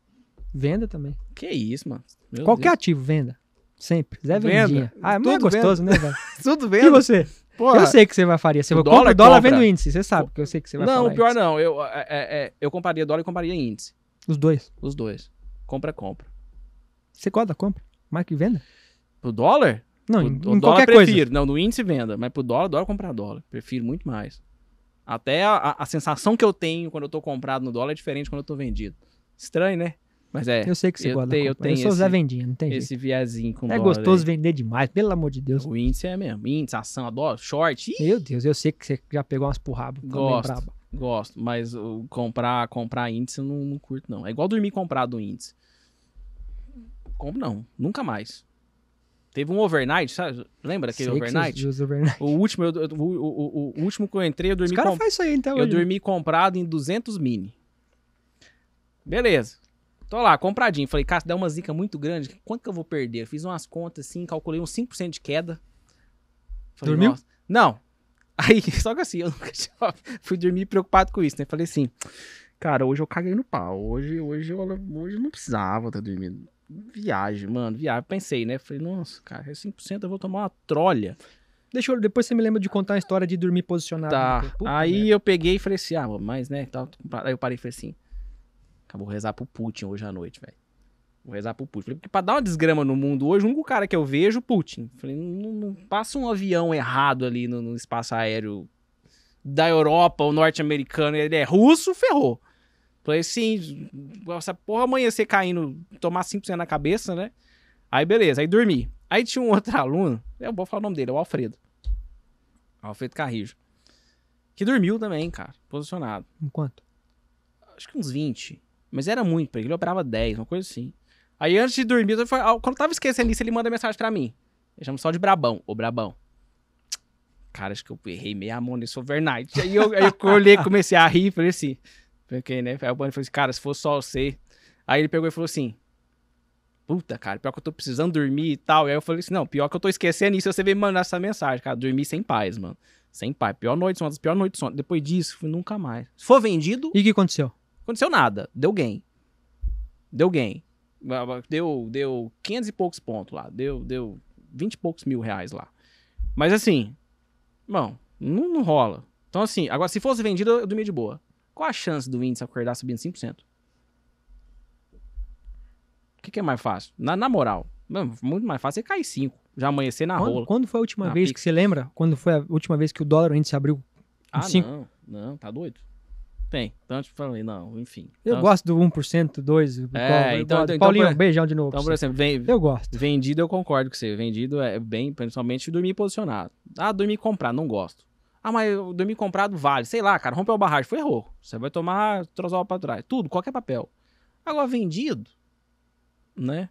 B: Venda também. Que isso, mano. Meu Qualquer Deus. ativo, venda. Sempre. Zé venda. Ah, é muito gostoso, venda. né, velho? Tudo venda. E você? Porra. Eu sei que você vai faria. Você dólar, compra dólar vendo índice, você sabe que eu sei que você vai Não, pior
A: índice. não. Eu, é, é, é, eu compraria dólar e compraria índice. Os dois? Os dois. Compra, compra.
B: Você gosta da compra? Mais que venda? Pro dólar? Não, pro, em, em dólar prefiro.
A: Coisa. Não, no índice venda, mas pro dólar, adoro comprar dólar. Prefiro muito mais. Até a, a, sensação que eu tenho quando eu tô comprado no dólar é diferente quando eu tô vendido. Estranho, né? Mas é. Eu sei que você eu gosta. Tenho, eu, tenho eu sou esse, Zé Vendinha, não tem esse jeito. Esse viazinho com é dólar. É gostoso vender demais, pelo amor de Deus. O índice é mesmo. Índice, ação, adoro. Short. Ih. Meu
B: Deus, eu sei que você já pegou umas porrabas. Tá gosto,
A: gosto. Mas uh, comprar, comprar índice eu não, não curto, não. É igual dormir comprado no índice. Como não? Nunca mais. Teve um overnight, sabe? Lembra aquele Sei overnight? overnight? O último, eu, o, o, o, último que eu entrei, eu dormi. Os cara faz isso aí, então. Eu hoje. dormi comprado em 200 mini. Beleza. Tô lá, compradinho. Falei, cara, dá uma zica muito grande. Quanto que eu vou perder? Eu fiz umas contas assim, calculei uns 5% de queda. Falei, Dormiu? Nossa. Não. Aí, só que assim, eu nunca tinha... fui dormir preocupado com isso, né? Falei assim, cara, hoje eu caguei no pau. Hoje, hoje, eu, hoje eu não precisava estar dormindo. Viagem, mano, viagem. Pensei, né? Falei, nossa, cara, é 5%, eu vou tomar uma trolha. Deixa eu, depois você me lembra de contar a história de
B: dormir posicionado. Tá. Né?
A: Puta, aí né? eu peguei e falei assim, ah, mas né, tal. Tipo, aí eu parei e falei assim, acabou rezar pro Putin hoje à noite, velho. Vou rezar pro Putin. Falei, porque pra dar uma desgrama no mundo hoje, o único cara que eu vejo, é Putin. Falei, não, não passa um avião errado ali no, no espaço aéreo da Europa, o norte-americano, ele é russo, ferrou. Falei, sim, essa porra amanhecer caindo, tomar 5% na cabeça, né? Aí beleza, aí dormi. Aí tinha um outro aluno, eu vou falar o nome dele, é o Alfredo. Alfredo Carrijo. Que dormiu também, cara, posicionado. Em quanto? Acho que uns 20. Mas era muito pra ele, ele operava 10, uma coisa assim. Aí antes de dormir, eu falei, quando eu tava esquecendo isso, ele manda mensagem pra mim. Eu chama só de Brabão, ô Brabão. Cara, acho que eu errei meia mão nesse overnight. Aí eu, aí eu olhei, comecei a rir, falei assim... Porque, né? Aí o Bunny falou assim, cara, se for só você. Aí ele pegou e falou assim: Puta, cara, pior que eu tô precisando dormir e tal. E aí eu falei assim: Não, pior que eu tô esquecendo isso. Você veio mandar essa mensagem, cara. Dormir sem paz, mano. Sem paz. Pior noite de das pior noite de Depois disso, fui nunca mais. Se for vendido. E o que aconteceu? Aconteceu nada. Deu gain. Deu gain. Deu, deu 500 e poucos pontos lá. Deu, deu 20 e poucos mil reais lá. Mas assim, bom, não, não rola. Então assim, agora se fosse vendido, eu dormia de boa. Qual a chance do índice acordar subindo 5%? O que, que é mais fácil? Na, na moral, muito mais fácil é cair 5%, já amanhecer na quando, rola. Quando foi a última vez que
B: você lembra? Quando foi a última vez que o dólar índice abriu? Ah, cinco? não,
A: não, tá doido? Tem. Então, tipo, falei, não, enfim. Eu então gosto
B: do 1%, 2%. É, então, então, Paulinho, então, beijão de novo. Então, por exemplo,
A: vem, eu gosto. Vendido, eu concordo com você. Vendido é bem, principalmente dormir posicionado. Ah, dormir e comprar, não gosto. Ah, mas eu dormi comprado, vale. Sei lá, cara, rompeu a barragem, foi erro. Você vai tomar trozol pra trás. Tudo, qualquer papel. Agora, vendido, né?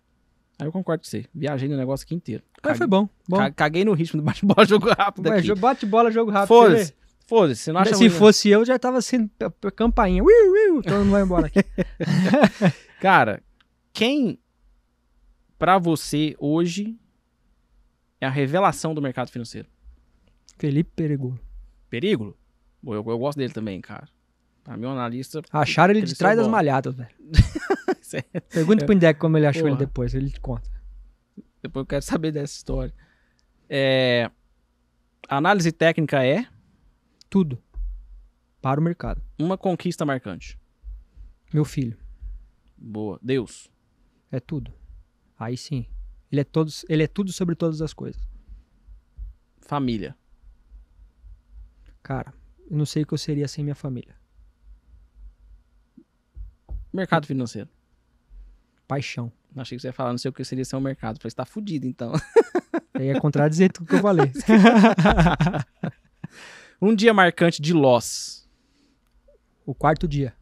A: Aí eu concordo com você. Viajei no negócio aqui inteiro. Cague... Mas foi bom. bom. Caguei no ritmo do bate-bola, jogo rápido Mas aqui. Bate-bola, jogo rápido. Foda-se. Foda-se, Se, não -se, se fosse eu, já tava sendo campainha. Ui, ui, todo então mundo vai embora aqui. cara, quem para você hoje é a revelação do mercado financeiro? Felipe Peregolo. Perigo? Eu, eu gosto dele também, cara. Pra mim, o analista. Acharam ele de trás das malhadas, velho. É- Pergunta pro Indec como ele achou Porra. ele
B: depois, ele te conta.
A: Depois eu quero saber dessa história. É... Análise técnica é?
B: Tudo. Para o mercado.
A: Uma conquista marcante. Meu filho. Boa. Deus.
B: É tudo. Aí sim. Ele é, todos, ele é tudo sobre todas as coisas. Família. Cara, eu não sei o que eu seria sem minha família.
A: Mercado financeiro. Paixão. Não achei que você ia falar, não sei o que seria sem o mercado. falei, você tá fudido então. Eu ia
B: contradizer tudo que eu falei.
A: um dia marcante de loss.
B: O quarto dia.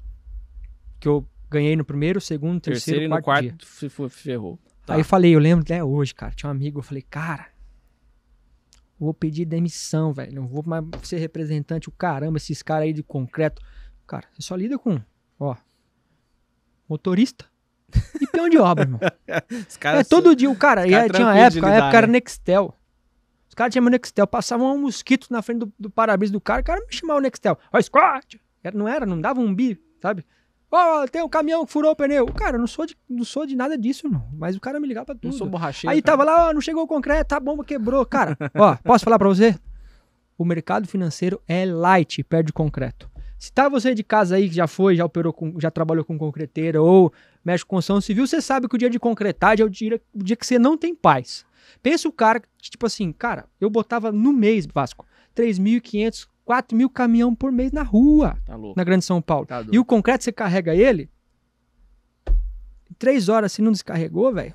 B: Que eu ganhei no primeiro, segundo, terceiro, terceiro quarto
A: e no quarto dia. ferrou. Tá. Aí eu falei,
B: eu lembro até hoje, cara. Tinha um amigo, eu falei, cara, vou pedir demissão, velho. Não vou mais ser representante. O caramba, esses caras aí de concreto. Cara, você só lida com, ó, motorista e peão de obra, irmão. é todo dia o cara. E é, tinha uma época, lidar, a época era né? Nextel. Os caras tinham Nextel, passavam um mosquito na frente do, do para-brisa do cara, o cara me chamava o Nextel. Ó, Scott! Não era, não dava um bi, sabe? Ó, oh, tem um caminhão que furou o pneu. Cara, eu não sou de, não sou de nada disso, não. Mas o cara me ligava pra tudo. Não sou borracheiro. Aí cara. tava lá, não chegou o concreto, a tá bomba quebrou. Cara, ó, posso falar pra você? O mercado financeiro é light, perde concreto. Se tá você de casa aí que já foi, já operou, com, já trabalhou com concreteira ou mexe com construção civil, você sabe que o dia de concretar é o dia, o dia que você não tem paz. Pensa o cara tipo assim, cara, eu botava no mês, Vasco, 3.500 4 mil caminhão por mês na rua, tá na Grande São Paulo. Tá e o concreto, você carrega ele, três horas, se não descarregou, velho,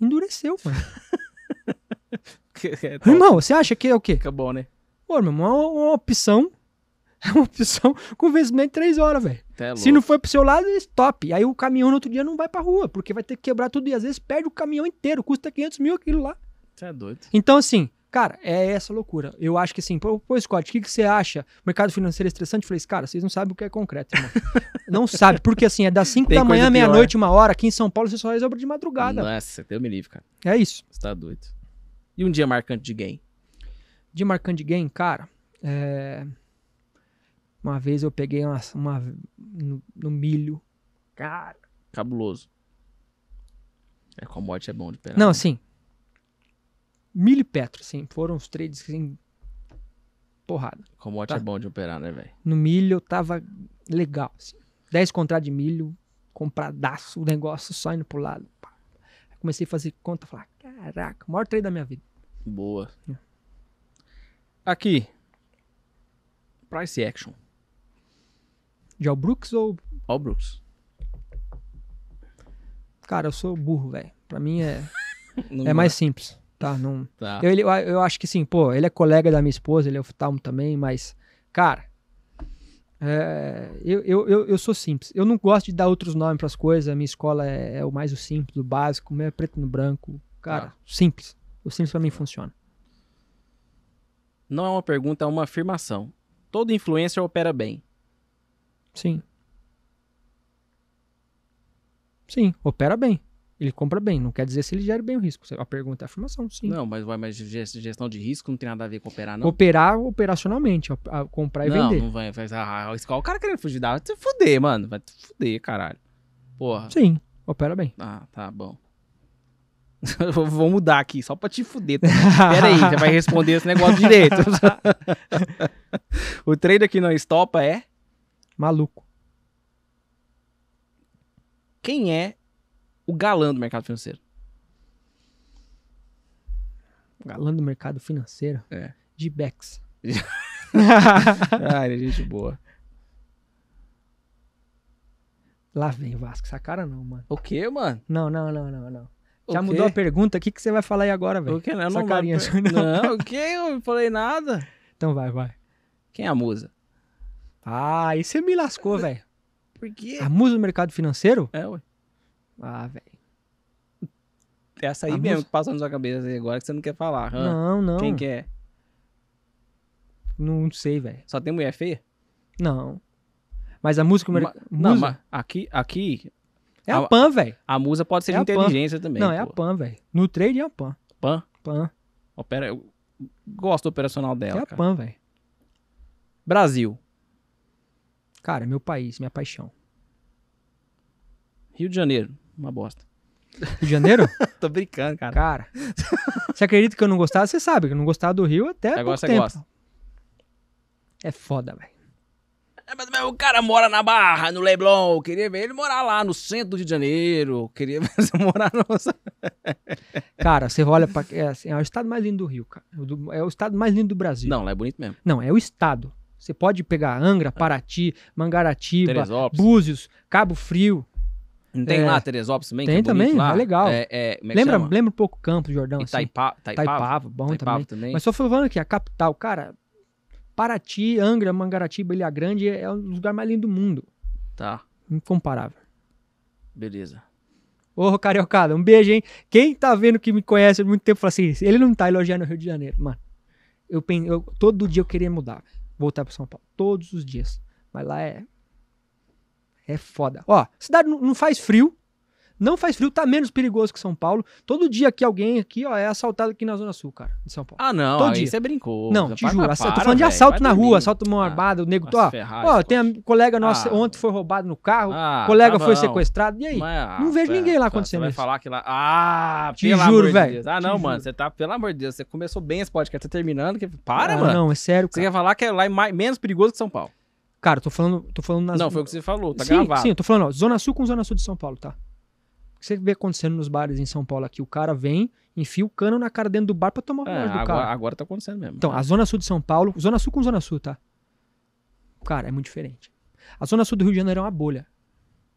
B: endureceu, mano. é Irmão, você acha que é o quê? Acabou, né? Pô, meu irmão, é uma opção é uma opção com vencimento de três horas, velho. Tá se não for pro seu lado, stop. É Aí o caminhão no outro dia não vai pra rua, porque vai ter que quebrar tudo e às vezes perde o caminhão inteiro. Custa 500 mil aquilo lá. Você é doido. Então, assim, Cara, é essa loucura. Eu acho que assim, pô, pô Scott, o que, que você acha? Mercado financeiro é estressante? Eu falei, cara, vocês não sabem o que é concreto, irmão. não sabe, porque assim, é das 5 da manhã, meia-noite, uma hora, aqui em São Paulo você só faz obra de madrugada.
A: Nossa, deu me livre, cara. É isso. Você tá doido. E um dia marcante de game?
B: Dia marcante de game, cara, é... Uma vez eu peguei uma, uma no, no, milho.
A: Cara. Cabuloso. É, com morte é bom de pegar. Não, né? sim
B: mil e petro, assim. Foram os trades, assim, porrada.
A: O commodity tá? é bom de operar, né, velho?
B: No milho eu tava legal, assim. 10 contratos de milho, compradaço, o negócio só indo pro lado. Comecei a fazer conta, falar, caraca, maior trade da minha vida.
A: Boa. É. Aqui. Price Action.
B: De Al é Brooks ou... Al Brooks. Cara, eu sou burro, velho. Pra mim é... é mais simples tá? Não... Tá. Eu, ele, eu acho que sim, pô, ele é colega da minha esposa, ele é oftalmo também, mas, cara, é, eu, eu, eu, sou simples. Eu não gosto de dar outros nomes para as coisas. A minha escola é, é, o mais o simples, o básico, meio meu é preto no branco. Cara, tá. simples. O simples para mim funciona.
A: Não é uma pergunta, é uma afirmação. Todo influencer opera bem. Sim.
B: Sim, opera bem. Ele compra bem, não quer dizer se ele gera bem o risco. A pergunta é a afirmação, sim. Não,
A: mas, mas gestão de risco não tem nada a ver com operar, não?
B: Operar operacionalmente, comprar e não, vender. Não,
A: não vai. vai ah, ah o cara querendo fugir da... Vai te fuder, mano. Vai te fuder, caralho. Porra. Sim, opera bem. Ah, tá bom. Vou mudar aqui, só pra te fuder. Tá? Pera aí, você vai responder esse negócio direito. o trader que não estopa é? Maluco. Quem é o galã do mercado financeiro?
B: Galã do mercado financeiro? É. De Bex. Ai, gente boa. Lá vem Vasco, essa cara não, mano. O
A: quê, mano?
B: Não, não, não, não, não. O Já quê? mudou a pergunta, o que, que você vai falar aí agora, velho? Não, essa não carinha não. não,
A: o quê? Eu não falei nada.
B: Então vai, vai. Quem é a musa? Ah, aí
A: você me lascou, velho. Por quê? A musa
B: do mercado financeiro? É, ué.
A: Ah, velho. Essa aí a mesmo música... que passou na sua cabeça aí agora que você não quer falar. Hã? Não, não. Quem que é?
B: Não, sei, velho.
A: Só tem mulher feia?
B: Não. Mas a música. música. Não, mas
A: aqui, aqui. É a, a Pan, velho. A musa pode ser é de inteligência também. Não, pô. é a Pan, velho.
B: No trade é a Pan. Pan? Pan.
A: Opera... Eu gosto do operacional é dela. É a cara. Pan, velho. Brasil.
B: Cara, é meu país, minha paixão.
A: Rio de Janeiro uma bosta. Rio de Janeiro? Tô brincando, cara. Cara,
B: você acredita que eu não gostava? Você sabe que eu não gostava do Rio até Agora pouco você tempo. gosta. É foda, velho.
A: É, mas, mas o cara mora na Barra, no Leblon. Eu queria ver ele morar lá no centro do Rio de Janeiro. Eu queria ver ele morar no...
B: cara, você olha pra... É, assim, é o estado mais lindo do Rio, cara. É o estado mais lindo do Brasil. Não, lá é bonito mesmo. Não, é o estado. Você pode pegar Angra, é. Paraty, Mangaratiba, Búzios, Cabo Frio tem é. é, é lá Teresópolis também? Tem é também, lá. é legal. É, é, é lembra, lembra um pouco Campo Jordão, Itaipa, assim? Itaipava, bom Itaipava também. também. Mas só falando aqui, a capital, cara, Paraty, Angra, Mangaratiba, Ilha Grande é o lugar mais lindo do mundo. Tá. Incomparável. Beleza. Ô, Cariocada, um beijo, hein? Quem tá vendo que me conhece há muito tempo fala assim, ele não tá elogiando o Rio de Janeiro, mano. Eu, eu todo dia eu queria mudar, voltar para São Paulo, todos os dias. Mas lá é é foda. Ó, cidade não faz frio. Não faz frio, tá menos perigoso que São Paulo. Todo dia que alguém aqui, ó, é assaltado aqui na Zona Sul, cara, de São Paulo. Ah, não. Todo aí dia. você brincou. Não, te juro. Para, tô falando véio, de assalto na rua, assalto mão ah, armada, ah, o nego. Tá, ó, ferragens, ó, tem a colega nosso, ah, ontem foi roubado no carro, ah, colega tá foi sequestrado.
A: E aí? Mas, ah, não vejo pera, ninguém lá acontecendo. Você vai isso. falar que lá. Ah, te pelo juro, velho. De ah, não, mano. Você tá, pelo amor de Deus, você começou bem esse podcast, tá terminando. Que... Para, ah, mano. Não, é sério, Você ia falar que é lá menos perigoso que São Paulo.
B: Cara, tô falando, tô falando nas. Não, foi o que você falou, tá sim, gravado. Sim, eu tô falando, ó, Zona Sul com Zona Sul de São Paulo, tá? O que você vê acontecendo nos bares em São Paulo aqui? O cara vem, enfia o cano na cara dentro do bar pra tomar é, o do cara. Agora
A: tá acontecendo mesmo. Então, a
B: Zona Sul de São Paulo, Zona Sul com Zona Sul, tá? Cara, é muito diferente. A Zona Sul do Rio de Janeiro é uma bolha.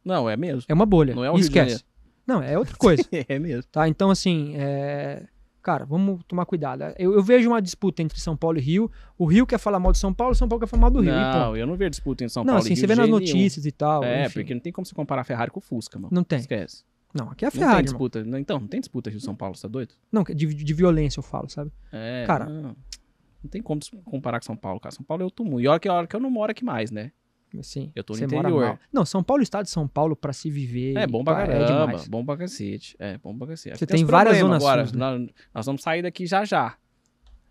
A: Não, é mesmo. É uma bolha. Não é o Rio Esquece. de Janeiro.
B: Não, é outra coisa. é mesmo. Tá, então assim, é... Cara, vamos tomar cuidado. Eu, eu, vejo uma disputa entre São Paulo e Rio. O Rio quer falar mal de São Paulo, São Paulo quer falar mal do Rio. Não, eu não
A: vejo disputa entre São não, Paulo assim, e Rio. Não, assim, você vê nas notícias e tal. É, enfim. porque não tem como você comparar a Ferrari com o Fusca, mano. Não tem. Esquece. Não, aqui é a Ferrari. Não tem disputa. Irmão. Então, não tem disputa Rio-São Paulo, você tá doido?
B: Não, é de, de violência eu falo, sabe?
A: É. Cara. Não, não tem como comparar com São Paulo, cara. São Paulo é outro mundo. E olha que, hora que eu não moro aqui mais, né? sim eu tô no você interior.
B: Não, São Paulo, estado de São Paulo, para se viver. É bom pra é caramba, é
A: bom pra cacete. É, bom pra cacete. Você tem, tem várias zonas agora. Sul, né? nós vamos sair daqui já já.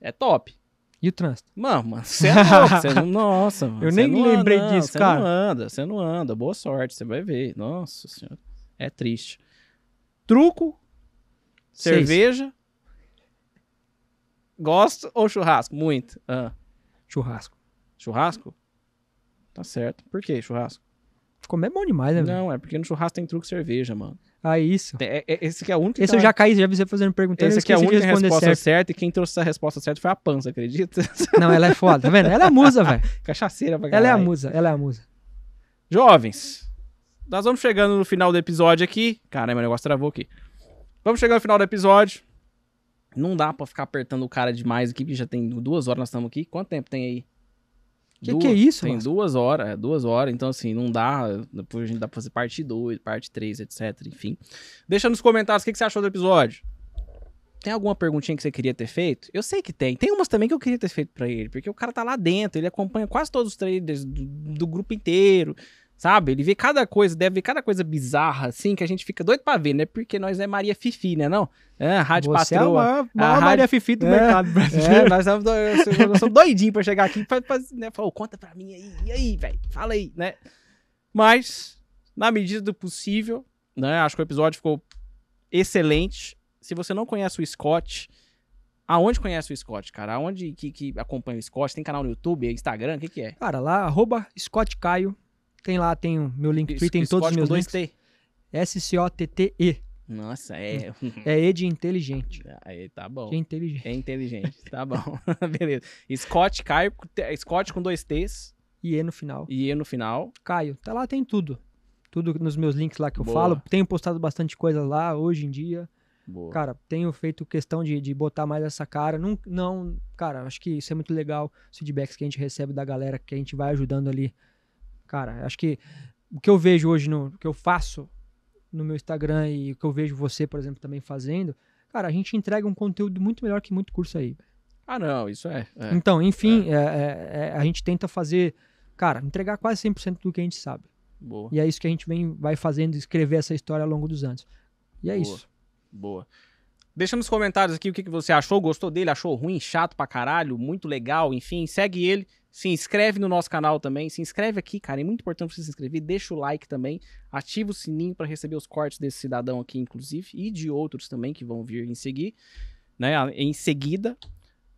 A: É top.
B: E o trânsito? Mano, você é louco, você não, nossa, mano, Eu nem lembrei anda, disso, cara. Você não
A: anda, você não anda. Boa sorte, você vai ver. Nossa senhora, é triste. Truco, Seis. cerveja, gosto ou churrasco? Muito. Ah. Churrasco. Churrasco? Tá certo. Por que churrasco? Comer é bom demais, né? Não, é porque no churrasco tem truque cerveja, mano. Ah, isso. É, é, esse que é o único. Esse tá... eu já caí, já vi você fazendo pergunta. Esse aqui é a única resposta certo. certa e quem trouxe essa resposta certa foi a pança, acredita? Não, ela é foda, tá vendo? Ela é a musa, velho. Cachaceira pra galera. Ela é a musa, ela é a musa. Jovens, nós vamos chegando no final do episódio aqui. Caramba, o negócio travou aqui. Vamos chegando no final do episódio. Não dá pra ficar apertando o cara demais aqui, que já tem duas horas nós estamos aqui. Quanto tempo tem aí? Que duas, que é isso, Tem duas horas, é, duas horas, então assim, não dá. Depois a gente dá pra fazer parte 2, parte 3, etc. Enfim. Deixa nos comentários o que, que você achou do episódio. Tem alguma perguntinha que você queria ter feito? Eu sei que tem. Tem umas também que eu queria ter feito para ele, porque o cara tá lá dentro, ele acompanha quase todos os traders do, do grupo inteiro. Sabe? Ele vê cada coisa, deve ver cada coisa bizarra, assim, que a gente fica doido pra ver, né? Porque nós é Maria Fifi, né? Não? É, a Rádio Você Patroa. É a maior, a maior rádio... Maria Fifi do é, mercado é, brasileiro. É, nós somos do... doidinhos pra chegar aqui pra, pra né? Falou, conta pra mim aí, e aí, velho? Fala aí, né? Mas, na medida do possível, né? Acho que o episódio ficou excelente. Se você não conhece o Scott, Aonde conhece o Scott, cara? Aonde que, que acompanha o Scott? Tem canal no YouTube, Instagram? O que, que é?
B: Cara, lá, arroba Scott Caio. Tem lá, tem o meu link Twitter, tem todos os meus links. T. S-C-O-T-T-E. Nossa,
A: é. É E
B: de inteligente.
A: Ah, aí, tá bom. De inteligente. É inteligente. Tá bom. Beleza. Scott Caio, Scott com dois T's. E E no final. E E no final. Caio. Tá lá, tem
B: tudo. Tudo nos meus links lá que eu Boa. falo. Tenho postado bastante coisa lá hoje em dia. Boa. Cara, tenho feito questão de, de botar mais essa cara. Não, não, cara, acho que isso é muito legal. Os feedbacks que a gente recebe da galera, que a gente vai ajudando ali Cara, acho que o que eu vejo hoje, no, o que eu faço no meu Instagram e o que eu vejo você, por exemplo, também fazendo, cara, a gente entrega um conteúdo muito melhor que muito curso aí.
A: Ah, não, isso é. é
B: então, enfim, é. É, é, é a gente tenta fazer, cara, entregar quase 100% do que a gente sabe. Boa. E é isso que a gente vem, vai fazendo, escrever essa história ao longo dos anos.
A: E é Boa. isso. Boa. Deixa nos comentários aqui o que, que você achou, gostou dele, achou ruim, chato pra caralho, muito legal, enfim, segue ele. Se inscreve no nosso canal também. Se inscreve aqui, cara. É muito importante você se inscrever. Deixa o like também. Ativa o sininho para receber os cortes desse cidadão aqui, inclusive. E de outros também que vão vir em seguir. Né? Em seguida.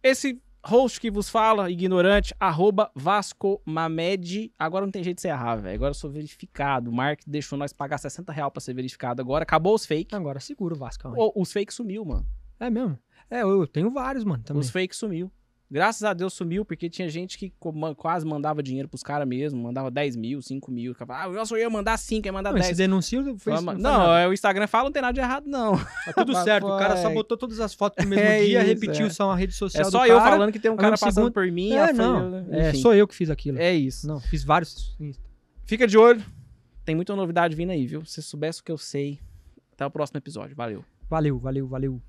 A: Esse host que vos fala, ignorante, arroba Vasco Mamed. Agora não tem jeito de você errar, velho. Agora eu sou verificado. O Mark deixou nós pagar 60 reais pra ser verificado agora. Acabou os fake. Agora segura o Vasco. os fake sumiu, mano. É mesmo? É, eu, eu tenho vários, mano. Também. Os fake sumiu. Graças a Deus sumiu, porque tinha gente que quase mandava dinheiro pros caras mesmo, mandava 10 mil, 5 mil. ah, eu só ia mandar 5, ia mandar não, 10. Você denuncia o Facebook? Não, não é, o Instagram fala, não tem nada de errado, não. Tá tudo certo, o cara só botou todas as fotos no mesmo é dia, isso, repetiu é. só uma rede social. É só eu cara, falando que tem um cara passando segundo... por mim. É, não. é, sou eu que fiz aquilo. É isso. Não, fiz vários. Fica de olho. Tem muita novidade vindo aí, viu? Se soubesse o que eu sei. Até o próximo episódio. Valeu.
B: Valeu, valeu, valeu.